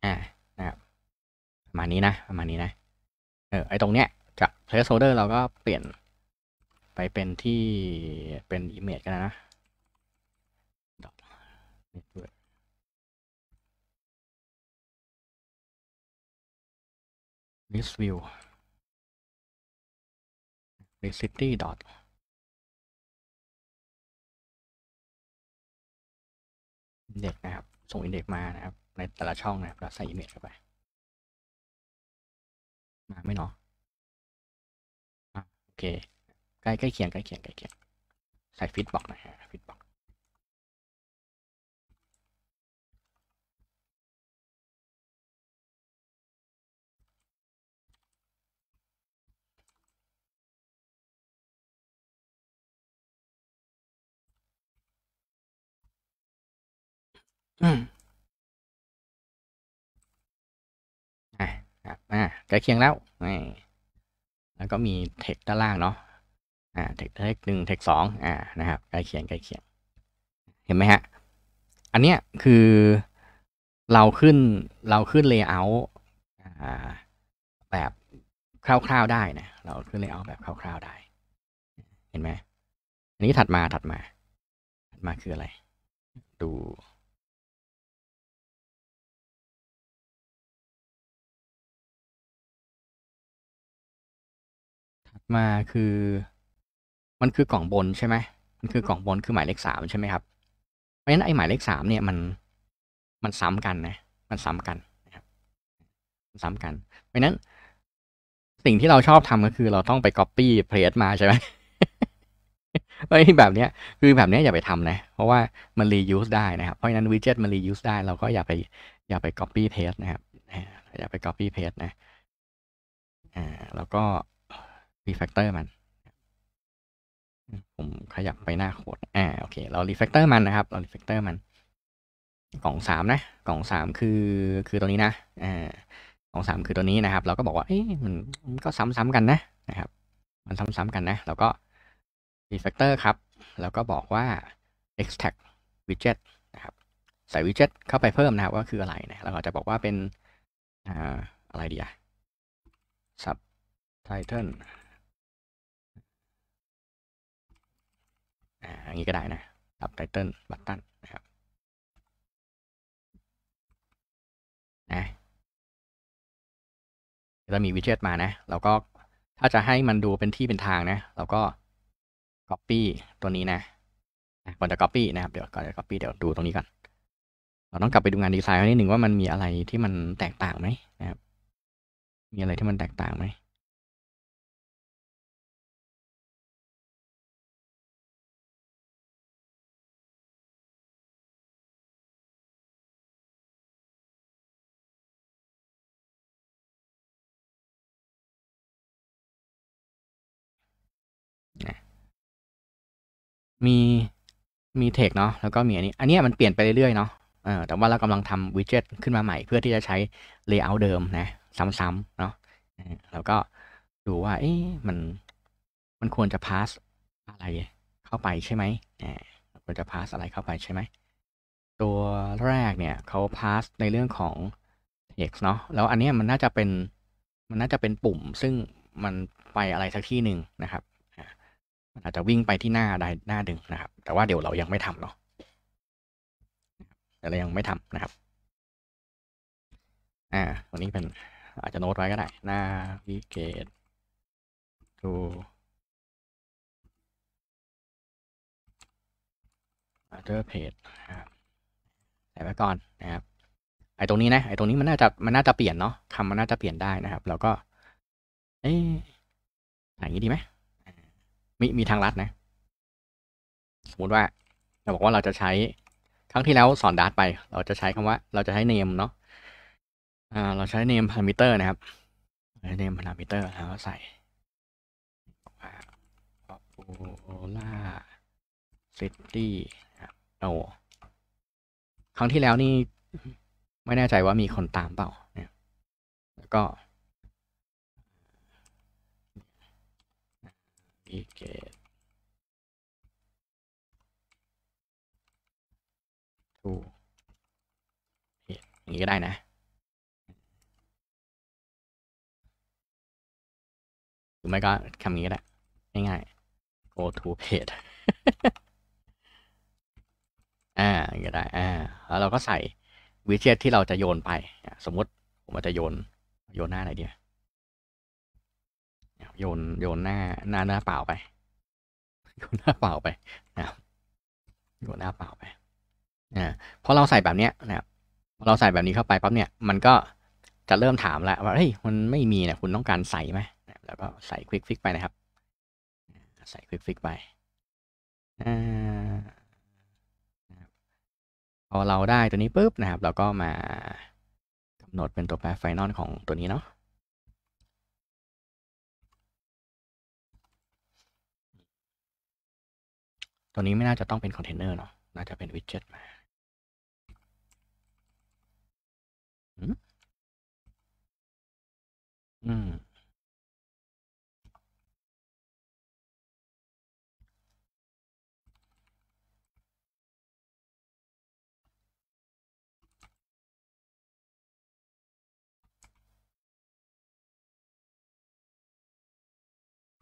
่านะครับประมาณนี้นะประมาณนี้นะ เออไอตรงเนี้ย จะ placeholder เราก็เปลี่ยนไปเป็นที่เป็น image กันนะลิสต์วิว r e c i t y dot เด็กนะครับ ส่งอินเด็กมานะครับในแต่ละช่องนะเราใส่อิมเมจเข้าไป มาไม่เนาะโอเค ใกล้ใกล้เคียงใกล้เคียงใกล้เคียงใส่ฟิตบอกนะฮะ ฟิตบอก อืมครับอ่าใกล้เคียงแล้วนี่แล้วก็มีเทคด้านล่างเนาะอ่าเทคเทคหนึ่งเทคสองอ่านะครับใกล้เคียงใกล้เคียง เห็นไหมฮะ อันเนี้ยคือเราขึ้นเราขึ้นเลเยอร์แบบคร่าวๆได้นะ เราขึ้นเลเยอร์แบบคร่าวๆได้ เห็นไหม อันนี้ถัดมาถัดมา ถัดมาคืออะไร ดูมาคือมันคือกล่องบนใช่ไหมมันคือกล่องบนคือหมายเลขสามใช่ไหมครับเพราะฉะนั้นไอหมายเลขสามเนี่ยมันมันซ้ำกันนะมันซ้ำกันนะครับซ้ำกันเพราะฉะนั้นสิ่งที่เราชอบทำก็คือเราต้องไป Copy p l a c e มาใช่ไหมไอ้แบบเนี้ย คือแบบเนี้ยอย่าไปทำ นะ เพราะว่ามัน reuse ได้นะครับเพราะฉะนั้นวิดเจ็ตมัน reuse ได้ เราก็อย่าไปอย่าไป copy paste นะครับอย่าไป copy paste นะ อ่า แล้วก็รีแฟกเตอร์มัน ผมขยับไปหน้าโคดอ่าโอเค เรารีแฟกเตอร์มันนะครับ เรารีแฟกเตอร์มัน กล่องสามนะกล่องสามคือ คือตัวนี้นะอ่ากล่องสามคือตัวนี้นะครับ เราก็บอกว่าเอ้มันก็ซ้ซ้ๆกันนะ นะครับ มันซ้ซ้ๆกันนะ เราก็รีแฟกเตอร์ครับ แล้วก็บอกว่า extract widget นะครับ ใส่ widget เข้าไปเพิ่มนะครับว่าคืออะไรนะเราก็จะบอกว่าเป็นอ่าอะไรดีอะ sub title อ่าอย่างนี้ก็ได้นะ ตับไตเติลบัตตันนะครับนะจะมีวิดเจ็ตมานะ เราก็ถ้าจะให้มันดูเป็นที่เป็นทางนะ เราก็ Copy ตัวนี้นะ ก่อนจะ Copy นะครับ เดี๋ยวก่อนจะ Copy เดี๋ยวดูตรงนี้ก่อน เราต้องกลับไปดูงานดีไซน์นิดหนึ่งว่ามันมีอะไรที่มันแตกต่างไหมนะครับ มีอะไรที่มันแตกต่างไหมมีมีเทคเนาะแล้วก็มีอันนี้ อันนี้มันเปลี่ยนไปเรื่อยๆเนาะเออแต่ว่าเรากำลังทำวิดเจ็ตขึ้นมาใหม่ เพื่อที่จะใช้เลเยอร์เดิมนะซ้ำๆเนาะแล้วก็ดูว่าเอ๊ะมันมันควรจะพาสอะไรเข้าไปใช่ไหมควรจะพาสอะไรเข้าไปใช่ไหม ตัวแรกเนี่ยเขาพาสในเรื่องของ text เนาะแล้วอันนี้มันน่าจะเป็นมันน่าจะเป็นปุ่ม ซึ่งมันไปอะไรสักที่หนึ่งนะครับมันอาจจะวิ่งไปที่หน้าใดหน้าหนึ่งนะครับ แต่ว่าเดี๋ยวเรายังไม่ทำเนาะแต่เรายังไม่ทำนะครับอ่าวันนี้เป็น อาจจะโน้ตไว้ก็ได้หน้าวิเกตดูอัลเทอร์เพจใส่ไว้ก่อนนะครับไอ้ตรงนี้นะไอ้ตรงนี้มันน่าจะมันน่าจะเปลี่ยนเนาะคำมันน่าจะเปลี่ยนได้นะครับ แล้วก็ เอ๊ะอย่างนี้ดีไหมมีมีทางลัดนะ สมมติว่าเราบอกว่าเราจะใช้ ครั้งที่แล้วสอนดัดตไป เราจะใช้คำว่า เราจะใช้เนมเนาะอ่า เราใช้เนมพารามิเตอร์นะครับเนมพารามิเตอร์แล้วใส่โอล u า a ิตี้โนครั้งที่แล้วนี่ไม่แน่ใจว่ามีคนตามเปล่า เนี่ย แล้วก็มีกตทูเอย่างนี้ก็ได้นะ หรือไม่ก็คำนี้ก็ได้ง่ายๆ go to page อ่าก็ได้ อ่าแล้วเราก็ใส่วิดเจ็ตที่เราจะโยนไป สมมติผมจะโยน โยนหน้าไหนเดียวโยนโยนหน้าหน้าหน้าเปล่าไป โยนหน้าเปล่าไปนะโยนหน้าเปล่าไปนะพอเราใส่แบบเนี้ยนะครับพอเราใส่แบบนี้เข้าไปปั๊บเนี่ย มันก็จะเริ่มถามแล้วว่าเฮ้ยมันไม่มีนะคุณต้องการใส่ไหมแล้วก็ใส่ควิกฟิกไปนะครับใส่ควิกฟิกไปพอเราได้ตัวนี้ปุ๊บนะครับเราก็มากำหนดเป็นตัวแปรไฟนอลของตัวนี้เนาะตัวนี้ไม่น่าจะต้องเป็นคอนเทนเนอร์เนาะน่าจะเป็นวิดเจ็ตมาอืม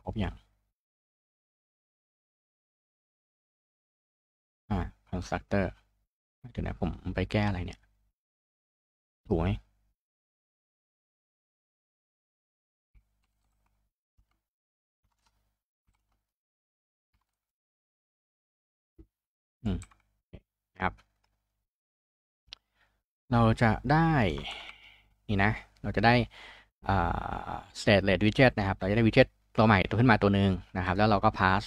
บอย่าง constructor เดี๋ยวนะผมไปแก้อะไรเนี่ยถูกไหมอืมครับ เราจะได้นี่นะ เราจะได้ state l e s s widget นะครับเราจะได้วิดเจ็ตตัวใหม่ตัวขึ้นมาตัวหนึ่งนะครับ แล้วเราก็ pass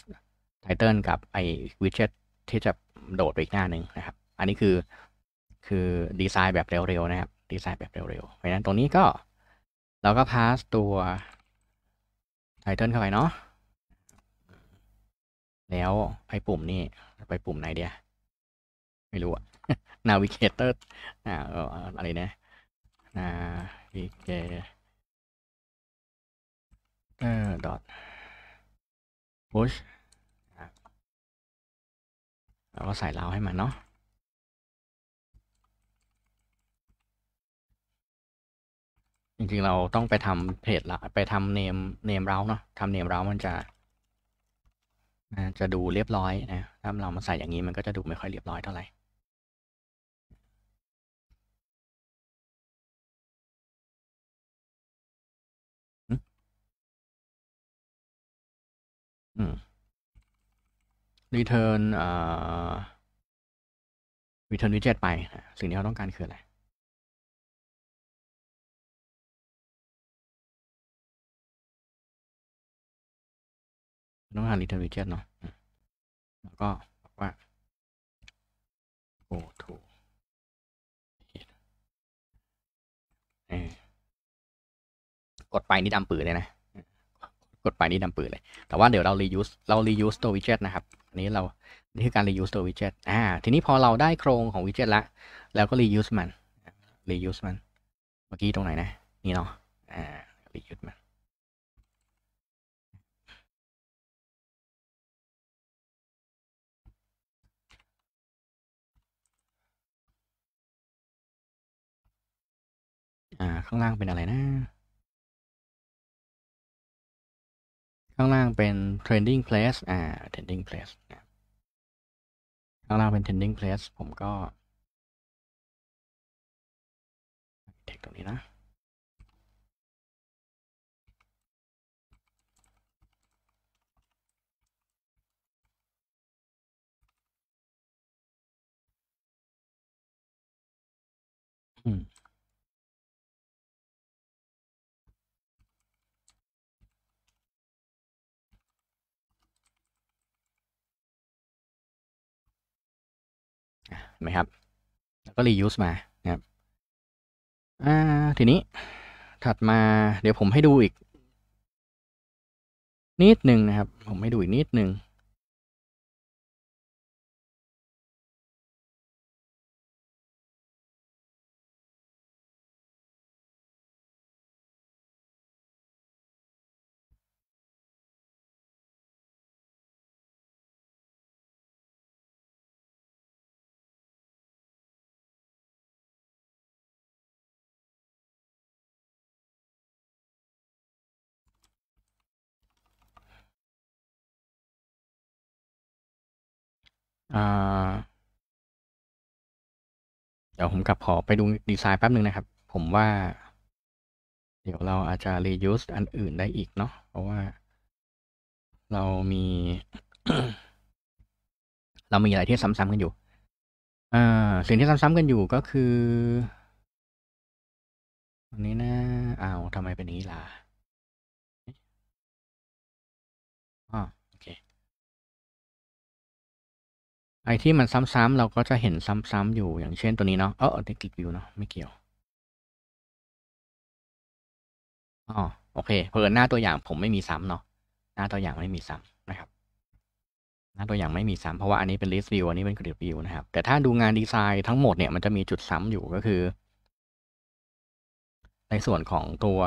title กับไอ้วิดเจ็ตที่จะโดดไปอีกหน้าหนึ่งนะครับ อันนี้คือคือดีไซน์แบบ เร็วๆ นะครับ ดีไซน์แบบเร็วๆ เพราะนั้นตรงนี้ก็เราก็ พาส ตัว ไทเทลเข้าไป เนาะ แล้วไปปุ่มนี่ไปปุ่มไหนเดียไม่รู้อะวิเกเตอร์อ่า อะไรนะวิ v เ g เตอร์ดอ push แล้วก็ใส่ราวให้มันเนาะจริงๆเราต้องไปทำเพจละ ไปทำเนมเนมเราเนาะทำเนมเรามันจะจะดูเรียบร้อยนะถ้าเรามาใส่อย่างนี้มันก็จะดูไม่ค่อยเรียบร้อยเท่าไหร่ อืม return เอ่อ return widget ไป สิ่งที่เราต้องการคืออะไร ต้องหา return widget เนาะ แล้วก็บอกว่า go to กดไปนี่ดำปื้อเลยนะกดไปนี่ดำปืนเลย แต่ว่าเดี๋ยวเรา reuse เรา reuse ตัว widget นะครับ อันนี้เรา นี่คือการ reuse ตัว widget อ่า ทีนี้พอเราได้โครงของ widget ละแล้วก็ reuse มัน reuse มัน เมื่อกี้ตรงไหนนะ นี่เนาะ อ่า reuse มัน อ่า ข้างล่างเป็นอะไรนะข้างล่างเป็น trending place อ่า trending place ข้างล่างเป็น trending place ผมก็เทคตรงนี้นะ อืมไหมครับ แล้วก็ reuse มา นะครับ อ่า ทีนี้ ถัดมา เดี๋ยวผมให้ดูอีก นิดหนึ่งนะครับ ผมให้ดูอีกนิดหนึ่งเดี๋ยวผมกลับขอไปดูดีไซน์แป๊บนึงนะครับผมว่า เดี๋ยวเราอาจจะ reuse อันอื่นได้อีกเนาะเพราะว่าเรามี เรามีอะไรที่ซ้ำๆกันอยู่อ่า สิ่งที่ซ้ำๆกันอยู่ก็คืออันนี้นะอ้าวทำไมเป็นนี้ล่ะไอที่มันซ้ำๆเราก็จะเห็นซ้ำๆอยู่อย่างเช่นตัวนี้เนาะเออเทคนิควิวเนาะไม่เกี่ยวอ๋อโอเคเพิ่นหน้าตัวอย่างผมไม่มีซ้ำเนาะหน้าตัวอย่างไม่มีซ้ำนะครับ หน้าตัวอย่างไม่มีซ้ำเพราะว่าอันนี้เป็นลิสต์วิวอันนี้เป็นกริดวิวนะครับ แต่ถ้าดูงานดีไซน์ทั้งหมดเนี่ยมันจะมีจุดซ้ำอยู่ก็คือ ในส่วนของตัว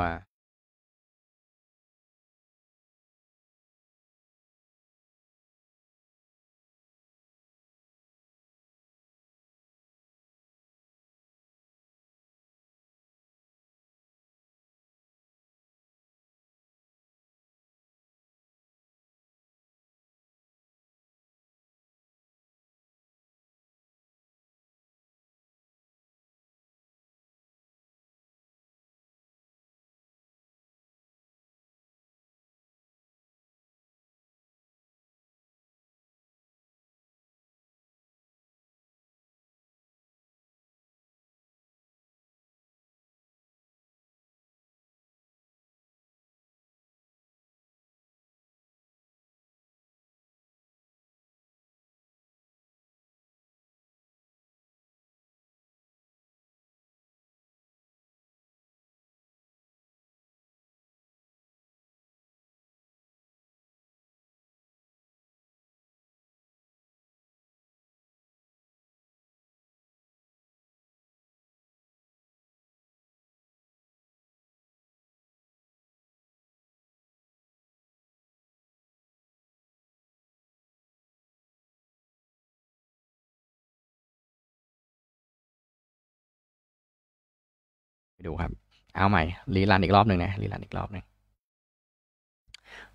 ไปดูครับ เอาใหม่ รีรันอีกรอบหนึ่งนะรีรันอีกรอบหนึ่ง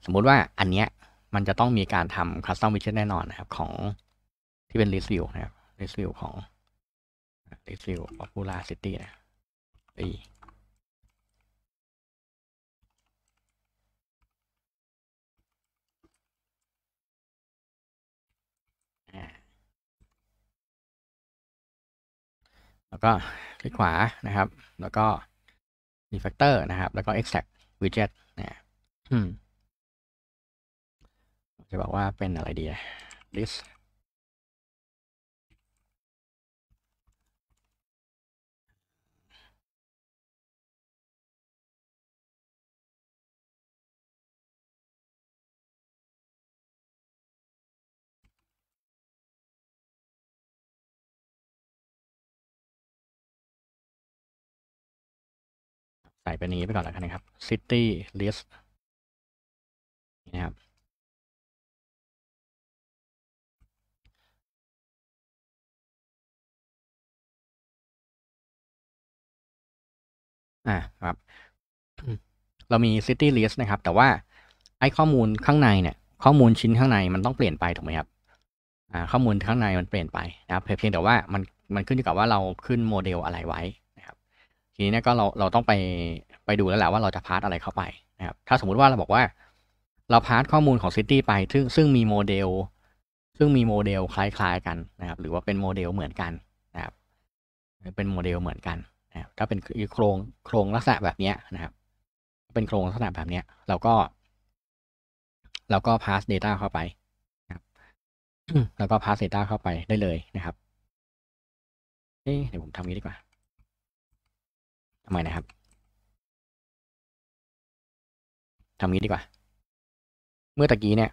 สมมุติว่าอันเนี้ย มันจะต้องมีการทำคัสตอมวิช g ่นแน่นอนนะครับของที่เป็นรีสิวนะครับรีสิวของรีสิวออฟบูลาซิตี้นะปีแล้วก็ลิกขวานะครับแล้วก็ refactor นะครับ แล้วก็ extract widget นะจะบอกว่าเป็นอะไรดี list ใส่เป็นนี้ไปก่อนแล้วกันนะครับ city list นะครับอ่าครับ เรามี city list นะครับ แต่ว่าไอ้ข้อมูลข้างในเนี่ย ข้อมูลชิ้นข้างในมันต้องเปลี่ยนไปถูกไหมครับข้อมูลข้างในมันเปลี่ยนไปนะครับ เพียงแต่ว่า มันมันขึ้นอยู่กับว่าเราขึ้นโมเดลอะไรไว้ทีนี้ก็เราเราต้องไปไปดูแล้วแหละว่าเราจะพาร์ตอะไรเข้าไปนะครับ ถ้าสมมุติว่าเราบอกว่าเราพาร์ตข้อมูลของซิตี้ไป ซึ่งซึ่งมีโมเดล ซึ่งมีโมเดลคล้าย ๆ กันนะครับ หรือว่าเป็นโมเดลเหมือนกันนะครับ เป็นโมเดลเหมือนกันนะครับถ้าเป็นโครงโครงลักษณะแบบนี้นะครับ เป็นโครงลักษณะแบบนี้เราก็ เราก็ร์ตเ data เข้าไปนะครับแล้วก็ร์ตเ data เข้าไปได้เลยนะครับเอ๊เดี๋ยวผมทำนี้ดีกว่าทำไมนะครับ ทำงี้ดีกว่า เมื่อตะกี้เนี่ย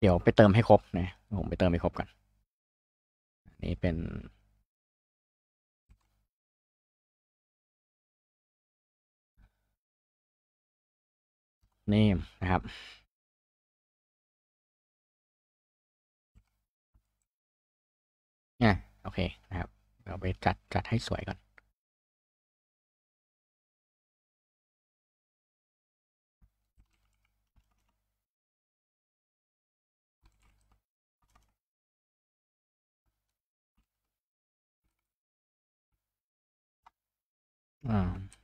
เดี๋ยวไปเติมให้ครบนะ ผมไปเติมให้ครบก่อน นี่เป็นเนมนะครับ เนี่ยโอเค นะครับเราไปจัด จัดให้สวยก่อนอ่า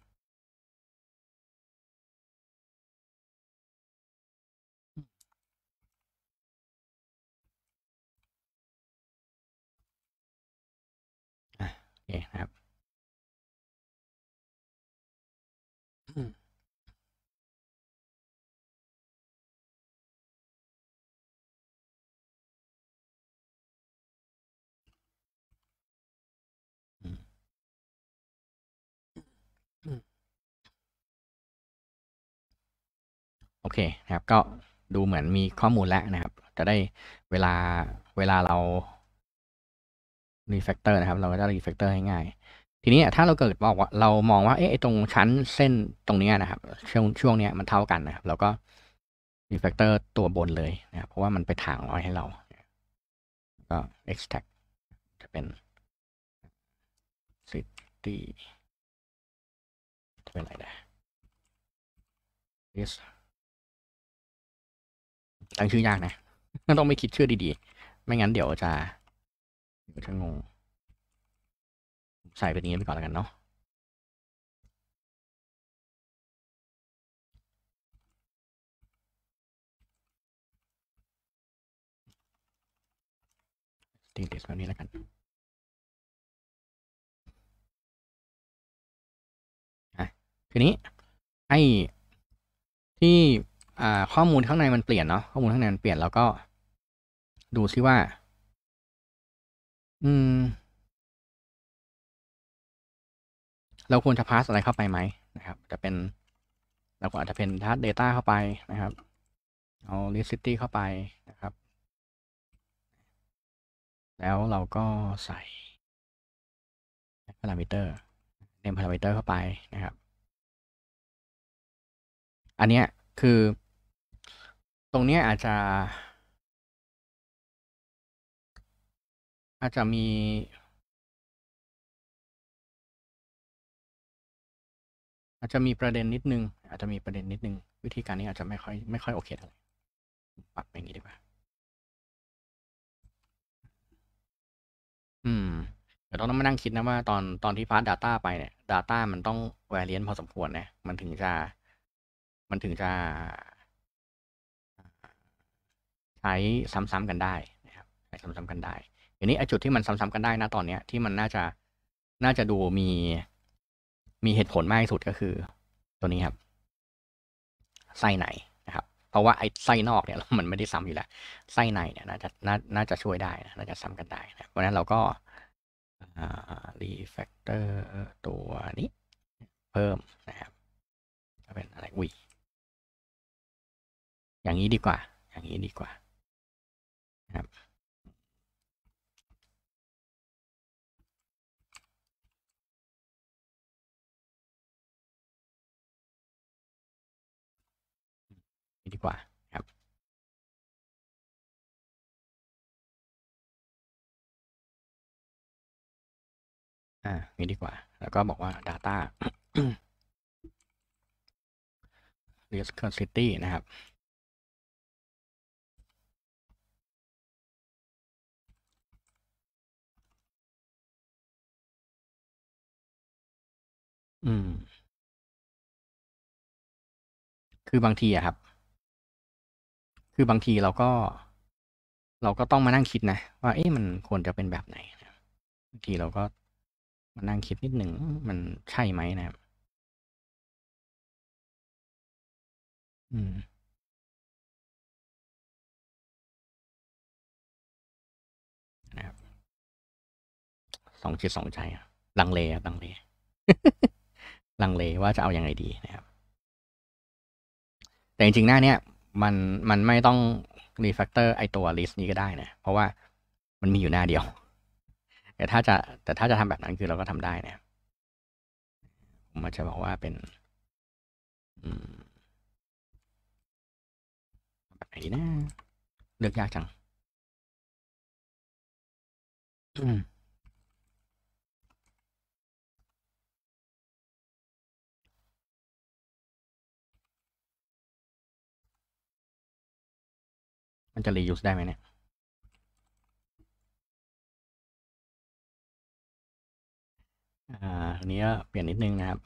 นะครับโอเค นะครับ ก็ดูเหมือนมีข้อมูลแล้วนะครับ จะได้เวลาเวลาเรารีแฟกเตอร์นะครับเราก็จะรีแฟกเตอร์ให้ง่าย ทีนี้ถ้าเราเกิดบอกว่าเรามองว่าเอ๊ะตรงชั้นเส้นตรงนี้นะครับช่วงช่วงนี้มันเท่ากันนะครับ เราก็รีแฟกเตอร์ตัวบนเลยนะครับเพราะว่ามันไปถางร้อยให้เรา ก็ extract จะเป็น city จะเป็นอะไรนะ yes ตั้งชื่อยากนะ ต้องไม่คิดชื่อดีๆ ไม่งั้นเดี๋ยวจะก็นงง ใส่เป็นอย่างนี้ไปก่อนแล้วกันเนาะตีเต็แบบนี้แล้วกันอะทีนี้ ไอ้ที่ข้อมูลข้างในมันเปลี่ยนเนาะ ข้อมูลข้างในมันเปลี่ยนแล้วก็ดูซิว่าอืม เราควรจะพาสอะไรเข้าไปไหม นะครับ จะเป็นเราก็อาจจะเป็นทัส Data เข้าไปนะครับ เอา list city เข้าไปนะครับ แล้วเราก็ใส่พามิเตอร์เนมพารามิเตอร์เข้าไปนะครับ อันเนี้ยคือตรงเนี้ยอาจจะอาจจะมี อาจจะมีประเด็นนิดนึง อาจจะมีประเด็นนิดนึงวิธีการนี้อาจจะไม่ค่อยไม่ค่อยโอเคเท่าไหร่ปรับอย่างนี้ดีกว่าอืม เดี๋ยวต้องมานั่งคิดนะว่า ตอนตอนที่พาร์ต Data ไปเนี่ย Data มันต้องแวรเลียนพอสมควรนะมันถึงจะ มันถึงจะ ใช้ซ้ำๆกันได้นะครับใช้ซ้ำๆกันได้ทีนี้ไอจุดที่มันซ้ำๆกันได้นะตอนเนี้ย ที่มันน่าจะ น่าจะดูมี มีเหตุผลมากที่สุดก็คือ ตัวนี้ครับ ไส้ในนะครับ เพราะว่าไอ้ไส้นอกเนี่ยมันไม่ได้ซ้ำอยู่แล้ว ไส้ในเนี่ยน่าจะน่าน่าจะช่วยได้นะน่าจะซ้ำกันได้ นะเพราะนั้นเราก็รีแฟกเตอร์ตัวนี้เพิ่มนะครับเป็นอะไรอุ้ยอย่างนี้ดีกว่า อย่างนี้ดีกว่านะครับดีกว่า ครับ อ่านี้ดีกว่า แล้วก็บอกว่า Data r e s c u r s i t y นะครับ อืม คือบางทีอะครับคือบางที เราก็เราก็ต้องมานั่งคิดนะ ว่า เอ๊ะมันควรจะเป็นแบบไหนบางทีเราก็มานั่งคิดนิดหนึ่งมันใช่ไหมนะครับอืมนะครับสองจิตสองใจลังเลลังเลลังเล ว่าจะเอาอยัางไงดีนะครับ แต่จริง ๆ หน้าเนี้ยมันมันไม่ต้องรีแฟกเตอร์ไอตัวลิสต์นี้ก็ได้นะ เพราะว่ามันมีอยู่หน้าเดียว แต่ถ้าจะแต่ถ้าจะทำแบบนั้นคือเราก็ทำได้นะผมอาจจะบอกว่าเป็นแบบไหนนะ เลือกยากจังมันจะ reuse ได้ไหมเนี่ย อ่าันนี้เปลี่ยนนิดนึงนะครับ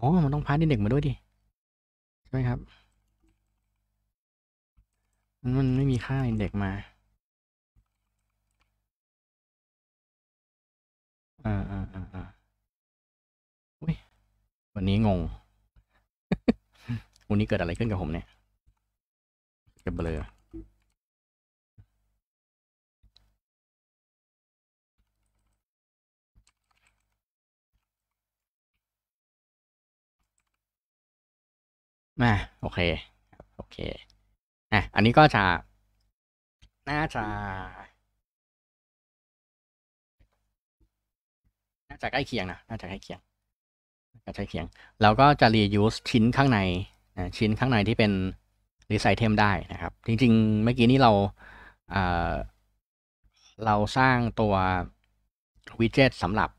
อ๋อมันต้องพาร์ทเด็กมาด้วยดิ ใช่ไหมครับ มันไม่มีค่าเด็กมา อ่าอ่า อ่า อ่าอุ้ย วันนี้งงวันนี้เกิดอะไรขึ้นกับผมเนี่ยกับเบลอมาโอเค โอเคอ่ะ อันนี้ก็จะ น่าจะ น่าจะ ใกล้เคียงนะ น่าจะใกล้เคียงใกล้เคียง แล้วก็จะ reuse ชิ้นข้างในชิ้นข้างในที่เป็นรีไซเทมได้นะครับจริงๆเมื่อกี้นี้เราเราสร้างตัววิดเจ็ตสำหรับ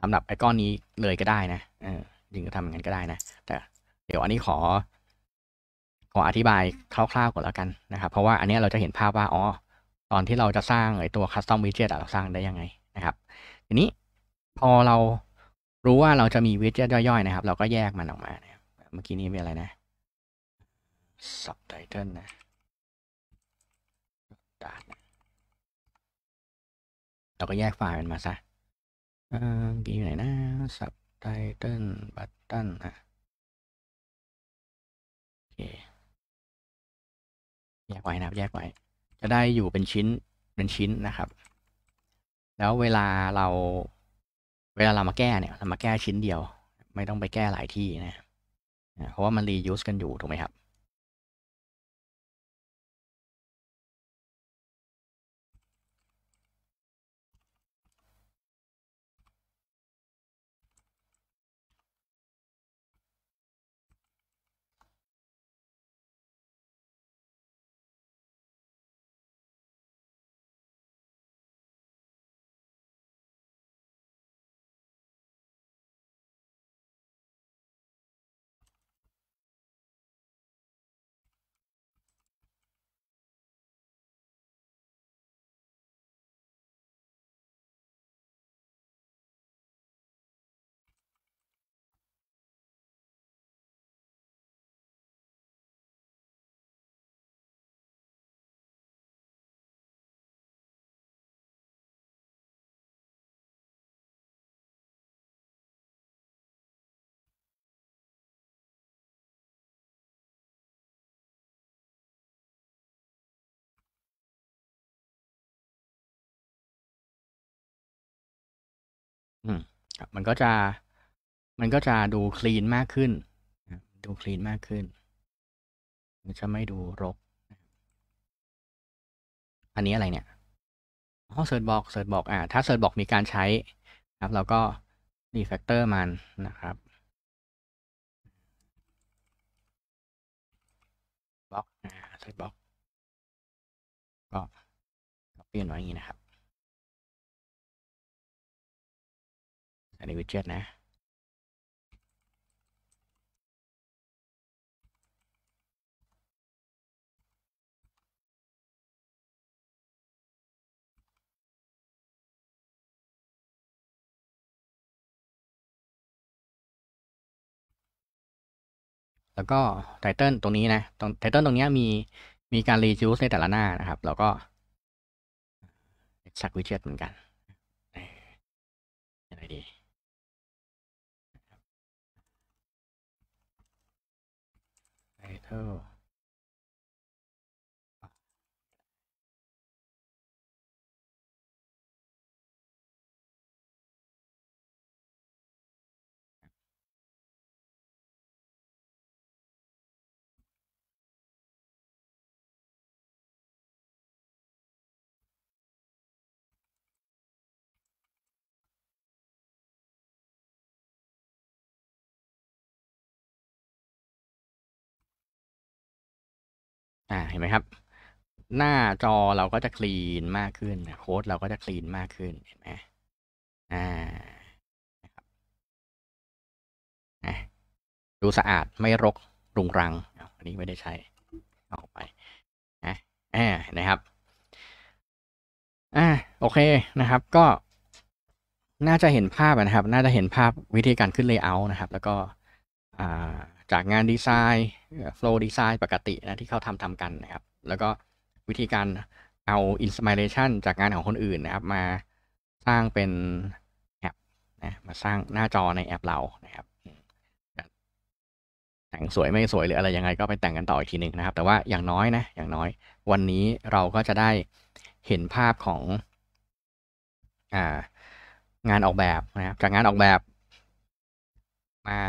สำหรับไอคอนนี้เลยก็ได้นะจริงก็ทำอย่างนั้นก็ได้นะ แต่ เดี๋ยวอันนี้ขอขออธิบายคร่าวๆก่อนแล้วกันนะครับ เพราะว่าอันนี้เราจะเห็นภาพว่าอ๋อตอนที่เราจะสร้างไอตัวคัสตอมวิดเจ็ตเราสร้างได้ยังไงนะครับ ทีนี้พอเรารู้ว่าเราจะมีวิดเจ็ตย่อยๆนะครับเราก็แยกมันออกมานะเมื่อกี้นี้มีอะไรนะ subtitle นะดาดเราก็แยกไฟล์มันมาซะ เออกี้อยู่ไหนนะ subtitle button อะโอเค แยกไว้นะ แยกไว้ จะได้อยู่เป็นชิ้น เป็นชิ้นนะครับ แล้วเวลาเรา เวลาเรามาแก้เนี่ย เรามาแก้ชิ้นเดียว ไม่ต้องไปแก้หลายที่นะเพราะว่ามันรี u s สกันอยู่ ถูกไหมครับมันก็จะ มันก็จะดูคลีนมากขึ้น ดูคลีนมากขึ้น มันจะไม่ดู รก อันนี้อะไรเนี่ยห้อเซิร์ชบอกเซิร์ชบอกอ่า ถ้าเซิร์ชบอกมีการใช้นะครับ เราก็รีแฟกเตอร์มัน นะครับ บล็อกอ่าเซิร์ชบล็อกก็ เปลี่ยนไว้อย่างนี้นะครับอันนี้วิดเจ็ตนะ แล้วก็ ไทเทนตรงนี้นะ ตรงไทเทนตรงนี้มีมีการรีจูสในแต่ละหน้านะครับ แล้วก็สักวิเชตเหมือนกัน Oh. ่าเห็นไหมครับ หน้าจอเราก็จะคลีนมากขึ้นโค้ดเราก็จะคลีนมากขึ้นเห็นไหมอ่าครับดูสะอาดไม่รกรุงรัง อันนี้ไม่ได้ใช้ออกไปนะอ่านะครับอ่าโอเคนะครับ ก็น่าจะเห็นภาพนะครับ น่าจะเห็นภาพวิธีการขึ้นเลเยอร์นะครับ แล้วก็อ่าจากงานดีไซน์โฟล์ดีไซน์ปกตินะที่เขาทำทำกันนะครับ แล้วก็วิธีการเอาอินส i ิเ t ชันจากงานของคนอื่นนะครับ มาสร้างเป็นแอปนะ มาสร้างหน้าจอในแอปเรานะครับแต่งสวยไม่สวยหรืออะไรยังไงก็ไปแต่งกันต่ออีกทีหนึ่งนะครับ แต่ว่าอย่างน้อยนะ อย่างน้อย วันนี้เราก็จะได้เห็นภาพของงานออกแบบนะครับ จากงานออกแบบมา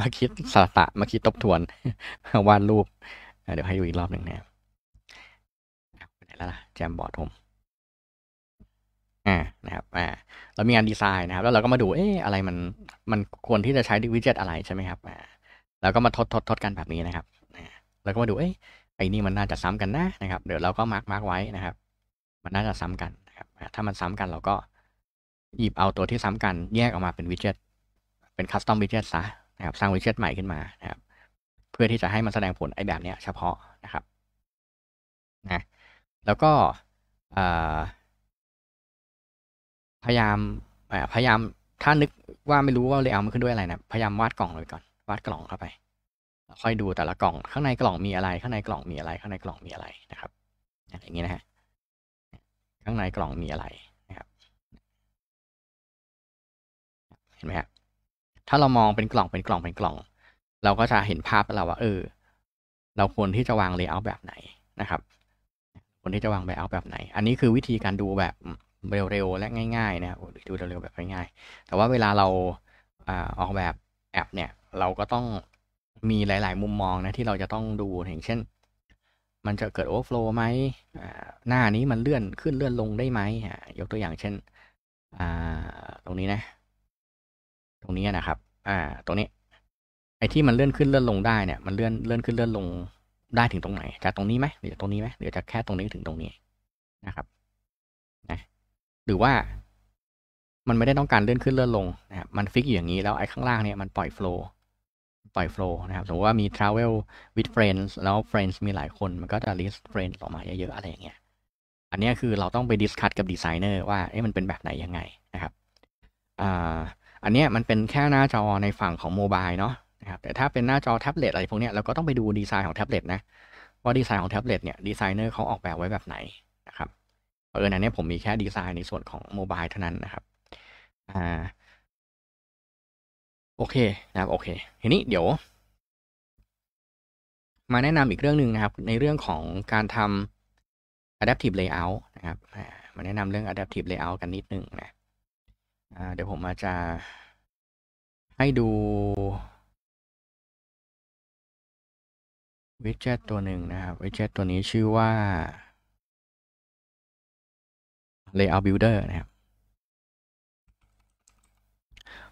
มาคิดสาตะมาคิดตบทวนวาดรูปเดี๋ยวให้ดูอีกรอบหนึ่งนะครับไหนแล้วล่ะแจมบอร์ดผมอ่านะครับอ่าเรามีงานดีไซน์นะครับ แล้วเราก็มาดูเอ๊ะอะไรมัน มันควรที่จะใช้ดิวิเจตอะไรใช่ไหมครับอ่าแล้วก็มาทดทดทดกันแบบนี้นะครับแล้วก็มาดูเอ๊ะไอ้นี่มันน่าจะซ้ำกันนะนะครับเดี๋ยวเราก็มาร์กมาร์กไว้นะครับ มันน่าจะซ้ำกันนะครับ ถ้ามันซ้ำกัน เราก็หยิบเอาตัวที่ซ้ำกัน แยกออกมาเป็นวิดเจ็ตเป็นคัสตอมวิดเจ็ตซะนะครับสร้างวิเชตใหม่ขึ้นมานะครับ เพื่อที่จะให้มันแสดงผลไอ้แบบเนี้ย เฉพาะนะครับ นะ แล้วก็พยายามพยายามถ้านึกว่าไม่รู้ว่าเลเยอร์มันขึ้นด้วยอะไรนะพยายามวาดกล่องเลยก่อนวาดกล่องเข้าไปค่อยดูแต่ละกล่อง ข้างในกล่องมีอะไร ข้างในกล่องมีอะไร ข้างในกล่องมีอะไรนะครับอย่างนี้นะฮะข้างในกล่องมีอะไรนะครับ เห็นไหมครับถ้าเรามองเป็นกล่องเป็นกล่องเป็นกล่อง เราก็จะเห็นภาพเราว่า เออ เราควรที่จะวางเลเยอร์แบบไหนนะครับ ควรที่จะวางเลเยอร์แบบไหน อันนี้คือวิธีการดูแบบเร็วๆ และง่ายๆนะครับดูเร็วๆแบบง่ายๆ แต่ว่าเวลาเราออกแบบแอป เนี่ย เราก็ต้องมีหลายๆ มุมมองนะที่เราจะต้องดู อย่างเช่น มันจะเกิดโอเวอร์ฟล์ไหมหน้านี้มันเลื่อนขึ้นเลื่อนลงได้ไหมยกตัวอย่างเช่น ตรงนี้นะตรงนี้นะครับ อ่า ตรงนี้ ไอ้ที่มันเลื่อนขึ้นเลื่อนลงได้เนี่ย มันเลื่อนเลื่อนขึ้นเลื่อนลงได้ถึงตรงไหนจากตรงนี้ไหมหรือตรงนี้ไหมหรือจากแค่ตรงนี้ถึงตรงนี้นะครับ นะ หรือว่ามันไม่ได้ต้องการเลื่อนขึ้นเลื่อนลงนะครับ มันฟิกอยู่อย่างนี้แล้วไอ้ข้างล่างเนี่ยมันปล่อยโฟล์ปล่อยโฟล์นะครับสมมติว่ามี travel with friends แล้ว friends มีหลายคน มันก็จะ list friends ออกมาเยอะๆ อะไรอย่างเงี้ย อันนี้คือเราต้องไปดิสคัตกับดีไซเนอร์ว่า เอ๊ะมันเป็นแบบไหนยังไงนะครับ อ่าอันนี้มันเป็นแค่หน้าจอในฝั่งของโมบายเนาะนะครับแต่ถ้าเป็นหน้าจอแท็บเล็ตอะไรพวกนี้เราก็ต้องไปดูดีไซน์ของแท็บเล็ตนะว่าดีไซน์ของแท็บเล็ตเนี่ยดีไซเนอร์เขาออกแบบไว้แบบไหนนะครับเอออันนี้ผมมีแค่ดีไซน์ในส่วนของโมบายเท่านั้นนะครับอ่าโอเคนะครับโอเค ทีนี้เดี๋ยว มาแนะนำอีกเรื่องหนึ่งนะครับ ในเรื่องของการทำ adaptive layout นะครับมาแนะนำเรื่อง adaptive layout กันนิดนึงนะเดี๋ยวผมอาจจะให้ดูวิดเจ็ตตัวหนึ่งนะครับวิดเจ็ตตัวนี้ชื่อว่า layout builder นะครับ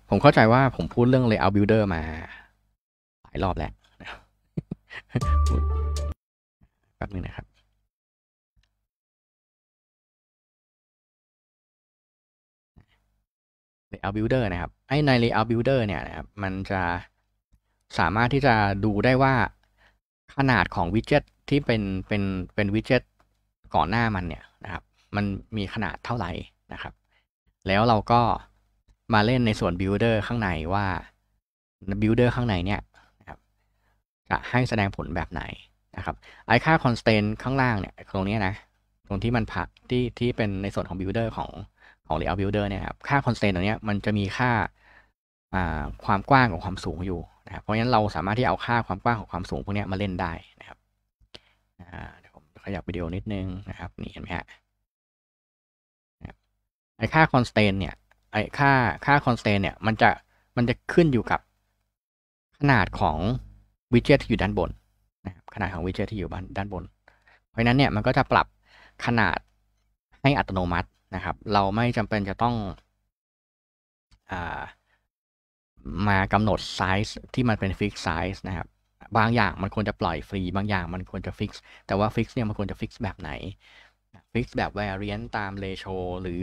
ผมเข้าใจว่าผมพูดเรื่อง layout builder มาหลายรอบแล้วแป๊บนึงนะครับ Layout Builder นะครับ ไอ้ใน Layout Builder เนี่ยนะครับ มันจะสามารถที่จะดูได้ว่าขนาดของวิดเจ็ตที่เป็นเป็นเป็นวิดเจ็ตก่อนหน้ามันเนี่ยนะครับ มันมีขนาดเท่าไหร่นะครับ แล้วเราก็มาเล่นในส่วน Builder ข้างใน ว่า Builder ข้างในเนี่ยนะครับ จะให้แสดงผลแบบไหนนะครับ ไอค่า constraint ข้างล่างเนี่ยตรงนี้นะ ตรงที่มันผักที่ที่เป็นในส่วนของ Builder ของของ layout builder เนี่ยครับ ค่า constraint ตรงนี้มันจะมีค่าความกว้างกับความสูงอยู่นะครับ เพราะฉะนั้นเราสามารถที่เอาค่าความกว้างของความสูงพวกนี้มาเล่นได้นะครับเดี๋ยวผมขยับวิดีโอนิดนึงนะครับ นี่เห็นไหมฮะ ไอค่า constraint เนี่ย ไอค่าค่า constraint เนี่ย มันจะมันจะขึ้นอยู่กับขนาดของวิดเจ็ตที่อยู่ด้านบนนะครับ ขนาดของวิดเจ็ตที่อยู่ด้านบน เพราะฉะนั้นเนี่ยมันก็จะปรับขนาดให้อัตโนมัตินะครับ เราไม่จำเป็นจะต้องมากำหนดไซส์ที่มันเป็นฟิกไซส์นะครับ บางอย่างมันควรจะปล่อยฟรี บางอย่างมันควรจะฟิกแต่ว่าฟิกเนี่ยมันควรจะฟิกแบบไหน ฟิกแบบแวรเรียนตามเลโชหรือ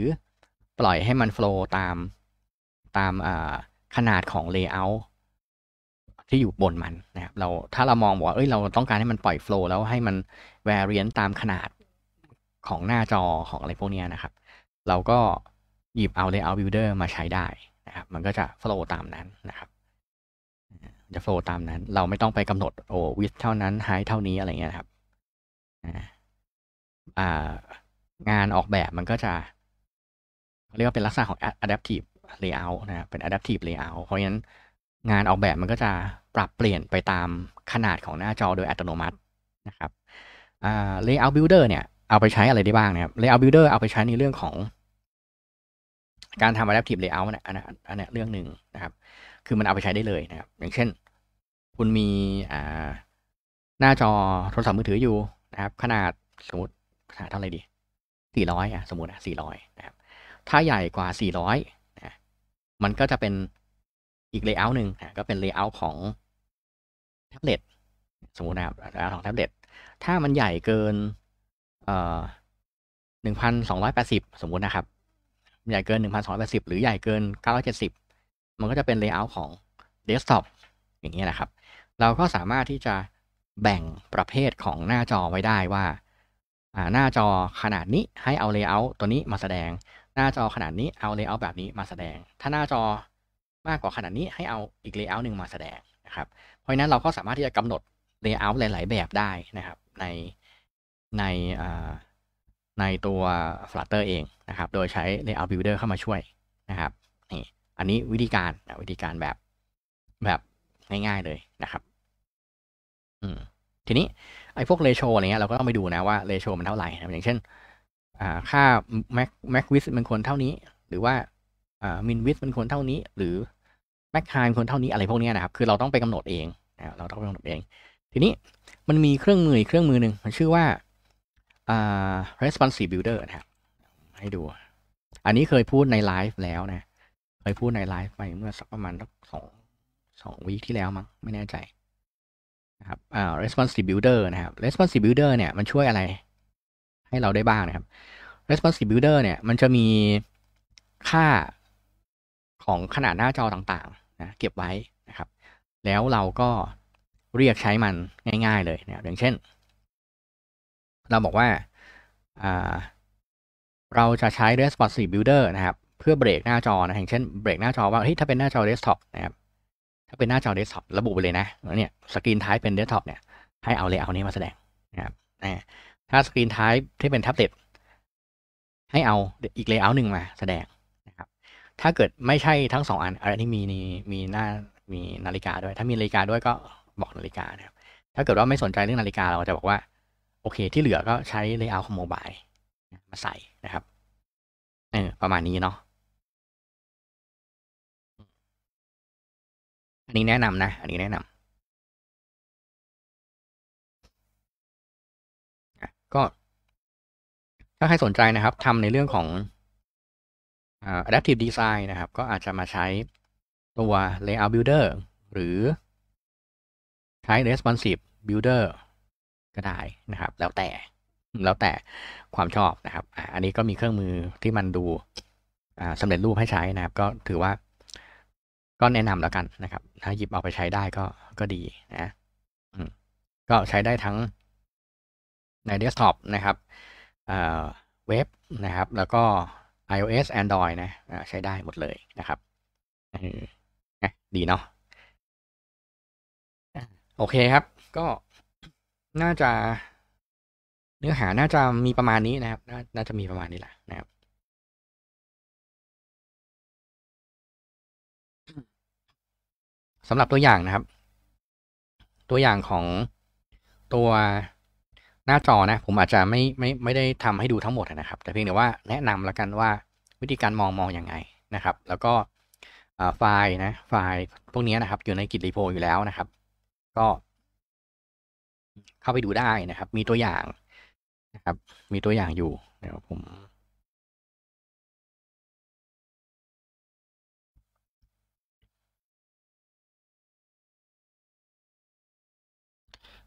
ปล่อยให้มันโฟล์ตามตามขนาดของเลเยอร์ที่อยู่บนมันนะครับ เราถ้าเรามองว่า เอ้ย เราต้องการให้มันปล่อยโฟล์แล้วให้มันแวรเรียนตามขนาดของหน้าจอของอะไรพวกนี้นะครับเราก็หยิบเอา layout builder มาใช้ได้นะครับ มันก็จะ flow ตามนั้นนะครับจะ flow ตามนั้น เราไม่ต้องไปกำหนดโอ้ width เท่านั้น height เท่านี้อะไรเงี้ยครับงานออกแบบมันก็จะ เรียกว่าเป็นลักษณะของ adaptive layout นะครับเป็น adaptive layout เพราะฉะนั้นงานออกแบบมันก็จะปรับเปลี่ยนไปตามขนาดของหน้าจอโดยอัตโนมัตินะครับ layout builder เนี่ยเอาไปใช้อะไรได้บ้างนะครับ layout builder เอาไปใช้ในเรื่องของ การทำ adaptive layout นะอันนั้อันนั้นเรื่องหนึ่งนะครับ คือมันเอาไปใช้ได้เลยนะครับ อย่างเช่น คุณมีอ่าหน้าจอโทรศัพท์มือถืออยู่นะครับ ขนาดสมมติขนาดเท่าไหร่ดี สี่ร้อยอ่ะ สมมติอ่ะสี่ร้อยนะครับ ถ้าใหญ่กว่าสี่ร้อยนะมันก็จะเป็นอีก layout หนึ่งนะก็เป็น layout ของแท็บเล็ตสมมตินะครับเลของแท็บเล็ตถ้ามันใหญ่เกินหนึ่งพันสองร้อยแปดสิบสมมุตินะครับ ใหญ่เกินหนึ่งพันสองร้อยแปดสิบหรือใหญ่เกินเก้าร้อยเจ็ดสิบมันก็จะเป็นเลเยอร์ของเดสก์ท็อป อย่างนี้นะครับ เราก็สามารถที่จะแบ่งประเภทของหน้าจอไว้ได้ว่าหน้าจอขนาดนี้ให้เอาเลเยอร์ตัวนี้มาแสดง หน้าจอขนาดนี้เอาเลเยอร์แบบนี้มาแสดง ถ้าหน้าจอมากกว่าขนาดนี้ให้เอาอีกเลเยอร์หนึ่งมาแสดงนะครับเพราะนั้นเราก็สามารถที่จะกำหนดเลเยอร์หลายๆแบบได้นะครับ ในในในตัว Flutter เองนะครับโดยใช้ Layout Builder เข้ามาช่วยนะครับนี่อันนี้วิธีการ วิธีการแบบแบบง่ายๆเลยนะครับ อืมทีนี้ไอ้พวกเรโชอะไรเงี้ยเราก็ต้องไปดูนะว่าเรโชมันเท่าไหร่นะอย่างเช่นค่า mac mac width มันควรเท่านี้ หรือว่า min width มันควรเท่านี้ หรือ mac high มันควรเท่านี้อะไรพวกนี้นะครับ คือเราต้องไปกำหนดเองเราต้องไปกำหนดเอง ทีนี้มันมีเครื่องมืออีกเครื่องมือหนึ่งมันชื่อว่า responsive builder นะครับ ให้ดู อันนี้เคยพูดในไลฟ์แล้วนะ เคยพูดในไลฟ์ไปเมื่อสักประมาณสองสองวีคที่แล้วมั้ง ไม่แน่ใจนะครับ responsive builder นะครับ responsive builder เนี่ยมันช่วยอะไร ให้เราได้บ้างนะครับ responsive builder เนี่ย มันจะมีค่าของขนาดหน้าจอต่างๆ นะ เก็บไว้นะครับ แล้วเราก็เรียกใช้มันง่าย ๆเลยนะอย่างเช่นเราบอกว่าเราจะใช้ responsive builder นะครับ เพื่อเบรกหน้าจอนะ อย่างเช่นเบรกหน้าจอว่าเฮ้ยถ้าเป็นหน้าจอ desktop นะครับ ถ้าเป็นหน้าจอ desktop ระบุไปเลยนะแล้วเนี่ยสกรีนท้ายเป็น desktop เนี่ยให้เอาเลยเอานี้มาแสดงนะครับ ถ้าสกรีนท้ายที่เป็นแท็บเล็ตให้เอา อีกเลเยอร์หนึ่งมาแสดงนะครับ ถ้าเกิดไม่ใช่ทั้งสองอันอันนี้มีมีหน้ามีนาฬิกาด้วย ถ้ามีนาฬิกาด้วยก็บอกนาฬิกานะครับ ถ้าเกิดว่าไม่สนใจเรื่องนาฬิกาเราจะบอกว่าโอเค ที่เหลือก็ใช้ layout ของโมบายมาใส่นะครับเออประมาณนี้เนาะอันนี้แนะนำนะ อันนี้แนะนำก็ถ้าใครสนใจนะครับทำในเรื่องของ adaptive design นะครับ ก็อาจจะมาใช้ตัว layout builder หรือ ใช้ responsive builder ก็ได้นะครับ แล้วแต่แล้วแต่ความชอบนะครับอันนี้ก็มีเครื่องมือที่มันดูสำเร็จรูปให้ใช้นะครับ ก็ถือว่าก็แนะนำแล้วกันนะครับถ้าหยิบเอาไปใช้ได้ก็ก็ดีนะก็ใช้ได้ทั้งในเดสก์ท็อปนะครับเว็บนะครับ แล้วก็ iOS Android นะใช้ได้หมดเลยนะครับดีเนาะโอเคครับ ก็น่าจะเนื้อหาน่าจะมีประมาณนี้นะครับน่าจะมีประมาณนี้แหละนะครับสำหรับตัวอย่างนะครับ ตัวอย่างของตัวหน้าจอนะ ผมอาจจะไม่ไม่ไม่ได้ทำให้ดูทั้งหมดนะครับ แต่เพียงแต่ว่าแนะนำล้วกันว่าวิธีการมองมองอยังไงนะครับ แล้วก็ไฟล์นะ ไฟล์พวกนี้นะครับ อยู่ในกิจรีโพอยู่แล้วนะครับ ก็เข้าไปดูได้นะครับ มีตัวอย่างนะครับ มีตัวอย่างอยู่เดี๋ยวผม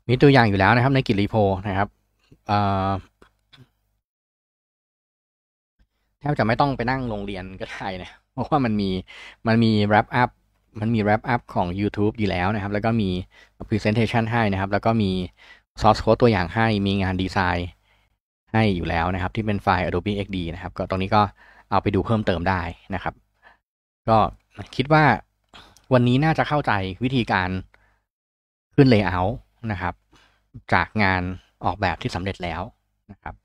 มีตัวอย่างอยู่แล้วนะครับ ในกิจรีโพนะครับแทบจะไม่ต้องไปนั่งโรงเรียนก็ได้นะเพราะว่ามันมี มันมี wrap up มันมี wrap up ของ YouTube อยู่แล้วนะครับ แล้วก็มี presentation ให้นะครับ แล้วก็มี source code ตัวอย่างให้มีงานดีไซน์ให้อยู่แล้วนะครับ ที่เป็นไฟล์ Adobe XD นะครับ ก็ตรงนี้ก็เอาไปดูเพิ่มเติมได้นะครับ ก็คิดว่าวันนี้น่าจะเข้าใจวิธีการขึ้น Layout นะครับจากงานออกแบบที่สำเร็จแล้วนะครับ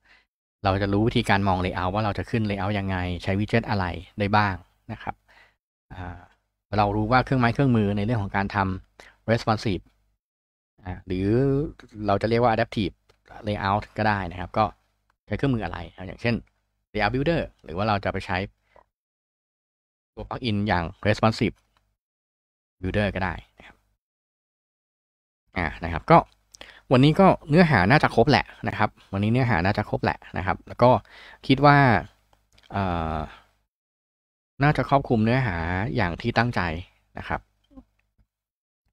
เราจะรู้วิธีการมอง Layout ว่าเราจะขึ้น Layout ยังไงใช้วิดเจ็ตอะไรได้บ้างนะครับเรารู้ว่าเครื่องไม้เครื่องมือในเรื่องของการทำ responsive หรือเราจะเรียกว่า adaptive layout ก็ได้นะครับ ก็ใช้เครื่องมืออะไร อย่างเช่น layout builder หรือว่าเราจะไปใช้ตัว plugin อย่าง responsive builder ก็ได้นะครับ อ่านะครับ ก็วันนี้ก็เนื้อหาน่าจะครบแหละนะครับ วันนี้เนื้อหาน่าจะครบแหละนะครับ แล้วก็คิดว่าน่าจะครอบคลุมเนื้อหาอย่างที่ตั้งใจนะครับ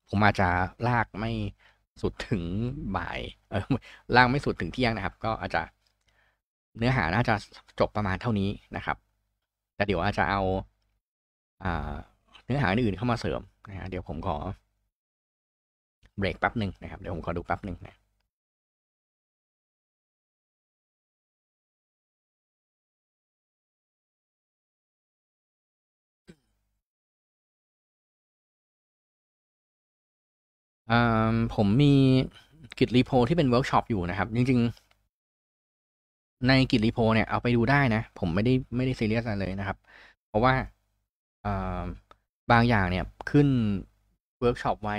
ผมอาจจะลากไม่สุดถึงบ่าย เออ ล่างไม่สุดถึงเที่ยงนะครับ ก็อาจจะเนื้อหาน่าจะจบประมาณเท่านี้นะครับ แต่เดี๋ยวอาจจะเอาเนื้อหาอื่นเข้ามาเสริมนะฮะเดี๋ยวผมขอเบรกแป๊บหนึ่งนะครับ เดี๋ยวผมขอดูแป๊บหนึ่งนะผมมีกิจรีโพที่เป็นเวิร์กช็อปอยู่นะครับ จริงๆในกิจรีโพเนี่ยเอาไปดูได้นะ ผมไม่ได้ไม่ได้ ซีเรียสอะไรเลยนะครับ เพราะว่าบางอย่างเนี่ยขึ้นเวิร์กช็อปไว้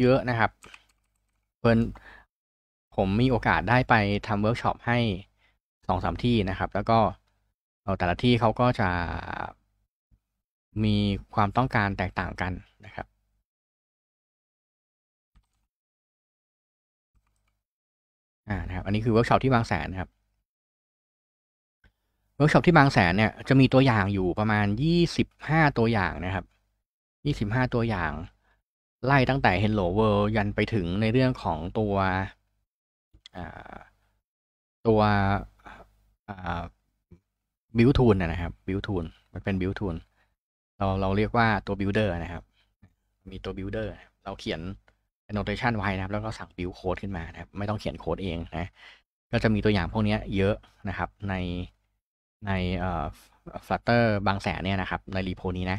เยอะนะครับเพื่อนผมมีโอกาสได้ไปทำเวิร์กช็อปให้สองสามที่นะครับ แล้วก็แต่ละที่เขาก็จะมีความต้องการแตกต่างกันนะครับอ่านะครับอันนี้คือเวิร์กช็อปที่บางแสนนะครับ เวิร์กช็อปที่บางแสนเนี่ย จะมีตัวอย่างอยู่ประมาณยี่สิบห้าตัวอย่างนะครับ ยี่สิบห้าตัวอย่างไล่ตั้งแต่ Hello World ยันไปถึงในเรื่องของตัวตัวบิวทูนนะครับบิวทูนมันเป็นบิวทูนเราเราเรียกว่าตัวบิวเดอร์นะครับ มีตัวบิวเดอร์ เราเขียน annotation ไว้นะครับ แล้วก็สั่ง build code ขึ้นมานะครับ ไม่ต้องเขียนโค้ดเองนะก็จะมีตัวอย่างพวกนี้เยอะนะครับในในเอ่อ Flutter บางแสนเนี่ยนะครับ ในรีโพนี้นะ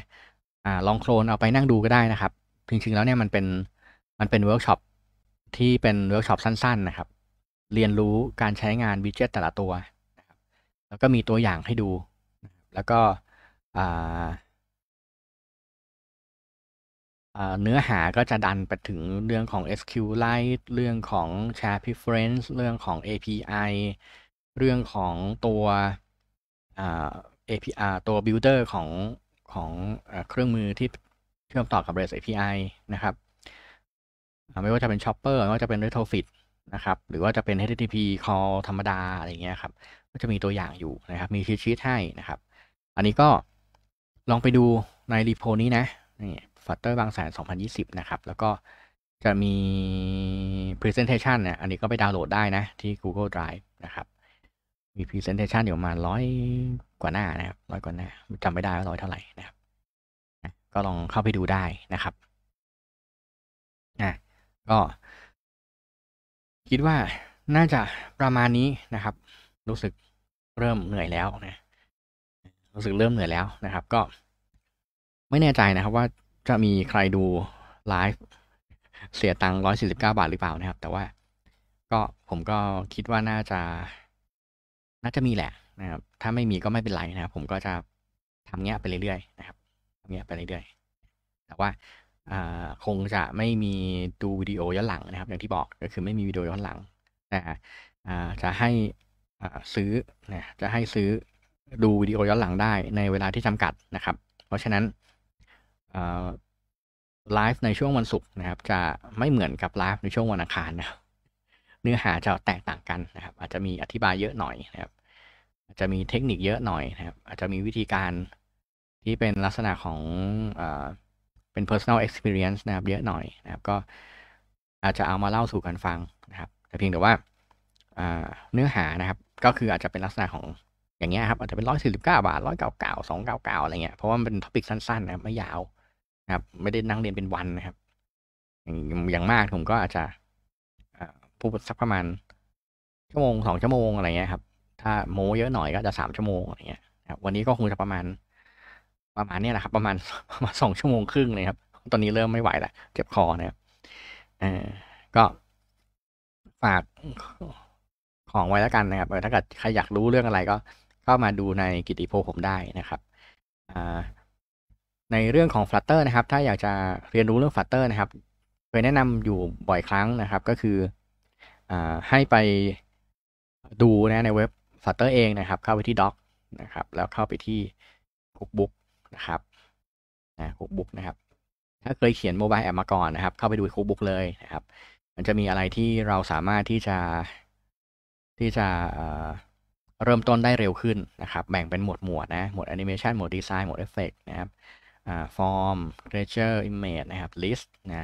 อ่า ลองโคลนเอาไปนั่งดูก็ได้นะครับจริงๆ แล้วเนี่ยมันเป็นมันเป็นเวิร์กช็อปที่เป็นเวิร์กช็อปสั้นๆ นะครับ เรียนรู้การใช้งานวิดเจ็ตแต่ละตัวแล้วก็มีตัวอย่างให้ดู แล้วก็อ่าเนื้อหาก็จะดันไปถึงเรื่องของ SQLite เรื่องของ Share Preference เรื่องของ API เรื่องของตัว API ตัว Builder ของของเครื่องมือที่เชื่อมต่อกับ REST API นะครับ ไม่ว่าจะเป็น Chopper ไม่ว่าจะเป็น Retrofit นะครับ หรือว่าจะเป็น HTTP call ธรรมดาอะไรเงี้ยครับ ก็จะมีตัวอย่างอยู่นะครับ มีชีชีตให้นะครับ อันนี้ก็ลองไปดูในรีโพนี้นะนี่ัตเตอร์บางแสน2020 นะครับ แล้วก็จะมี Presentation เนี่ยอันนี้ก็ไปดาวน์โหลดได้นะที่ Google Drive นะครับ มี Presentation อยู่มาร้อยกว่าหน้านะครับร้อยกว่าหน้าจำไม่ได้ว่าร้อยเท่าไหร่นะครับก็ลองเข้าไปดูได้นะครับอ่ะ ก็คิดว่าน่าจะประมาณนี้นะครับ รู้สึกเริ่มเหนื่อยแล้วนะ รู้สึกเริ่มเหนื่อยแล้วนะครับ ก็ไม่แน่ใจนะครับว่าจะมีใครดูไลฟ์เสียตังค์ร้อยสี่สิบเก้าบาทหรือเปล่านะครับแต่ว่าก็ผมก็คิดว่าน่าจะน่าจะมีแหละนะครับถ้าไม่มีก็ไม่เป็นไรนะครับผมก็จะทำเงี้ยไปเรื่อยๆนะครับทำเงี้ยไปเรื่อยๆ แต่ว่าคงจะไม่มีดูวิดีโอย้อนหลังนะครับอย่างที่บอกก็คือไม่มีวิดีโอย้อนหลังแต่จะให้ซื้อนะจะให้ซื้อดูวิดีโอย้อนหลังได้ ในเวลาที่จำกัดนะครับ เพราะฉะนั้นไลฟ์ในช่วงวันศุกร์นะครับ จะไม่เหมือนกับไลฟ์ในช่วงวันอังคารนะเนื้อหาจะแตกต่างกันนะครับ อาจจะมีอธิบายเยอะหน่อยนะครับ อาจจะมีเทคนิคเยอะหน่อยนะครับ อาจจะมีวิธีการที่เป็นลักษณะของอเป็น personal experience นะครับ เยอะหน่อยนะครับ ก็อาจจะเอามาเล่าสู่กันฟังนะครับ แต่เพียงแต่ว่าเนื้อหานะครับ ก็คืออาจจะเป็นลักษณะของอย่างเงี้ยครับอาจจะเป็นร้อยสี่สิบเก้าบาทร้อยเก้าเก้าสองเก้าเก้าอะไรเงี้ย เพราะว่ามันเป็นท็อปิกสั้น ๆ นะไม่ยาวครับไม่ได้นั่งเรียนเป็นวันนะครับอย่างมากผมก็อาจจะพูดสักประมาณ ชั่วโมงสองชั่วโมงอะไรเงี้ยครับถ้าโมเยอะหน่อยก็จะสามชั่วโมงอะไรเงี้ยครับวันนี้ก็คงจะประมาณประมาณนี้แหละครับประมาณ ประมาณสองชั่วโมงครึ่งเลยครับ ตอนนี้เริ่มไม่ไหวและเจ็บคอนะครับก็ฝากของไว้แล้วกันนะครับถ้าเกิดใครอยากรู้เรื่องอะไรก็เข้ามาดูในกิติโพผมได้นะครับ อในเรื่องของ Flutter นะครับ ถ้าอยากจะเรียนรู้เรื่อง Flutter นะครับเคยแนะนำอยู่บ่อยครั้งนะครับ ก็คืออให้ไปดูนะในเว็บ Flutter เองนะครับ เข้าไปที่ Doc นะครับ แล้วเข้าไปที่ Cookbook นะครับ นะ Cookbook นะครับ ถ้าเคยเขียนโมบายแอปมาก่อนนะครับ เข้าไปดู Cookbook เลยนะครับ มันจะมีอะไรที่เราสามารถที่จะที่จะเริ่มต้นได้เร็วขึ้นนะครับ แบ่งเป็นหมวดหมวดนะ หมวดแอนิเมชันหมวดดีไซน์หมวดเอฟเฟกนะครับฟอร์มเรเจอร์อิมเมนะครับลิสต์นะ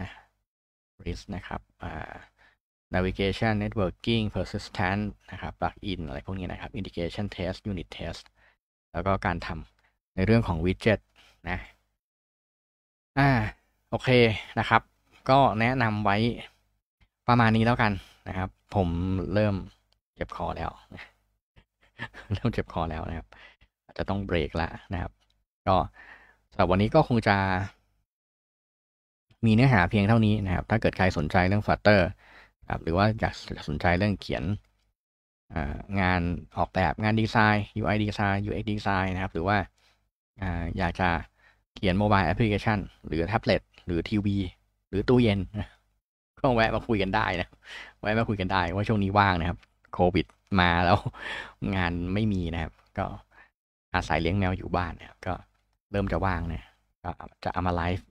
ลิสต์นะครับ navigation networking persistent นะครับ plugin อะไรพวกนี้นะครับ integration test unit test แล้วก็การทำในเรื่องของ widget นะ อ่า โอเคนะครับ ก็แนะนำไว้ประมาณนี้แล้วกันนะครับ ผมเริ่มเจ็บคอแล้ว เริ่มเจ็บคอแล้วนะครับ อาจจะต้องเบรกละนะครับ ก็สำหรับวันนี้ก็คงจะมีเนื้อหาเพียงเท่านี้นะครับ ถ้าเกิดใครสนใจเรื่องฟลัตเตอร์ ครับ หรือว่าอยากสนใจเรื่องเขียนงานออกแบบงานดีไซน์ UI ดีไซน์ UX ดีไซน์นะครับหรือว่าอยากจะเขียนโมบายแอปพลิเคชันหรือแท็บเล็ตหรือทีวีหรือ ตู้เย็น ก็แวะมาคุยกันได้นะแวะมาคุยกันได้ว่าช่วงนี้ว่างนะครับ โควิด มาแล้วงานไม่มีนะครับ ก็อาศัยเลี้ยงแมวอยู่บ้านนะครับก็เริ่มจะว่างเนี่ยจะเอามาไลฟ์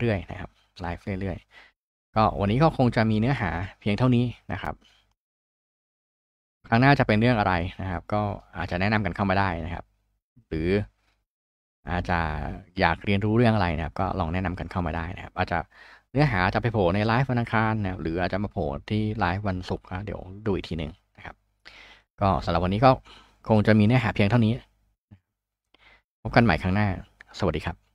เรื่อยๆนะครับ ไลฟ์เรื่อย ๆ ก็วันนี้ก็คงจะมีเนื้อหาเพียงเท่านี้นะครับ ครั้งหน้าจะเป็นเรื่องอะไรนะครับ ก็อาจจะแนะนำกันเข้ามาได้นะครับ หรืออาจจะอยากเรียนรู้เรื่องอะไรนะครับก็ลองแนะนำกันเข้ามาได้นะครับ อาจจะเนื้อหาจะไปโผล่ในไลฟ์วันอังคารนะหรืออาจจะมาโผล่ที่ไลฟ์วันศุกร์นะเดี๋ยวดูอีกทีหนึ่งนะครับ ก็สำหรับวันนี้ก็คงจะมีเนื้อหาเพียงเท่านี้ พบกันใหม่ครั้งหน้าสวัสดีครับ